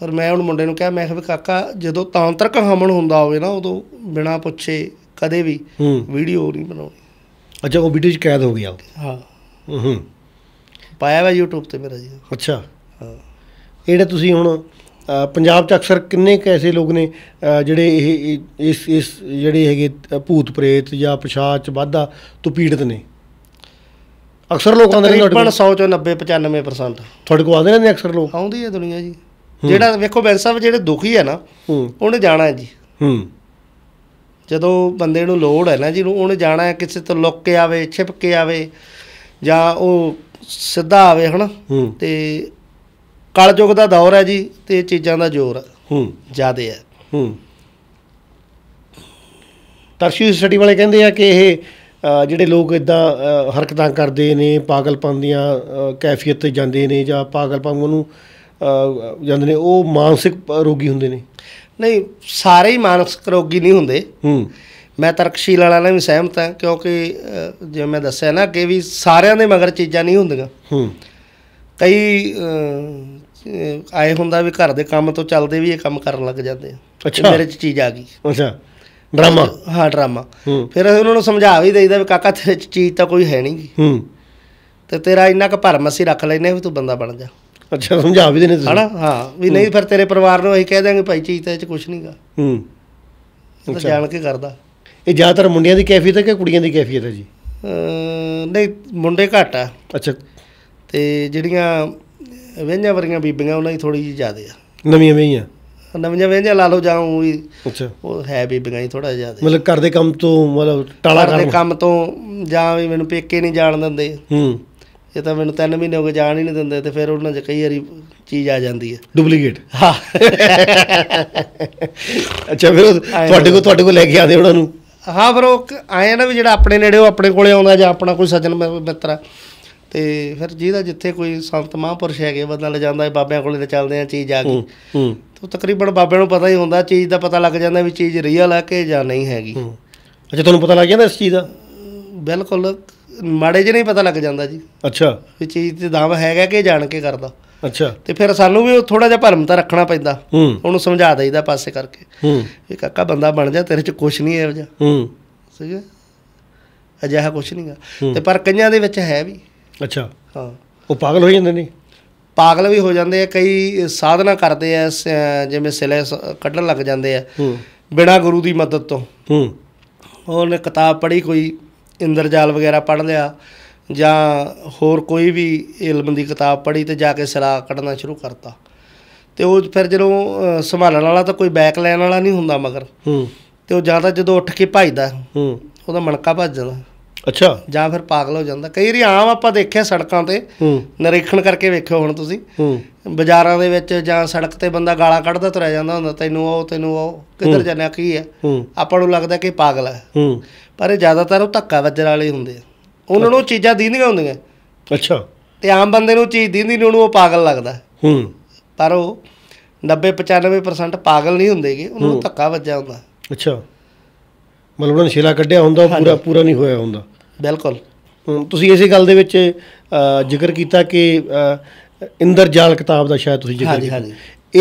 ਪਰ ਮੈਂ ਹੁਣ ਮੁੰਡੇ ਨੂੰ ਕਿਹਾ ਮੈਂ ਕਿਹਾ ਵੀ ਕਾਕਾ ਜਦੋਂ ਤਾਂਤਰਕ ਹਮਣ ਹੁੰਦਾ ਹੋਵੇ ਨਾ ਉਦੋਂ ਬਿਨਾ ਪੁੱਛੇ ਕਦੇ ਵੀ ਵੀਡੀਓ ਨਹੀਂ ਬਣਾਉਣੀ ਅੱਛਾ ਉਹ ਵੀਡੀਓ ਚ ਕੈਦ ਹੋ ਗਿਆ ਹਾਂ ਹੂੰ ਪਾਇਆ ਵਾ YouTube ਤੇ ਮੇਰਾ ਜੀ ਅੱਛਾ ਹਾਂ ਇਹੜਾ ਤੁਸੀਂ ਹੁਣ ਪੰਜਾਬ 'ਚ ਅਕਸਰ ਕਿੰਨੇ ਕੈਸੇ ਲੋਕ ਨੇ ਜਿਹੜੇ ਇਹ ਇਸ ਇਸ ਜਿਹੜੇ ਹੈਗੇ ਭੂਤ ਪ੍ਰੇਤ ਜਾਂ ਪਿਸ਼ਾਚ ਵਾਧਾ ਤੋਂ ਪੀੜਤ ਨੇ ਅਕਸਰ ਲੋਕਾਂ ਦੇ ਨੇ ਤਕਰੀਬਨ 100 ਚੋਂ 90 95% ਤੁਹਾਡੇ ਕੋਲ ਆਉਂਦੇ ਨੇ ਅਕਸਰ ਲੋਕ ਆਉਂਦੀ ਹੈ ਦੁਨੀਆ ਜੀ ਜਿਹੜਾ ਵੇਖੋ ਬੈਂਸ ਸਾਹਿਬ ਜਿਹੜੇ ਦੁਖੀ ਹੈ ਨਾ ਉਹਨੇ ਜਾਣਾ ਹੈ ਜੀ ਜਦੋਂ ਬੰਦੇ ਨੂੰ ਲੋੜ ਹੈ ਨਾ ਜੀ ਉਹਨੇ ਜਾਣਾ ਹੈ ਕਿਸੇ ਤੋਂ ਲੁੱਕ ਕੇ ਆਵੇ ਛਿਪ ਕੇ ਆਵੇ ਜਾਂ ਉਹ ਸਿੱਧਾ ਆਵੇ ਹਨਾ ਤੇ ਕਲਯੁਗ ਦਾ ਦੌਰ ਹੈ ਜੀ ਤੇ ਇਹ ਚੀਜ਼ਾਂ ਦਾ ਜ਼ੋਰ ਹੂੰ ਜ਼ਿਆਦੇ ਹੈ ਹੂੰ ਤਰਸ਼ੀ ਸਟੱਡੀ ਵਾਲੇ ਕਹਿੰਦੇ ਆ ਕਿ ਇਹ ਜਿਹੜੇ ਲੋਕ ਇਦਾਂ ਹਰਕਤਾਂ ਕਰਦੇ ਨੇ ਪਾਗਲਪਨ ਦੀਆਂ ਕੈਫੀਅਤ ਤੇ ਜਾਂਦੇ ਨੇ ਜਾਂ ਪਾਗਲਪਨ ਨੂੰ ਜਾਂਦੇ ਨੇ ਉਹ ਮਾਨਸਿਕ ਰੋਗੀ ਹੁੰਦੇ ਨੇ ਨਹੀਂ ਸਾਰੇ ਹੀ ਮਾਨਸਿਕ ਰੋਗੀ ਨਹੀਂ ਹੁੰਦੇ ਹੂੰ ਮੈਂ ਤਰਕਸ਼ੀਲ ਵਾਲਾ ਨਾਲ ਵੀ ਸਹਿਮਤ ਹਾਂ ਕਿਉਂਕਿ ਜਿਵੇਂ ਮੈਂ ਦੱਸਿਆ ਨਾ ਕਿ ਵੀ ਸਾਰਿਆਂ ਦੇ ਮਗਰ ਚੀਜ਼ਾਂ ਨਹੀਂ ਹੁੰਦੀਆਂ ਹੂੰ ਕਈ ਆਏ ਹੁੰਦਾ ਵੀ ਘਰ ਦੇ ਕੰਮ ਤੋਂ ਚੱਲਦੇ ਵੀ ਇਹ ਕੰਮ ਕਰਨ ਲੱਗ ਜਾਂਦੇ ਆ ਅੱਛਾ ਮੇਰੇ ਚ ਚੀਜ਼ ਆ ਗਈ ਅੱਛਾ ਡਰਾਮਾ ਹਾਂ ਡਰਾਮਾ ਫਿਰ ਅਸੀਂ ਉਹਨਾਂ ਨੂੰ ਸਮਝਾ ਵੀ ਦੇਈਦਾ ਵੀ ਕਾਕਾ ਤੇਰੇ ਚ ਚੀਜ਼ ਤਾਂ ਕੋਈ ਹੈ ਨਹੀਂ ਹੂੰ ਤੇ ਤੇਰਾ ਇੰਨਾ ਕੁ ਭਰਮ ਅਸੀਂ ਰੱਖ ਲੈਨੇ ਵੀ ਤੂੰ ਬੰਦਾ ਬਣ ਜਾ ਅੱਛਾ ਸਮਝਾ ਵੀ ਦੇਨੇ ਤੁਸੀਂ ਹਣਾ ਹਾਂ ਵੀ ਨਹੀਂ ਫਿਰ ਤੇਰੇ ਪਰਿਵਾਰ ਨੂੰ ਅਸੀਂ ਕਹਿ ਦਾਂਗੇ ਭਾਈ ਚੀਜ਼ ਤਾਂ ਇਹ ਚ ਕੁਝ ਨਹੀਂਗਾ ਹੂੰ ਤਾਂ ਜਾਣ ਕੇ ਕਰਦਾ ਇਹ ਜ਼ਿਆਦਾਤਰ ਮੁੰਡਿਆਂ ਦੀ ਕੈਫੀਅਤ ਹੈ ਕਿ ਕੁੜੀਆਂ ਦੀ ਕੈਫੀਅਤ ਹੈ ਜੀ ਨਹੀਂ ਮੁੰਡੇ ਘੱਟ ਆ ਅੱਛਾ ਤੇ ਜਿਹੜੀਆਂ ਵਿਆਹਾਂ ਵਰਗੀਆਂ ਬੀਬੀਆਂ ਉਹਨਾਂ ਦੀ ਥੋੜੀ ਜਿਹੀ ਜ਼ਿਆਦੇ ਆ ਨਵੀਆਂ ਵਿਆਹੀਆਂ ਨਵੀਆਂ ਵਿਆਹਾਂ ਲਾ ਲਓ ਜਾਂ ਵੀ ਅੱਛਾ ਉਹ ਹੈ ਬੀਬੀਆਂ ਹੀ ਥੋੜਾ ਜ਼ਿਆਦਾ ਮਤਲਬ ਘਰ ਦੇ ਕੰਮ ਤੋਂ ਮਤਲਬ ਟਾਲਾ ਕਰਦੇ ਕੰਮ ਤੋਂ ਜਾਂ ਵੀ ਮੈਨੂੰ ਪੇਕੇ ਨਹੀਂ ਜਾਣ ਦਿੰਦੇ ਹੂੰ ਇਹ ਤਾਂ ਮੈਨੂੰ 3 ਮਹੀਨੇ ਹੋ ਗਏ ਜਾਣ ਹੀ ਨਹੀਂ ਦਿੰਦੇ ਤੇ ਫਿਰ ਉਹਨਾਂ 'ਚ ਕਈ ਵਾਰੀ ਚੀਜ਼ ਆ ਜਾਂਦੀ ਹੈ ਡੁਪਲੀਕੇਟ ਹਾਂ ਅੱਛਾ ਫਿਰ ਤੁਹਾਡੇ ਕੋਲ ਤੁਹਾਡੇ ਕੋਲ ਲੈ ਕੇ ਆਦੇ ਉਹਨਾਂ ਨੂੰ ਹਾਂ ਫਿਰ ਉਹ ਆਏ ਨਾ ਵੀ ਜਿਹੜਾ ਆਪਣੇ ਨੇੜੇ ਉਹ ਆਪਣੇ ਕੋਲੇ ਆਉਂਦਾ ਜਾਂ ਆਪਣਾ ਕੋਈ ਸੱਜਣ ਮਿੱਤਰ ਆ ਤੇ ਫਿਰ ਜਿਹਦਾ ਜਿੱਥੇ ਕੋਈ ਸੰਤ ਮਹਾਂਪੁਰਸ਼ ਹੈਗੇ ਬੰਦਾ ਲੈ ਜਾਂਦਾ ਹੈ ਬਾਬਿਆਂ ਕੋਲੇ ਤੇ ਚੱਲਦੇ ਆ ਚੀਜ਼ ਆ ਗਈ ਹੂੰ ਤੋ ਤਕਰੀਬਨ ਬਾਬਿਆਂ ਨੂੰ ਪਤਾ ਹੀ ਹੁੰਦਾ ਚੀਜ਼ ਦਾ ਪਤਾ ਲੱਗ ਜਾਂਦਾ ਵੀ ਚੀਜ਼ ਰੀਅਲ ਆ ਕਿ ਜਾਂ ਨਹੀਂ ਹੈਗੀ ਅੱਛਾ ਤੁਹਾਨੂੰ ਪਤਾ ਲੱਗ ਜਾਂਦਾ ਇਸ ਚੀਜ਼ ਦਾ ਬਿਲਕੁਲ ਮਾੜੇ ਜਿਹੇ ਨਹੀਂ ਪਤਾ ਲੱਗ ਜਾਂਦਾ ਜੀ ਅੱਛਾ ਵੀ ਚੀਜ਼ ਤੇ ਦਾਮ ਹੈਗਾ ਕਿ ਜਾਣ ਕੇ ਕਰਦਾ ਅੱਛਾ ਤੇ ਫਿਰ ਸਾਨੂੰ ਵੀ ਉਹ ਥੋੜਾ ਜਿਹਾ ਭਰਮ ਤਾਂ ਰੱਖਣਾ ਪੈਂਦਾ ਉਹਨੂੰ ਸਮਝਾ ਦਈਦਾ ਪਾਸੇ ਕਰਕੇ ਹੂੰ ਇਹ ਕਾਕਾ ਬੰਦਾ ਬਣ ਜਾ ਤੇਰੇ ਚ ਕੁਝ ਨਹੀਂ ਹੈ ਵਜਾ ਹੂੰ ਸਹੀ ਹੈ ਅਜਿਹਾ ਕੁਝ ਨਹੀਂਗਾ ਤੇ ਪਰ ਕਈਆਂ ਦੇ ਵਿੱਚ ਹੈ ਵੀ ਅੱਛਾ ਹਾਂ ਉਹ ਪਾਗਲ ਹੋ ਜਾਂਦੇ ਨੇ ਪਾਗਲ ਵੀ ਹੋ ਜਾਂਦੇ ਆ ਕਈ ਸਾਧਨਾ ਕਰਦੇ ਆ ਜਿਵੇਂ ਸਿਲੇ ਕੱਢਣ ਲੱਗ ਜਾਂਦੇ ਆ ਹੂੰ ਬਿਨਾ ਗੁਰੂ ਦੀ ਮਦਦ ਤੋਂ ਹੂੰ ਉਹਨੇ ਕਿਤਾਬ ਪੜ੍ਹੀ ਕੋਈ ਇੰਦਰਜਾਲ ਵਗੈਰਾ ਪੜ੍ਹ ਲਿਆ ਜਾਂ ਹੋਰ ਕੋਈ ਵੀ ਇਲਮ ਦੀ ਕਿਤਾਬ ਪੜ੍ਹੀ ਤੇ ਜਾ ਕੇ ਸਿਲਾ ਕੱਢਣਾ ਸ਼ੁਰੂ ਕਰਤਾ ਤੇ ਉਹ ਫਿਰ ਜਦੋਂ ਸੰਭਾਲਣ ਵਾਲਾ ਤਾਂ ਕੋਈ ਬੈਕ ਲੈਣ ਵਾਲਾ ਨਹੀਂ ਹੁੰਦਾ ਮਗਰ ਹੂੰ ਤੇ ਉਹ ਜਿਆਦਾ ਜਦੋਂ ਉੱਠ ਕੇ ਭਜਦਾ ਹੂੰ ਉਹਦਾ ਮਣਕਾ ਭੱਜ ਅੱਛਾ ਜਾਂ ਫਿਰ ਪਾਗਲ ਹੋ ਜਾਂਦਾ ਕਈ ਵਾਰੀ ਆਮ ਆਪਾਂ ਦੇਖਿਆ ਸੜਕਾਂ ਤੇ ਨਿਰੀਖਣ ਕਰਕੇ ਵੇਖਿਓ ਹੁਣ ਤੁਸੀਂ ਬਾਜ਼ਾਰਾਂ ਦੇ ਵਿੱਚ ਜਾਂ ਸੜਕ ਤੇ ਬੰਦਾ ਗਾਲਾਂ ਕੱਢਦਾ ਤੁਰਿਆ ਜਾਂਦਾ ਹੁੰਦਾ ਤੈਨੂੰ ਉਹ ਤੈਨੂੰ ਉਹ ਕਿੱਧਰ ਜਾਣਾ ਕੀ ਹੈ ਆਪਾਂ ਨੂੰ ਲੱਗਦਾ ਕਿ ਪਾਗਲ ਹੈ ਪਰ ਇਹ ਜ਼ਿਆਦਾਤਰ ਉਹ ਧੱਕਾ ਵੱਜਣ ਵਾਲੇ ਹੁੰਦੇ ਆ ਉਹਨਾਂ ਨੂੰ ਚੀਜ਼ਾਂ ਦੀਂਦੀਆਂ ਹੁੰਦੀਆਂ ਅੱਛਾ ਤੇ ਆਮ ਬੰਦੇ ਨੂੰ ਚੀਜ਼ ਦੀਂਦੀ ਨੂੰ ਉਹ ਪਾਗਲ ਲੱਗਦਾ ਹੂੰ ਪਰ ਉਹ 90 95% ਪਾਗਲ ਨਹੀਂ ਹੁੰਦੇਗੇ ਉਹਨਾਂ ਨੂੰ ਧੱਕਾ ਵੱਜਿਆ ਹੁੰਦਾ ਅੱਛਾ ਮਤਲਬ ਉਹਨਾਂ ਸ਼ੇਲਾ ਕੱਢਿਆ ਹੁੰਦਾ ਪੂਰਾ ਪੂਰਾ ਨਹੀਂ ਹੋਇਆ ਹੁੰਦਾ ਬਿਲਕੁਲ ਤੁਸੀਂ ਇਸੇ ਗੱਲ ਦੇ ਵਿੱਚ ਜ਼ਿਕਰ ਕੀਤਾ ਕਿ ਇੰਦਰਜਾਲ ਕਿਤਾਬ ਦਾ ਸ਼ਾਇਦ ਤੁਸੀਂ ਜ਼ਿਕਰ ਕੀਤਾ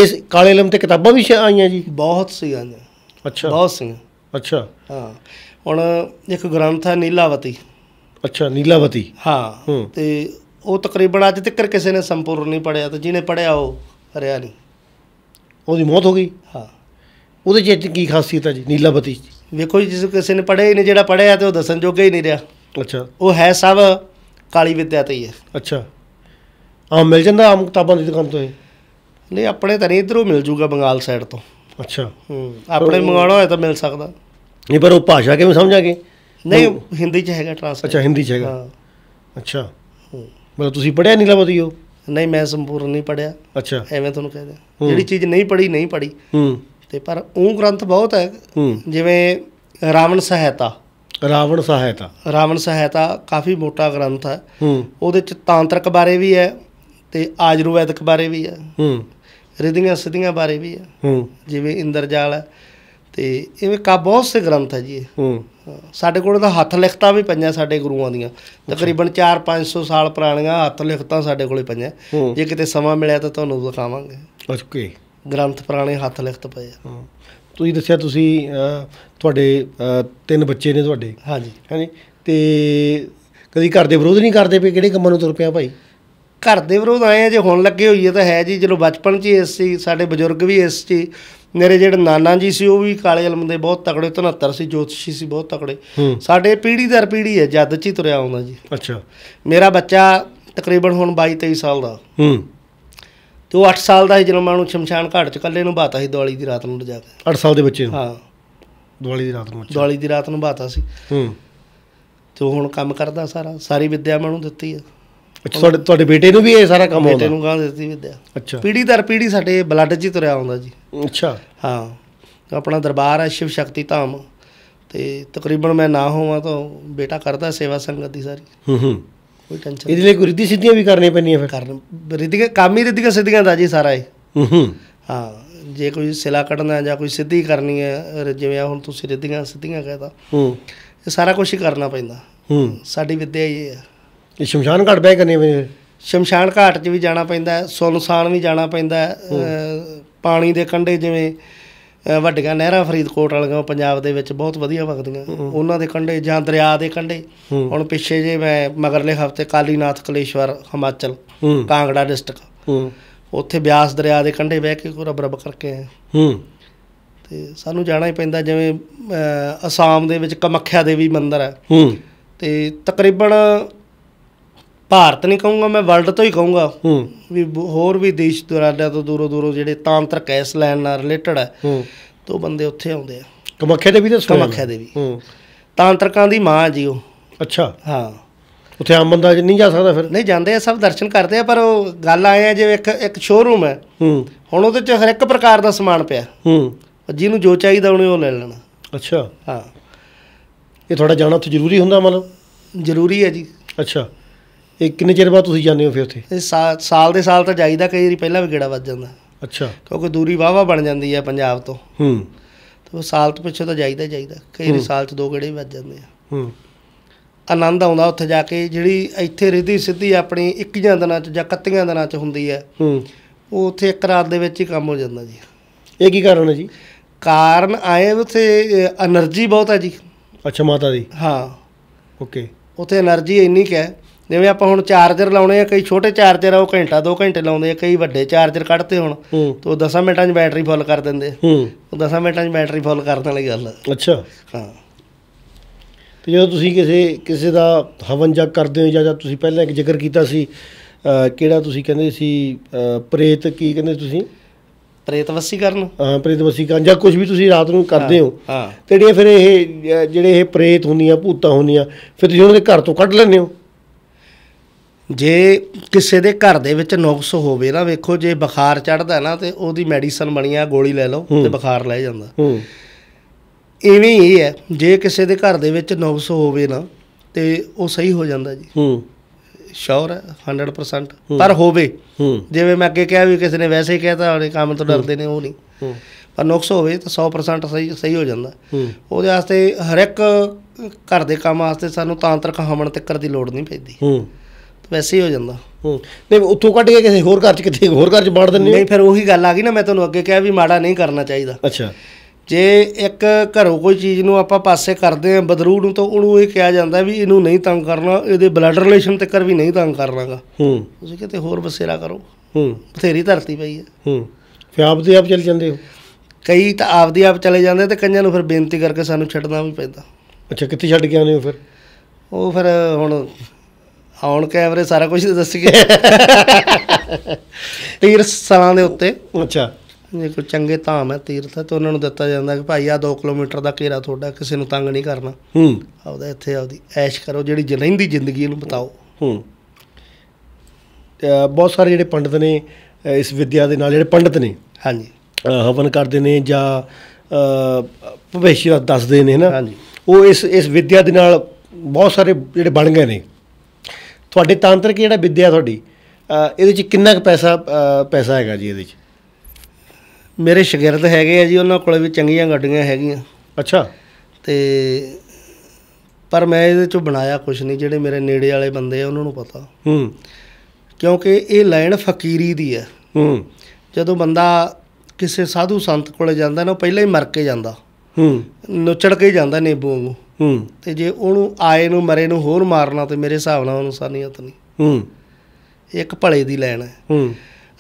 ਇਸ ਕਾਲੇ ਲਮ ਤੇ ਕਿਤਾਬਾਂ ਵੀ ਆਈਆਂ ਜੀ ਬਹੁਤ ਸੀ ਆਈਆਂ ਅੱਛਾ ਬਹੁਤ ਸੀ ਅੱਛਾ ਹਾਂ ਹੁਣ ਇੱਕ ਗ੍ਰੰਥ ਹੈ ਨੀਲਾਵਤੀ ਅੱਛਾ ਨੀਲਾਵਤੀ ਹਾਂ ਤੇ ਉਹ ਤਕਰੀਬਨ ਅੱਜ ਤੱਕ ਕਿਸੇ ਨੇ ਸੰਪੂਰਨ ਨਹੀਂ ਪੜਿਆ ਤੇ ਜਿਹਨੇ ਪੜਿਆ ਉਹ ਰਿਆ ਨਹੀਂ ਉਹਦੀ ਮੌਤ ਹੋ ਗਈ ਹਾਂ ਉਹਦੇ ਚ ਕੀ ਖਾਸੀਅਤ ਹੈ ਜੀ ਨੀਲਾਵਤੀ ਵੇਖੋ ਜਿਸ ਕਿਸੇ ਨੇ ਪੜਿਆ ਹੀ ਨਹੀਂ ਜਿਹੜਾ ਪੜਿਆ ਤੇ ਉਹ ਦੱਸਣ ਜੋਗਾ ਹੀ ਨਹੀਂ ਰਿਹਾ ਅੱਛਾ ਉਹ ਹੈ ਸਭ ਕਾਲੀ ਵਿਦਿਆ ਤੇ ਹੀ ਹੈ ਅੱਛਾ ਆ ਮਿਲ ਜਾਂਦਾ ਆਮ ਕਿਤਾਬਾਂ ਦੀ ਦੁਕਾਨ ਤੋਂ ਇਹ ਨਹੀਂ ਆਪਣੇ ਤਾਂ ਨਹੀਂ ਇਧਰੋਂ ਮਿਲ ਜੂਗਾ ਬੰਗਾਲ ਸਾਈਡ ਤੋਂ ਅੱਛਾ ਹੂੰ ਆਪਣੇ ਮੰਗਾਉਣਾ ਹੋਇਆ ਤਾਂ ਮਿਲ ਸਕਦਾ ਨਹੀਂ ਪਰ ਉਹ ਭਾਸ਼ਾ ਕਿਵੇਂ ਸਮਝਾਂਗੇ ਨਹੀਂ ਹਿੰਦੀ ਚ ਹੈਗਾ ਟ੍ਰਾਂਸਲੇਟ ਅੱਛਾ ਹਿੰਦੀ ਚ ਹੈਗਾ ਅੱਛਾ ਮਤਲਬ ਤੁਸੀਂ ਪੜਿਆ ਨਹੀਂ ਲੱਭਦੀ ਉਹ ਨਹੀਂ ਮੈਂ ਸੰਪੂਰਨ ਨਹੀਂ ਪੜਿਆ ਅੱਛਾ ਐਵੇਂ ਤੁਹਾਨੂੰ ਕਹਿ ਦਿਆਂ ਜਿਹੜੀ ਚੀਜ਼ ਨਹੀਂ ਪੜੀ ਨਹੀਂ ਪੜੀ ਹੂੰ ਤੇ ਪਰ ਉਹ ਗ੍ਰੰਥ ਬਹੁਤ ਹੈ ਜਿਵੇਂ ਰਾਵਣ ਸਹਾਇਤਾ ਰਾਵਣ ਸਹਾਇਤਾ ਰਾਵਣ ਸਹਾਇਤਾ ਕਾਫੀ ਮੋਟਾ ਗ੍ਰੰਥ ਹੈ ਉਹਦੇ ਚ ਤਾਂਤਰਿਕ ਬਾਰੇ ਵੀ ਹੈ ਤੇ ਆਯੁਰਵੈਦਿਕ ਬਾਰੇ ਵੀ ਹੈ ਹੂੰ ਰਿਧੀਆਂ ਸਿਧੀਆਂ ਬਾਰੇ ਵੀ ਹੈ ਹੂੰ ਜਿਵੇਂ ਇੰਦਰਜਾਲ ਹੈ ਤੇ ਇਹਵੇਂ ਕਾ ਬਹੁਤ ਸੇ ਗ੍ਰੰਥ ਹੈ ਜੀ ਹੂੰ ਸਾਡੇ ਕੋਲ ਤਾਂ ਹੱਥ ਲਿਖਤਾਂ ਵੀ ਪਈਆਂ ਸਾਡੇ ਗੁਰੂਆਂ ਦੀਆਂ ਤਕਰੀਬਨ 4-500 ਸਾਲ ਪੁਰਾਣੀਆਂ ਹੱਥ ਲਿਖਤਾਂ ਸਾਡੇ ਕੋਲੇ ਪਈਆਂ ਜੇ ਕਿਤੇ ਸਮਾਂ ਮਿਲਿਆ ਤਾਂ ਤੁਹਾਨੂੰ ਦਿਖਾਵਾਂਗੇ ਓਕੇ ਗ੍ਰੰਥ ਪੁਰਾਣੇ ਹੱਥ ਲਿਖਤ ਪਏ ਆ ਤੁਸੀਂ ਦੱਸਿਆ ਤੁਸੀਂ ਤੁਹਾਡੇ ਤਿੰਨ ਬੱਚੇ ਨੇ ਤੁਹਾਡੇ ਹਾਂਜੀ ਹਾਂਜੀ ਤੇ ਕਦੀ ਘਰ ਦੇ ਵਿਰੋਧ ਨਹੀਂ ਕਰਦੇ ਪਏ ਕਿਹੜੇ ਕੰਮਾਂ ਨੂੰ ਤੁਰ ਪਿਆ ਭਾਈ ਘਰ ਦੇ ਵਿਰੋਧ ਆਏ ਆ ਜੇ ਹੁਣ ਲੱਗੇ ਹੋਈਏ ਤਾਂ ਹੈ ਜੀ ਜਦੋਂ ਬਚਪਨ 'ਚ ਇਸ ਸੀ ਸਾਡੇ ਬਜ਼ੁਰਗ ਵੀ ਇਸ ਸੀ ਮੇਰੇ ਜਿਹੜੇ ਨਾਨਾ ਜੀ ਸੀ ਉਹ ਵੀ ਕਾਲੇ ਜਲਮ ਦੇ ਬਹੁਤ ਤਕੜੇ 73 ਸੀ ਜੋਤਸ਼ੀ ਸੀ ਬਹੁਤ ਤਕੜੇ ਸਾਡੇ ਪੀੜੀ ਦਰ ਪੀੜੀ ਹੈ ਜਦ ਚ ਹੀ ਤੁਰਿਆ ਆਉਂਦਾ ਜੀ ਅੱਛਾ ਮੇਰਾ ਬੱਚਾ ਤਕਰੀਬਨ ਹੁਣ 22 23 ਸਾਲ ਦਾ ਹੂੰ ਤੇ ਉਹ 8 ਸਾਲ ਦਾ ਸੀ ਜਦੋਂ ਮੈਂ ਸ਼ਮਸ਼ਾਨ ਘਾਟ 'ਚ ਕੱਲੇ ਨੂੰ ਬਾਤਾ ਸੀ ਦੀਵਾਲੀ ਦੀ ਰਾਤ ਨੂੰ ਲਜਾ ਕੇ 8 ਸਾਲ ਦੇ ਬੱਚੇ ਨੂੰ ਹਾਂ ਦੀਵਾਲੀ ਦੀ ਰਾਤ ਨੂੰ ਅੱਛਾ ਦੀਵਾਲੀ ਦੀ ਰਾਤ ਨੂੰ ਬਾਤਾ ਸੀ ਹੂੰ ਤੇ ਹੁਣ ਕੰਮ ਕਰਦਾ ਸਾਰਾ ਸਾਰੀ ਵਿਦਿਆ ਮੈਂ ਉਹਨੂੰ ਦਿੱਤੀ ਆ ਅੱਛਾ ਤੁਹਾਡੇ ਤੁਹਾਡੇ ਬੇਟੇ ਨੂੰ ਵੀ ਇਹ ਸਾਰਾ ਕੰਮ ਆਉਂਦਾ ਬੇਟੇ ਨੂੰ ਗਾਂ ਦਿੱਤੀ ਵਿਦਿਆ ਅੱਛਾ ਪੀੜੀ ਦਰ ਪੀੜੀ ਸਾਡੇ ਬਲੱਡ 'ਚ ਤੁਰਿਆ ਆਉਂਦਾ ਜੀ ਅੱਛਾ ਹਾਂ ਆਪਣਾ ਦਰਬਾਰ ਹੈ ਸ਼ਿਵ ਸ਼ਕਤੀ ਧਾਮ ਤੇ ਤਕਰੀਬਨ ਮੈਂ ਨਾ ਹੋਵਾਂ ਤਾਂ ਬੇਟਾ ਕਰਦਾ ਸੇਵਾ ਸੰਗਤ ਦੀ ਸਾਰੀ ਹੂੰ ਹੂੰ ਕੋਈ ਟੈਨਸ਼ਨ ਇਹਦੇ ਲਈ ਕੋਈ ਰਿੱਧੀ ਸਿੱਧੀਆਂ ਵੀ ਕਰਨੀਆਂ ਪੈਣੀਆਂ ਫਿਰ ਕਰਨ ਰਿੱਧੀ ਕੰਮ ਹੀ ਰਿੱਧੀ ਸਿੱਧੀਆਂ ਦਾ ਜੀ ਸਾਰਾ ਇਹ ਹੂੰ ਹਾਂ ਜੇ ਕੋਈ ਸਿਲਾ ਕੱਢਣਾ ਜਾਂ ਕੋਈ ਸਿੱਧੀ ਕਰਨੀ ਹੈ ਜਿਵੇਂ ਹੁਣ ਤੁਸੀਂ ਰਿੱਧੀਆਂ ਸਿੱਧੀਆਂ ਕਹਤਾ ਹੂੰ ਇਹ ਸਾਰਾ ਕੁਝ ਹੀ ਕਰਨਾ ਪੈਂਦਾ ਹੂੰ ਸਾਡੀ ਵਿੱਦਿਆ ਇਹ ਹੈ ਇਹ ਸ਼ਮਸ਼ਾਨ ਘਾਟ ਬਹਿ ਕਰਨੇ ਪੈਂਦੀ ਸ਼ਮਸ਼ਾਨ ਘਾਟ 'ਚ ਵੀ ਜਾਣਾ ਪੈਂਦਾ ਸੁਨਸਾਨ ਵੀ ਜਾਣਾ ਪੈਂਦਾ ਪਾਣੀ ਦੇ ਕੰਢੇ ਜਿਵੇਂ ਵੱਡੀਆਂ ਨਹਿਰਾਂ ਫਰੀਦਕੋਟ ਵਾਲੀਆਂ ਪੰਜਾਬ ਦੇ ਵਿੱਚ ਬਹੁਤ ਵਧੀਆ ਵਗਦੀਆਂ ਉਹਨਾਂ ਦੇ ਕੰਢੇ ਜਾਂ ਦਰਿਆ ਦੇ ਕੰਢੇ ਹੁਣ ਪਿੱਛੇ ਜੇ ਮੈਂ ਮਗਰਲੇ ਹਫਤੇ ਕਾਲੀਨਾਥ ਕਲੇਸ਼ਵਰ ਹਿਮਾਚਲ ਕਾਂਗੜਾ ਡਿਸਟ੍ਰਿਕਟ ਉੱਥੇ ਬਿਆਸ ਦਰਿਆ ਦੇ ਕੰਢੇ ਬਹਿ ਕੇ ਰਬ ਰਬ ਕਰਕੇ ਆਏ ਹੂੰ ਤੇ ਸਾਨੂੰ ਜਾਣਾ ਹੀ ਪੈਂਦਾ ਜਿਵੇਂ ਅਸਾਮ ਦੇ ਵਿੱਚ ਕਮਖਿਆ ਦੇਵੀ ਮੰਦਿਰ ਹੈ ਹੂੰ ਤੇ ਤਕਰੀਬਨ ਭਾਰਤ ਨਹੀਂ ਕਹੂੰਗਾ ਮੈਂ ਵਰਲਡ ਤੋਂ ਹੀ ਕਹੂੰਗਾ ਹੂੰ ਵੀ ਹੋਰ ਵੀ ਦੇਸ਼ ਦੁਰਾਡਿਆਂ ਤੋਂ ਦੂਰੋਂ ਦੂਰੋਂ ਜਿਹੜੇ ਤਾਂਤਰਕ ਕੈਸ ਲੈਣ ਨਾਲ ਰਿਲੇਟਡ ਹੈ ਹੂੰ ਤੋਂ ਬੰਦੇ ਉੱਥੇ ਆਉਂਦੇ ਆ ਦੇ ਵੀ ਤੇ ਸੁਣਿਆ ਦੇ ਵੀ ਹੂੰ ਤਾਂਤਰਕਾਂ ਦੀ ਮਾਂ ਜੀ ਉਹ ਅੱਛਾ ਹਾਂ ਉੱਥੇ ਆਮ ਬੰਦਾ ਨਹੀਂ ਜਾ ਸਕਦਾ ਫਿਰ ਨਹੀਂ ਜਾਂਦੇ ਆ ਸਭ ਦਰਸ਼ਨ ਕਰਦੇ ਆ ਪਰ ਉਹ ਗੱਲ ਆਏ ਆ ਜਿਵੇਂ ਇੱਕ ਇੱਕ ਸ਼ੋਰੂਮ ਹੈ ਹੂੰ ਹੁਣ ਉਹਦੇ 'ਚ ਹਰ ਇੱਕ ਪ੍ਰਕਾਰ ਦਾ ਸਮਾਨ ਪਿਆ ਹੂੰ ਜਿਹਨੂੰ ਜੋ ਚਾਹੀਦਾ ਉਹਨੇ ਉਹ ਲੈ ਲੈਣਾ ਅੱਛਾ ਹਾਂ ਇਹ ਤੁਹਾਡਾ ਜਾਣਾ ਉੱਥੇ ਜ਼ਰੂਰੀ ਹੁੰਦਾ ਮਤਲਬ ਜ਼ਰੂਰੀ ਹੈ ਜੀ ਅੱਛਾ ਇਹ ਕਿੰਨੇ ਚਿਰ ਬਾਅਦ ਤੁਸੀਂ ਜਾਂਦੇ ਹੋ ਫਿਰ ਉੱਥੇ ਇਹ ਸਾਲ ਦੇ ਸਾਲ ਤਾਂ ਜਾਈਦਾ ਕਈ ਵਾਰੀ ਪਹਿਲਾਂ ਵੀ ਗੇੜਾ ਵੱਜ ਜਾਂਦਾ ਅੱਛਾ ਕਿਉਂਕਿ ਦੂਰੀ ਵਾਵਾ ਬਣ ਜਾਂਦੀ ਹੈ ਪੰਜਾਬ ਤੋਂ ਹੂੰ ਤੇ ਉਹ ਸਾਲ ਤੋਂ ਪਿੱਛੇ ਤਾਂ ਜਾਈਦਾ ਜਾਈਦਾ ਕਈ ਵਾਰੀ ਸਾਲ 'ਚ ਦੋ ਗੇੜੇ ਵੱਜ ਜਾਂਦੇ ਆ ਹੂੰ ਆਨੰਦ ਆਉਂਦਾ ਉੱਥੇ ਜਾ ਕੇ ਜਿਹੜੀ ਇੱਥੇ ਰਿਧੀ ਸਿੱਧੀ ਆਪਣੀ 21 ਦਿਨਾਂ 'ਚ ਜਾਂ 31 ਦਿਨਾਂ 'ਚ ਹੁੰਦੀ ਹੈ ਹੂੰ ਉਹ ਉੱਥੇ ਇੱਕ ਰਾਤ ਦੇ ਵਿੱਚ ਹੀ ਕੰਮ ਹੋ ਜਾਂਦਾ ਜੀ ਇਹ ਕੀ ਕਾਰਨ ਹੈ ਜੀ ਕਾਰਨ ਆਏ ਉੱਥੇ એનર્ਜੀ ਬਹੁਤ ਹੈ ਜੀ ਅੱਛਾ ਮਾਤਾ ਦੀ ਹਾਂ ਓਕੇ ਉੱਥੇ એનર્ਜੀ ਇੰਨੀ ਕਿ ਹੈ ਜਿਵੇਂ ਆਪਾਂ ਹੁਣ ਚਾਰਜਰ ਲਾਉਣੇ ਆ ਕਈ ਛੋਟੇ ਚਾਰਜਰ ਆ ਉਹ ਘੰਟਾ 2 ਘੰਟੇ ਲਾਉਂਦੇ ਆ ਕਈ ਵੱਡੇ ਚਾਰਜਰ ਕੱਢਤੇ ਹੁਣ ਤੋਂ 10 ਮਿੰਟਾਂ 'ਚ ਬੈਟਰੀ ਫੁੱਲ ਕਰ ਦਿੰਦੇ ਉਹ 10 ਮਿੰਟਾਂ 'ਚ ਬੈਟਰੀ ਫੁੱਲ ਕਰਨ ਵਾਲੀ ਗੱਲ ਅੱਛਾ ਹਾਂ ਤੇ ਜਦੋਂ ਤੁਸੀਂ ਕਿਸੇ ਕਿਸੇ ਦਾ ਹਵਨ ਜਗ ਕਰਦੇ ਹੋ ਜਾਂ ਤੁਸੀਂ ਪਹਿਲਾਂ ਇੱਕ ਜ਼ਿਕਰ ਕੀਤਾ ਸੀ ਕਿਹੜਾ ਤੁਸੀਂ ਕਹਿੰਦੇ ਸੀ ਪ੍ਰੇਤ ਕੀ ਕਹਿੰਦੇ ਤੁਸੀਂ ਪ੍ਰੇਤ ਵਸੀਕਰਨ ਹਾਂ ਪ੍ਰੇਤ ਵਸੀਕਰਨ ਜਾਂ ਕੁਝ ਵੀ ਤੁਸੀਂ ਰਾਤ ਨੂੰ ਕਰਦੇ ਹੋ ਤੇ ਜਿਹੜੀਆਂ ਫਿਰ ਇਹ ਜਿਹੜੇ ਇਹ ਪ੍ਰੇਤ ਹੁੰਦੀਆਂ ਭੂਤਾਂ ਹੁੰਦੀਆਂ ਫਿਰ ਤੁਸੀਂ ਉਹਨਾਂ ਦੇ ਘਰ ਤੋਂ ਕੱਢ ਲੈਂਦੇ ਹੋ ਜੇ ਕਿਸੇ ਦੇ ਘਰ ਦੇ ਵਿੱਚ ਨੁਕਸ ਹੋਵੇ ਨਾ ਵੇਖੋ ਜੇ ਬੁਖਾਰ ਚੜਦਾ ਨਾ ਤੇ ਉਹਦੀ ਮੈਡੀਸਨ ਬਣੀ ਆ ਗੋਲੀ ਲੈ ਲਓ ਤੇ ਬੁਖਾਰ ਲੈ ਜਾਂਦਾ ਹੂੰ ਇਵੇਂ ਹੀ ਹੈ ਜੇ ਕਿਸੇ ਦੇ ਘਰ ਦੇ ਵਿੱਚ ਨੁਕਸ ਹੋਵੇ ਨਾ ਤੇ ਉਹ ਸਹੀ ਹੋ ਜਾਂਦਾ ਜੀ ਹੂੰ ਸ਼ੋਰ ਹੈ 100% ਪਰ ਹੋਵੇ ਹੂੰ ਜਿਵੇਂ ਮੈਂ ਅੱਗੇ ਕਿਹਾ ਵੀ ਕਿਸੇ ਨੇ ਵੈਸੇ ਹੀ ਕਹਿਤਾ ਉਹਨੇ ਕੰਮ ਤੋਂ ਡਰਦੇ ਨੇ ਉਹ ਨਹੀਂ ਹੂੰ ਪਰ ਨੁਕਸ ਹੋਵੇ ਤਾਂ 100% ਸਹੀ ਸਹੀ ਹੋ ਜਾਂਦਾ ਹੂੰ ਉਹਦੇ ਵਾਸਤੇ ਹਰ ਇੱਕ ਘਰ ਦੇ ਕੰਮ ਵਾਸਤੇ ਸਾਨੂੰ ਤਾਂਤਰਿਕ ਹਮਣ ਤੱਕਰ ਦੀ ਲੋੜ ਨਹੀਂ ਪੈਂਦੀ ਹੂੰ ਵੈਸੇ ਹੀ ਹੋ ਜਾਂਦਾ ਹੂੰ ਨਹੀਂ ਉੱਥੋਂ ਕੱਢ ਕੇ ਕਿਸੇ ਹੋਰ ਘਰ ਚ ਕਿੱਥੇ ਹੋਰ ਘਰ ਚ ਬਾੜ ਦਿੰਨੇ ਨਹੀਂ ਫਿਰ ਉਹੀ ਗੱਲ ਆ ਗਈ ਨਾ ਮੈਂ ਤੁਹਾਨੂੰ ਅੱਗੇ ਕਿਹਾ ਵੀ ਮਾੜਾ ਨਹੀਂ ਕਰਨਾ ਚਾਹੀਦਾ ਅੱਛਾ ਜੇ ਇੱਕ ਘਰੋਂ ਕੋਈ ਚੀਜ਼ ਨੂੰ ਆਪਾਂ ਪਾਸੇ ਕਰਦੇ ਆ ਬਦਰੂ ਨੂੰ ਤਾਂ ਉਹਨੂੰ ਇਹ ਕਿਹਾ ਜਾਂਦਾ ਵੀ ਇਹਨੂੰ ਨਹੀਂ ਤੰਗ ਕਰਨਾ ਇਹਦੇ ਬਲੱਡ ਰਿਲੇਸ਼ਨ ਤੇ ਕਰ ਵੀ ਨਹੀਂ ਤੰਗ ਕਰਨਾਗਾ ਹੂੰ ਤੁਸੀਂ ਕਿਤੇ ਹੋਰ ਬਸੇਰਾ ਕਰੋ ਹੂੰ ਬਥੇਰੀ ਧਰਤੀ ਪਈ ਹੈ ਹੂੰ ਫਿਰ ਆਪ ਦੇ ਆਪ ਚੱਲ ਜਾਂਦੇ ਹੋ ਕਈ ਤਾਂ ਆਪਦੀ ਆਪ ਚਲੇ ਜਾਂਦੇ ਤੇ ਕੰਨਾਂ ਨੂੰ ਫਿਰ ਬੇਨਤੀ ਕਰਕੇ ਸਾਨੂੰ ਛੱਡਣਾ ਵੀ ਪੈਂਦਾ ਅੱਛਾ ਕਿੱਥੇ ਛੱਡ ਕੇ ਨੇ ਹੋ ਫਿਰ ਉਹ ਫਿਰ ਹੁਣ ਆਉਣ ਕੈਮਰੇ ਸਾਰਾ ਕੁਝ ਦੱਸ ਗਏ 30 ਸਾਲਾਂ ਦੇ ਉੱਤੇ ਅੱਛਾ ਜੇ ਕੋ ਚੰਗੇ ਧਾਮ ਹੈ ਤੀਰਥ ਹੈ ਤਾਂ ਉਹਨਾਂ ਨੂੰ ਦਿੱਤਾ ਜਾਂਦਾ ਕਿ ਭਾਈ ਆ 2 ਕਿਲੋਮੀਟਰ ਦਾ ਘੇਰਾ ਤੁਹਾਡਾ ਕਿਸੇ ਨੂੰ ਤੰਗ ਨਹੀਂ ਕਰਨਾ ਹੂੰ ਆਉਦਾ ਇੱਥੇ ਆਉਦੀ ਐਸ਼ ਕਰੋ ਜਿਹੜੀ ਜਲੈਂਦੀ ਜ਼ਿੰਦਗੀ ਨੂੰ ਬਤਾਓ ਹੂੰ ਬਹੁਤ ਸਾਰੇ ਜਿਹੜੇ ਪੰਡਤ ਨੇ ਇਸ ਵਿਦਿਆ ਦੇ ਨਾਲ ਜਿਹੜੇ ਪੰਡਤ ਨੇ ਹਾਂਜੀ ਹਵਨ ਕਰਦੇ ਨੇ ਜਾਂ ਭਵਿਸ਼ਯ ਦੱਸਦੇ ਨੇ ਨਾ ਹਾਂਜੀ ਉਹ ਇਸ ਇਸ ਵਿਦਿਆ ਦੇ ਨਾਲ ਬਹੁਤ ਸਾਰੇ ਜਿਹੜੇ ਬਣ ਗਏ ਨੇ ਤੁਹਾਡੇ ਤਾਂਤਰਿਕ ਜਿਹੜਾ ਵਿੱਦਿਆ ਤੁਹਾਡੀ ਇਹਦੇ ਵਿੱਚ ਕਿੰਨਾ ਕੁ ਪੈਸਾ ਪੈਸਾ ਹੈਗਾ ਜੀ ਇਹਦੇ ਵਿੱਚ ਮੇਰੇ ਸ਼ਾਗਿਰਦ ਹੈਗੇ ਆ ਜੀ ਉਹਨਾਂ ਕੋਲ ਵੀ ਚੰਗੀਆਂ ਗੱਡੀਆਂ ਹੈਗੀਆਂ ਅੱਛਾ ਤੇ ਪਰ ਮੈਂ ਇਹਦੇ ਚੋਂ ਬਣਾਇਆ ਕੁਝ ਨਹੀਂ ਜਿਹੜੇ ਮੇਰੇ ਨੇੜੇ ਵਾਲੇ ਬੰਦੇ ਆ ਉਹਨਾਂ ਨੂੰ ਪਤਾ ਹੂੰ ਕਿਉਂਕਿ ਇਹ ਲਾਈਨ ਫਕੀਰੀ ਦੀ ਹੈ ਹੂੰ ਜਦੋਂ ਬੰਦਾ ਕਿਸੇ ਸਾਧੂ ਸੰਤ ਕੋਲੇ ਜਾਂਦਾ ਨਾ ਉਹ ਪਹਿਲਾਂ ਹੀ ਮਰ ਕੇ ਜਾਂਦਾ ਹੂੰ ਨੁਚੜ ਕੇ ਜਾਂਦਾ ਨੇਬੂ ਵਾਂਗੂ ਹੂੰ ਤੇ ਜੇ ਉਹਨੂੰ ਆਏ ਨੂੰ ਮਰੇ ਨੂੰ ਹੋਰ ਮਾਰਨਾ ਤੇ ਮੇਰੇ ਹਿਸਾਬ ਨਾਲ ਉਹਨੂੰ ਸਾਨੀਅਤ ਨਹੀਂ ਹੂੰ ਇੱਕ ਭਲੇ ਦੀ ਲੈਣ ਹੈ ਹੂੰ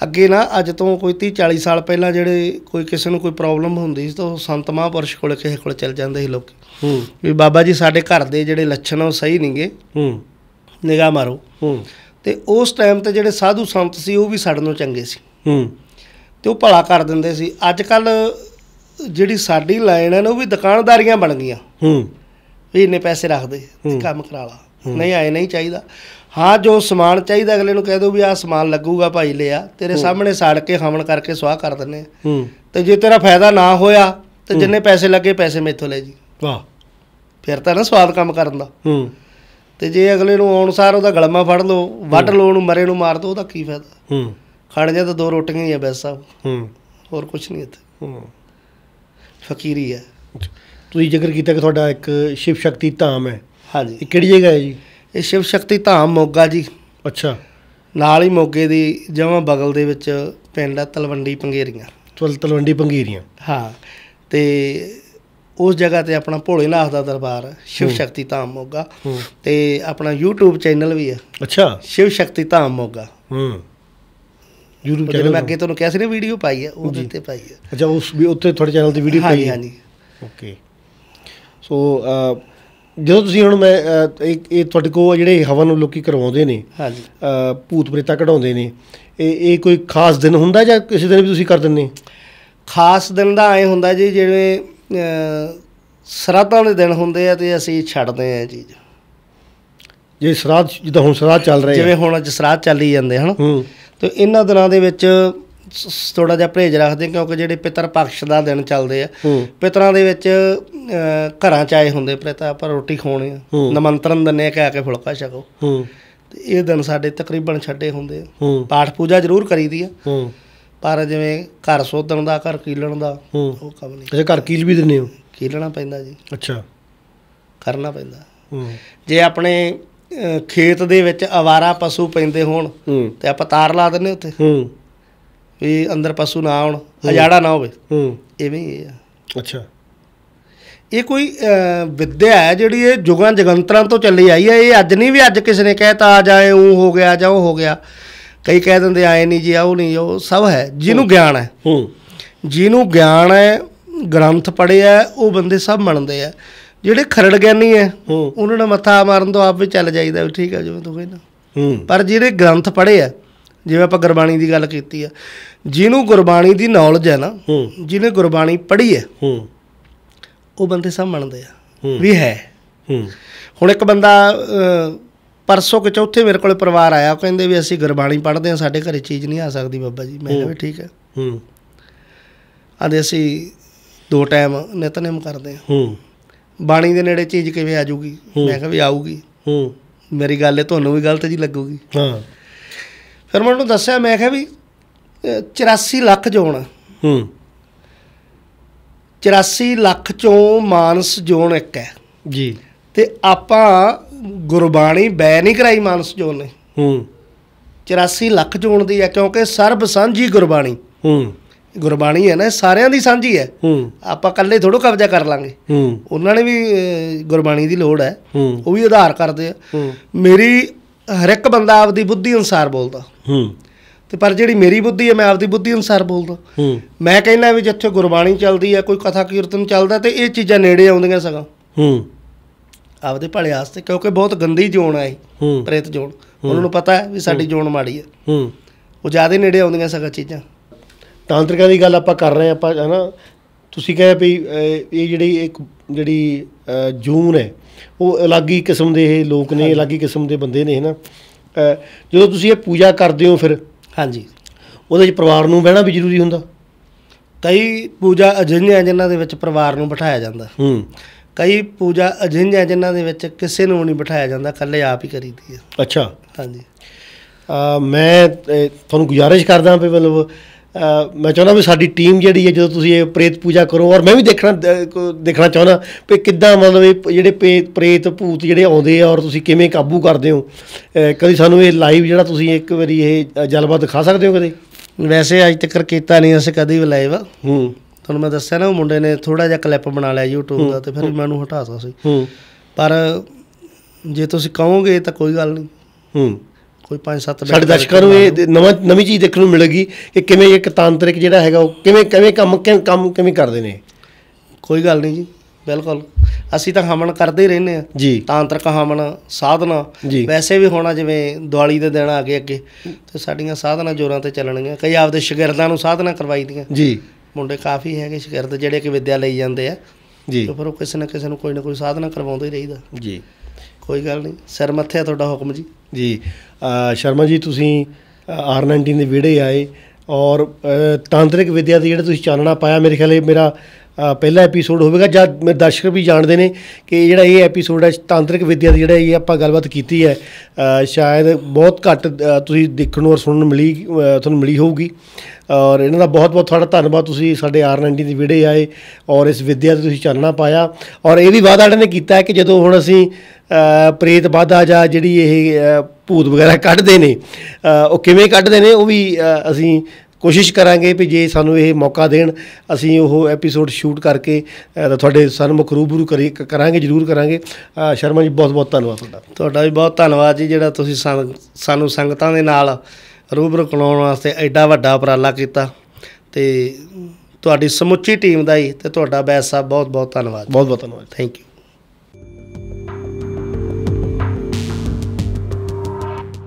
ਅੱਗੇ ਨਾ ਅੱਜ ਤੋਂ ਕੋਈ 30 40 ਸਾਲ ਪਹਿਲਾਂ ਜਿਹੜੇ ਕੋਈ ਕਿਸੇ ਨੂੰ ਕੋਈ ਪ੍ਰੋਬਲਮ ਹੁੰਦੀ ਸੀ ਤਾਂ ਉਹ ਸੰਤ ਮਹਾਂਪੁਰਸ਼ ਕੋਲ ਕਿਸੇ ਕੋਲ ਚਲ ਜਾਂਦੇ ਸੀ ਲੋਕ ਹੂੰ ਵੀ ਬਾਬਾ ਜੀ ਸਾਡੇ ਘਰ ਦੇ ਜਿਹੜੇ ਲੱਛਣ ਉਹ ਸਹੀ ਨਹੀਂਗੇ ਹੂੰ ਨਿਗਾਹ ਮਾਰੋ ਹੂੰ ਤੇ ਉਸ ਟਾਈਮ ਤੇ ਜਿਹੜੇ ਸਾਧੂ ਸੰਤ ਸੀ ਉਹ ਵੀ ਸਾਡੇ ਨਾਲ ਚੰਗੇ ਸੀ ਹੂੰ ਤੇ ਉਹ ਭਲਾ ਕਰ ਦਿੰਦੇ ਸੀ ਅੱਜ ਕੱਲ ਜਿਹੜੀ ਸਾਡੀ ਲਾਈਨ ਹੈ ਨਾ ਉਹ ਵੀ ਦੁਕਾਨਦਾਰੀਆਂ ਬਣ ਗਈਆਂ ਹੂੰ ਵੀ ਇੰਨੇ ਪੈਸੇ ਰੱਖ ਦੇ ਤੇ ਕੰਮ ਕਰਾ ਲਾ ਨਹੀਂ ਆਏ ਨਹੀਂ ਚਾਹੀਦਾ ਹਾਂ ਜੋ ਸਮਾਨ ਚਾਹੀਦਾ ਅਗਲੇ ਨੂੰ ਕਹਿ ਦੋ ਵੀ ਆਹ ਸਮਾਨ ਲੱਗੂਗਾ ਭਾਈ ਲਿਆ ਤੇਰੇ ਸਾਹਮਣੇ ਸਾੜ ਕੇ ਹਮਣ ਕਰਕੇ ਸਵਾਹ ਕਰ ਦਿੰਨੇ ਤੇ ਜੇ ਤੇਰਾ ਫਾਇਦਾ ਨਾ ਹੋਇਆ ਤੇ ਜਿੰਨੇ ਪੈਸੇ ਲੱਗੇ ਪੈਸੇ ਮੇਥੋਂ ਲੈ ਜੀ ਵਾਹ ਫਿਰ ਤਾਂ ਨਾ ਸਵਾਦ ਕੰਮ ਕਰਨ ਦਾ ਹੂੰ ਤੇ ਜੇ ਅਗਲੇ ਨੂੰ ਆਉਣ ਸਾਰ ਉਹਦਾ ਗਲਮਾ ਫੜ ਲਓ ਵੱਟ ਲੋ ਉਹਨੂੰ ਮਰੇ ਨੂੰ ਮਾਰ ਦੋ ਉਹਦਾ ਕੀ ਫਾਇਦਾ ਹੂੰ ਖੜ ਜਾ ਤਾਂ ਦੋ ਰੋਟੀਆਂ ਹੀ ਆ ਬੈਸਾ ਹੂੰ ਹੋਰ ਕੁਝ ਨਹੀਂ ਇੱਥੇ ਹੂੰ ਫਕੀਰੀ ਹੈ ਤੁਸੀਂ ਜ਼ਿਕਰ ਕੀਤਾ ਕਿ ਤੁਹਾਡਾ ਇੱਕ ਸ਼ਿਵ ਸ਼ਕਤੀ ਧਾਮ ਹੈ ਹਾਂਜੀ ਇਹ ਕਿਹੜੀ ਜਗ੍ਹਾ ਹੈ ਜੀ ਇਹ ਸ਼ਿਵ ਸ਼ਕਤੀ ਧਾਮ ਮੋਗਾ ਜੀ ਅੱਛਾ ਨਾਲ ਹੀ ਮੋਗੇ ਦੀ ਜਮਾ ਬਗਲ ਦੇ ਵਿੱਚ ਪਿੰਡ ਆ ਤਲਵੰਡੀ ਪੰਗੇਰੀਆਂ ਤਲ ਤਲਵੰਡੀ ਪੰਗੇਰੀਆਂ ਹਾਂ ਤੇ ਉਸ ਜਗ੍ਹਾ ਤੇ ਆਪਣਾ ਭੋਲੇਨਾਥ ਦਾ ਦਰਬਾਰ ਸ਼ਿਵ ਸ਼ਕਤੀ ਧਾਮ ਮੋਗਾ ਤੇ ਆਪਣਾ YouTube ਚੈਨਲ ਵੀ ਹੈ ਅੱਛਾ ਸ਼ਿਵ ਸ਼ਕਤੀ ਧਾਮ ਮੋਗਾ ਹੂੰ YouTube ਚੈਨਲ ਮੈਂ ਅੱਗੇ ਤੁਹਾਨੂੰ ਕਿਹਾ ਸੀ ਨਾ ਵੀਡੀਓ ਪਾਈ ਹੈ ਉਹਦੇ ਤੇ ਪਾਈ ਹੈ ਅੱਛਾ ਉਸ ਵੀ ਉੱਥੇ ਤੁਹਾਡੇ ਚੈਨਲ ਤੇ ਵੀਡੀਓ ਪਾਈ ਹੈ ਹਾਂਜੀ ਓਕੇ ਸੋ ਜਦੋਂ ਤੁਸੀਂ ਹੁਣ ਮੈਂ ਇਹ ਤੁਹਾਡੇ ਕੋਲ ਜਿਹੜੇ ਹਵਨ ਨੂੰ ਲੋਕੀ ਕਰਵਾਉਂਦੇ ਨੇ ਹਾਂਜੀ ਭੂਤ ਪ੍ਰੇਤਾ ਕਢਾਉਂਦੇ ਨੇ ਇਹ ਇਹ ਕੋਈ ਖਾਸ ਦਿਨ ਹੁੰਦਾ ਜਾਂ ਕਿਸੇ ਦਿਨ ਵੀ ਤੁਸੀਂ ਕਰ ਦਿੰਦੇ ਖਾਸ ਦਿਨ ਦਾ ਐ ਹੁੰਦਾ ਜੀ ਜਿਵੇਂ ਸਰਾਧਾਂ ਦੇ ਦਿਨ ਹੁੰਦੇ ਆ ਤੇ ਅਸੀਂ ਛੱਡਦੇ ਆ ਚੀਜ਼ ਜੇ ਸਰਾਧ ਜਿੱਦਾਂ ਹੁਣ ਸਰਾਧ ਚੱਲ ਰਹੇ ਜਿਵੇਂ ਹੁਣ ਅੱਜ ਸਰਾਧ ਚੱਲੀ ਜਾਂਦੇ ਹਨ ਤੇ ਇਹਨਾਂ ਦਿਨਾਂ ਦੇ ਵਿੱਚ ਥੋੜਾ ਜਿਹਾ ਪ੍ਰੇਜ ਰੱਖਦੇ ਕਿਉਂਕਿ ਜਿਹੜੇ ਪਿਤਰ ਪਖਸ਼ ਦਾ ਦਿਨ ਚੱਲਦੇ ਆ ਪਿਤਰਾਂ ਦੇ ਵਿੱਚ ਘਰਾਂ ਚ ਆਏ ਹੁੰਦੇ ਪ੍ਰੇਤਾ ਪਰ ਰੋਟੀ ਖਾਣੀ ਨਮੰਤਰਨ ਦਿੰਨੇ ਆ ਕੇ ਫੁਲਕਾ ਛਕੋ ਤੇ ਇਹ ਦਿਨ ਸਾਡੇ ਤਕਰੀਬਨ ਛੱਡੇ ਹੁੰਦੇ ਆ ਪਾਠ ਪੂਜਾ ਜ਼ਰੂਰ ਕਰੀਦੀ ਆ ਪਰ ਜਿਵੇਂ ਘਰ ਸੋਧਣ ਦਾ ਘਰ ਕੀਲਣ ਦਾ ਉਹ ਕੰਮ ਨਹੀਂ ਅਜੇ ਘਰ ਕੀਲ ਵੀ ਦਿੰਨੇ ਹੋ ਕੀਲਣਾ ਪੈਂਦਾ ਜੀ ਅੱਛਾ ਕਰਨਾ ਪੈਂਦਾ ਜੇ ਆਪਣੇ ਖੇਤ ਦੇ ਵਿੱਚ ਆਵਾਰਾ ਪਸ਼ੂ ਪੈਂਦੇ ਹੋਣ ਤੇ ਆਪਾਂ ਤਾਰ ਲਾ ਦਿੰਨੇ ਉੱਤੇ ਹੂੰ ਵੀ ਅੰਦਰ ਪਸ਼ੂ ਨਾ ਆਉਣ ਅਜਾੜਾ ਨਾ ਹੋਵੇ ਹੂੰ ਐਵੇਂ ਹੀ ਆ ਅੱਛਾ ਇਹ ਕੋਈ ਵਿਦਿਆ ਹੈ ਜਿਹੜੀ ਇਹ ਜੁਗਾਂ ਜਗੰਤਰਾਂ ਤੋਂ ਚੱਲੀ ਆਈ ਹੈ ਇਹ ਅੱਜ ਨਹੀਂ ਵੀ ਅੱਜ ਕਿਸੇ ਨੇ ਕਹਿਤਾ ਆ ਜਾਏ ਉਹ ਹੋ ਗਿਆ ਜਾਂ ਉਹ ਹੋ ਗਿਆ ਕਈ ਕਹਿ ਦਿੰਦੇ ਆਏ ਨਹੀਂ ਜੀ ਉਹ ਨਹੀਂ ਉਹ ਸਭ ਹੈ ਜਿਹਨੂੰ ਗਿਆਨ ਹੈ ਹੂੰ ਜਿਹਨੂੰ ਗਿਆਨ ਹੈ ਗ੍ਰੰਥ ਪੜਿਆ ਉਹ ਬੰਦੇ ਸਭ ਮੰਨਦੇ ਆ ਜਿਹੜੇ ਖਰੜ ਗਿਆਨੀ ਐ ਉਹਨਾਂ ਨੇ ਮੱਥਾ ਮਾਰਨ ਤੋਂ ਆਪ ਵੀ ਚੱਲ ਜਾਈਦਾ ਠੀਕ ਆ ਜਿਵੇਂ ਤੂੰ ਕਹਿੰਦਾ ਪਰ ਜਿਹੜੇ ਗ੍ਰੰਥ ਪੜ੍ਹੇ ਆ ਜਿਵੇਂ ਆਪਾਂ ਗੁਰਬਾਣੀ ਦੀ ਗੱਲ ਕੀਤੀ ਆ ਜਿਹਨੂੰ ਗੁਰਬਾਣੀ ਦੀ ਨੌਲੇਜ ਹੈ ਨਾ ਜਿਹਨੇ ਗੁਰਬਾਣੀ ਪੜ੍ਹੀ ਹੈ ਉਹ ਬੰਦੇ ਸਭ ਮੰਨਦੇ ਆ ਵੀ ਹੈ ਹੁਣ ਇੱਕ ਬੰਦਾ ਪਰਸੋਂ ਕਿ ਚੌਥੇ ਮੇਰੇ ਕੋਲੇ ਪਰਿਵਾਰ ਆਇਆ ਕਹਿੰਦੇ ਵੀ ਅਸੀਂ ਗੁਰਬਾਣੀ ਪੜ੍ਹਦੇ ਆ ਸਾਡੇ ਘਰੇ ਚੀਜ਼ ਨਹੀਂ ਆ ਸਕਦੀ ਬਾਬਾ ਜੀ ਮੈਂ ਕਿਹਾ ਵੀ ਠੀਕ ਹੈ ਹੂੰ ਆਂਦੇ ਅਸੀਂ ਦੋ ਟਾਈਮ ਨਿਤਨੇਮ ਕਰਦੇ ਆ ਹੂੰ ਬਾਣੀ ਦੇ ਨੇੜੇ ਚੀਜ਼ ਕਿਵੇਂ ਆ ਜੂਗੀ ਮੈਂ ਕਿਹਾ ਵੀ ਆਊਗੀ ਹੂੰ ਮੇਰੀ ਗੱਲ ਇਹ ਤੁਹਾਨੂੰ ਵੀ ਗਲਤ ਜੀ ਲੱਗੂਗੀ ਹਾਂ ਫਿਰ ਮੈਂ ਉਹਨੂੰ ਦੱਸਿਆ ਮੈਂ ਕਿਹਾ ਵੀ 84 ਲੱਖ ਜੋਨ ਹੂੰ 84 ਲੱਖ ਚੋਂ ਮਾਨਸ ਜੋਨ ਇੱਕ ਹੈ ਜੀ ਤੇ ਆਪਾਂ ਗੁਰਬਾਣੀ ਬੈ ਨਹੀਂ ਕਰਾਈ ਮਾਨਸ ਜੋਨ ਨੇ ਹੂੰ 84 ਲੱਖ ਜੋਨ ਦੀ ਹੈ ਕਿਉਂਕਿ ਸਰਬ ਸਾਂਝੀ ਗੁਰਬਾਣੀ ਹੂੰ ਗੁਰਬਾਣੀ ਹੈ ਨਾ ਸਾਰਿਆਂ ਦੀ ਸਾਂਝੀ ਹੈ ਹੂੰ ਆਪਾਂ ਇਕੱਲੇ ਥੋੜੋ ਕਬਜ਼ਾ ਕਰ ਲਾਂਗੇ ਹੂੰ ਉਹਨਾਂ ਨੇ ਵੀ ਗੁਰਬਾਣੀ ਦੀ ਲੋੜ ਹੈ ਹੂੰ ਉਹ ਵੀ ਆਧਾਰ ਕਰਦੇ ਆ ਮੇਰੀ ਹਰ ਇੱਕ ਬੰਦਾ ਆਪਦੀ ਬੁੱਧੀ ਅਨੁਸਾਰ ਬੋਲਦਾ ਹੂੰ ਤੇ ਪਰ ਜਿਹੜੀ ਮੇਰੀ ਬੁੱਧੀ ਹੈ ਮੈਂ ਆਪਦੀ ਬੁੱਧੀ ਅਨੁਸਾਰ ਬੋਲਦਾ ਹੂੰ ਮੈਂ ਕਹਿੰਦਾ ਵੀ ਜਿੱਥੇ ਗੁਰਬਾਣੀ ਚੱਲਦੀ ਹੈ ਕੋਈ ਕਥਾ ਕੀਰਤਨ ਚੱਲਦਾ ਤੇ ਇਹ ਚੀਜ਼ਾਂ ਨੇੜੇ ਆਉਂਦੀਆਂ ਸਗਾ ਹੂੰ ਆਪਦੇ ਭਲੇ ਆਸਤੇ ਕਿਉਂਕਿ ਬਹੁਤ ਗੰਦੀ ਜੋਨ ਆਈ ਪ੍ਰੇਤ ਜੋਨ ਉਹਨਾਂ ਨੂੰ ਪਤਾ ਹੈ ਵੀ ਸਾਡੀ ਜੋਨ ਮਾੜੀ ਹੈ ਹੂੰ ਉਹ ਜ਼ਿਆਦਾ ਨੇੜੇ ਆਉਂਦੀਆਂ ਸਗਾ ਚੀਜ਼ਾਂ ਤਾਂਤਰਿਕਾਂ ਦੀ ਗੱਲ ਆਪਾਂ ਕਰ ਰਹੇ ਆਪਾਂ ਹਨਾ ਤੁਸੀਂ ਕਹੇ ਵੀ ਇਹ ਜਿਹੜੀ ਇੱਕ ਜਿਹੜੀ ਜੂਨ ਹੈ ਉਹ ਅਲੱਗ ਹੀ ਕਿਸਮ ਦੇ ਇਹ ਲੋਕ ਨੇ ਅਲੱਗ ਹੀ ਕਿਸਮ ਦੇ ਬੰਦੇ ਨੇ ਹਨਾ ਜਦੋਂ ਤੁਸੀਂ ਇਹ ਪੂਜਾ ਕਰਦੇ ਹੋ ਫਿਰ ਹਾਂਜੀ ਉਹਦੇ ਵਿੱਚ ਪਰਿਵਾਰ ਨੂੰ ਬਹਿਣਾ ਵੀ ਜ਼ਰੂਰੀ ਹੁੰਦਾ ਕਈ ਪੂਜਾ ਅਜਿਹੀਆਂ ਜਿਨ੍ਹਾਂ ਦੇ ਵਿੱਚ ਪਰਿਵਾਰ ਨੂੰ ਬਿਠਾਇਆ ਜਾਂਦਾ ਹੂੰ ਕਈ ਪੂਜਾ ਅਜਿਹੀਆਂ ਜਿਨ੍ਹਾਂ ਦੇ ਵਿੱਚ ਕਿਸੇ ਨੂੰ ਨਹੀਂ ਬਿਠਾਇਆ ਜਾਂਦਾ ਇਕੱਲੇ ਆਪ ਹੀ ਕਰੀਦੀ ਹੈ ਅੱਛਾ ਹਾਂਜੀ ਮੈਂ ਤੁਹਾਨੂੰ ਗੁਜ਼ਾਰਿਸ਼ ਕਰਦਾ ਵੀ ਮਤਲਬ ਮੈਂ ਚਾਹੁੰਦਾ ਵੀ ਸਾਡੀ ਟੀਮ ਜਿਹੜੀ ਹੈ ਜਦੋਂ ਤੁਸੀਂ ਇਹ ਪ੍ਰੇਤ ਪੂਜਾ ਕਰੋ ਔਰ ਮੈਂ ਵੀ ਦੇਖਣਾ ਦੇਖਣਾ ਚਾਹੁੰਦਾ ਕਿ ਕਿੱਦਾਂ ਮਤਲਬ ਇਹ ਜਿਹੜੇ ਪ੍ਰੇਤ ਭੂਤ ਜਿਹੜੇ ਆਉਂਦੇ ਆ ਔਰ ਤੁਸੀਂ ਕਿਵੇਂ ਕਾਬੂ ਕਰਦੇ ਹੋ ਕਦੀ ਸਾਨੂੰ ਇਹ ਲਾਈਵ ਜਿਹੜਾ ਤੁਸੀਂ ਇੱਕ ਵਾਰੀ ਇਹ ਜਲਵਾ ਦਿਖਾ ਸਕਦੇ ਹੋ ਕਦੇ ਵੈਸੇ ਅੱਜ ਤੱਕ ਕੀਤਾ ਨਹੀਂ ਅਸੀਂ ਕਦੀ ਵੀ ਲਾਈਵ ਹੂੰ ਤੁਹਾਨੂੰ ਮੈਂ ਦੱਸਿਆ ਨਾ ਉਹ ਮੁੰਡੇ ਨੇ ਥੋੜਾ ਜਿਹਾ ਕਲਿੱਪ ਬਣਾ ਲਿਆ YouTube ਦਾ ਤੇ ਫਿਰ ਮੈਂ ਉਹਨੂੰ ਹਟਾਤਾ ਸੀ ਹੂੰ ਪਰ ਜੇ ਤੁਸੀਂ ਕਹੋਗੇ ਤਾਂ ਕੋਈ ਗੱਲ ਨਹੀਂ ਹੂੰ ਕੋਈ 5-7 ਸਾਡੇ ਦਰਸ਼ਕਾਂ ਨੂੰ ਇਹ ਨਵਾਂ ਨਵੀਂ ਚੀਜ਼ ਦੇਖਣ ਨੂੰ ਮਿਲੇਗੀ ਕਿ ਕਿਵੇਂ ਇੱਕ ਤਾਂਤਰਿਕ ਜਿਹੜਾ ਹੈਗਾ ਉਹ ਕਿਵੇਂ ਕਿਵੇਂ ਕੰਮ ਕੰਮ ਕਿਵੇਂ ਕਰਦੇ ਨੇ ਕੋਈ ਗੱਲ ਨਹੀਂ ਜੀ ਬਿਲਕੁਲ ਅਸੀਂ ਤਾਂ ਹਮਨ ਕਰਦੇ ਹੀ ਰਹਿੰਦੇ ਆ ਜੀ ਤਾਂਤਰਿਕ ਹਮਨ ਸਾਧਨਾ ਵੈਸੇ ਵੀ ਹੋਣਾ ਜਿਵੇਂ ਦੀਵਾਲੀ ਦੇ ਦਿਨ ਆ ਗਏ ਅੱਗੇ ਤੇ ਸਾਡੀਆਂ ਸਾਧਨਾ ਜੋਰਾਂ ਤੇ ਚੱਲਣਗੀਆਂ ਕਈ ਆਪਦੇ ਸ਼ਾਗਿਰਦਾਂ ਨੂੰ ਸਾਧਨਾ ਕਰਵਾਈਦੀਆਂ ਜੀ ਮੁੰਡੇ ਕਾਫੀ ਹੈਗੇ ਸ਼ਾਗਿਰਦ ਜਿਹੜੇ ਕਿ ਵਿਦਿਆ ਲਈ ਜਾਂਦੇ ਆ ਜੀ ਤੇ ਫਿਰ ਉਹ ਕਿਸੇ ਨਾ ਕਿਸੇ ਨੂੰ ਕੋਈ ਨਾ ਕੋਈ ਸਾਧਨਾ ਕਰਵਾਉਂਦੇ ਹੀ ਰਹੀਦਾ ਜੀ ਕੋਈ ਗੱਲ ਨਹੀਂ ਸਿਰ ਮੱਥੇ ਤੁਹਾਡਾ ਹੁਕਮ ਜੀ ਜੀ ਸ਼ਰਮਾ ਜੀ ਤੁਸੀਂ R19 ਦੇ ਵਿੜੇ ਆਏ ਔਰ ਤਾਂਤਰਿਕ ਵਿਦਿਆ ਦੀ ਜਿਹੜਾ ਤੁਸੀਂ ਚਾਨਣਾ ਪਾਇਆ ਮੇਰੇ ਖਿਆਲ ਇਹ ਮੇਰਾ ਪਹਿਲਾ ਐਪੀਸੋਡ ਹੋਵੇਗਾ ਜਦ ਮੇਰੇ ਦਰਸ਼ਕ ਵੀ ਜਾਣਦੇ ਨੇ ਕਿ ਜਿਹੜਾ ਇਹ ਐਪੀਸੋਡ ਹੈ ਤਾਂਤਰਿਕ ਵਿਦਿਆ ਦੀ ਜਿਹੜਾ ਇਹ ਆਪਾਂ ਗੱਲਬਾਤ ਕੀਤੀ ਹੈ ਸ਼ਾਇਦ ਬਹੁਤ ਘੱਟ ਤੁਸੀਂ ਦੇਖਣ ਨੂੰ ਔਰ ਸੁਣਨ ਨੂੰ ਮਿਲੀ ਤੁਹਾਨੂੰ ਮਿਲੀ ਹੋਊਗੀ ਔਰ ਇਹਨਾਂ ਦਾ ਬਹੁਤ ਬਹੁਤ ਤੁਹਾਡਾ ਧੰਨਵਾਦ ਤੁਸੀਂ ਸਾਡੇ ਆਰ90 ਦੀ ਵੀੜੇ ਆਏ ਔਰ ਇਸ ਵਿਦਿਆ ਤੇ ਤੁਸੀਂ ਚਾਨਣਾ ਪਾਇਆ ਔਰ ਇਹ ਵੀ ਵਾਅਦਾ ਨੇ ਕੀਤਾ ਹੈ ਕਿ ਜਦੋਂ ਹੁਣ ਅਸੀਂ ਪ੍ਰੇਤ ਬਾਧਾ ਜਾਂ ਜਿਹੜੀ ਇਹ ਭੂਤ ਵਗੈਰਾ ਕੱਢਦੇ ਨੇ ਉਹ ਕਿਵੇਂ ਕੱਢਦੇ ਨੇ ਉਹ ਵੀ ਅਸੀਂ ਕੋਸ਼ਿਸ਼ ਕਰਾਂਗੇ ਵੀ ਜੇ ਸਾਨੂੰ ਇਹ ਮੌਕਾ ਦੇਣ ਅਸੀਂ ਉਹ ਐਪੀਸੋਡ ਸ਼ੂਟ ਕਰਕੇ ਤੁਹਾਡੇ ਸਾਹਮਣੇ ਰੂਬਰੂ ਕਰਾਂਗੇ ਜਰੂਰ ਕਰਾਂਗੇ ਸ਼ਰਮਾ ਜੀ ਬਹੁਤ ਬਹੁਤ ਧੰਨਵਾਦ ਤੁਹਾਡਾ ਤੁਹਾਡਾ ਵੀ ਬਹੁਤ ਧੰਨਵਾਦ ਜੀ ਜਿਹੜਾ ਤੁਸੀਂ ਸਾਨੂੰ ਸੰਗਤਾਂ ਦੇ ਨਾਲ ਰੂਬਰੂ ਕਰਾਉਣ ਵਾਸਤੇ ਐਡਾ ਵੱਡਾ ਉਪਰਾਲਾ ਕੀਤਾ ਤੇ ਤੁਹਾਡੀ ਸਮੁੱਚੀ ਟੀਮ ਦਾ ਹੀ ਤੇ ਤੁਹਾਡਾ ਬੈਸ ਸਾਹਿਬ ਬਹੁਤ ਬਹੁਤ ਧੰਨਵਾਦ ਬਹੁਤ ਬਹੁਤ ਧੰਨਵਾਦ ਥੈਂਕ ਯੂ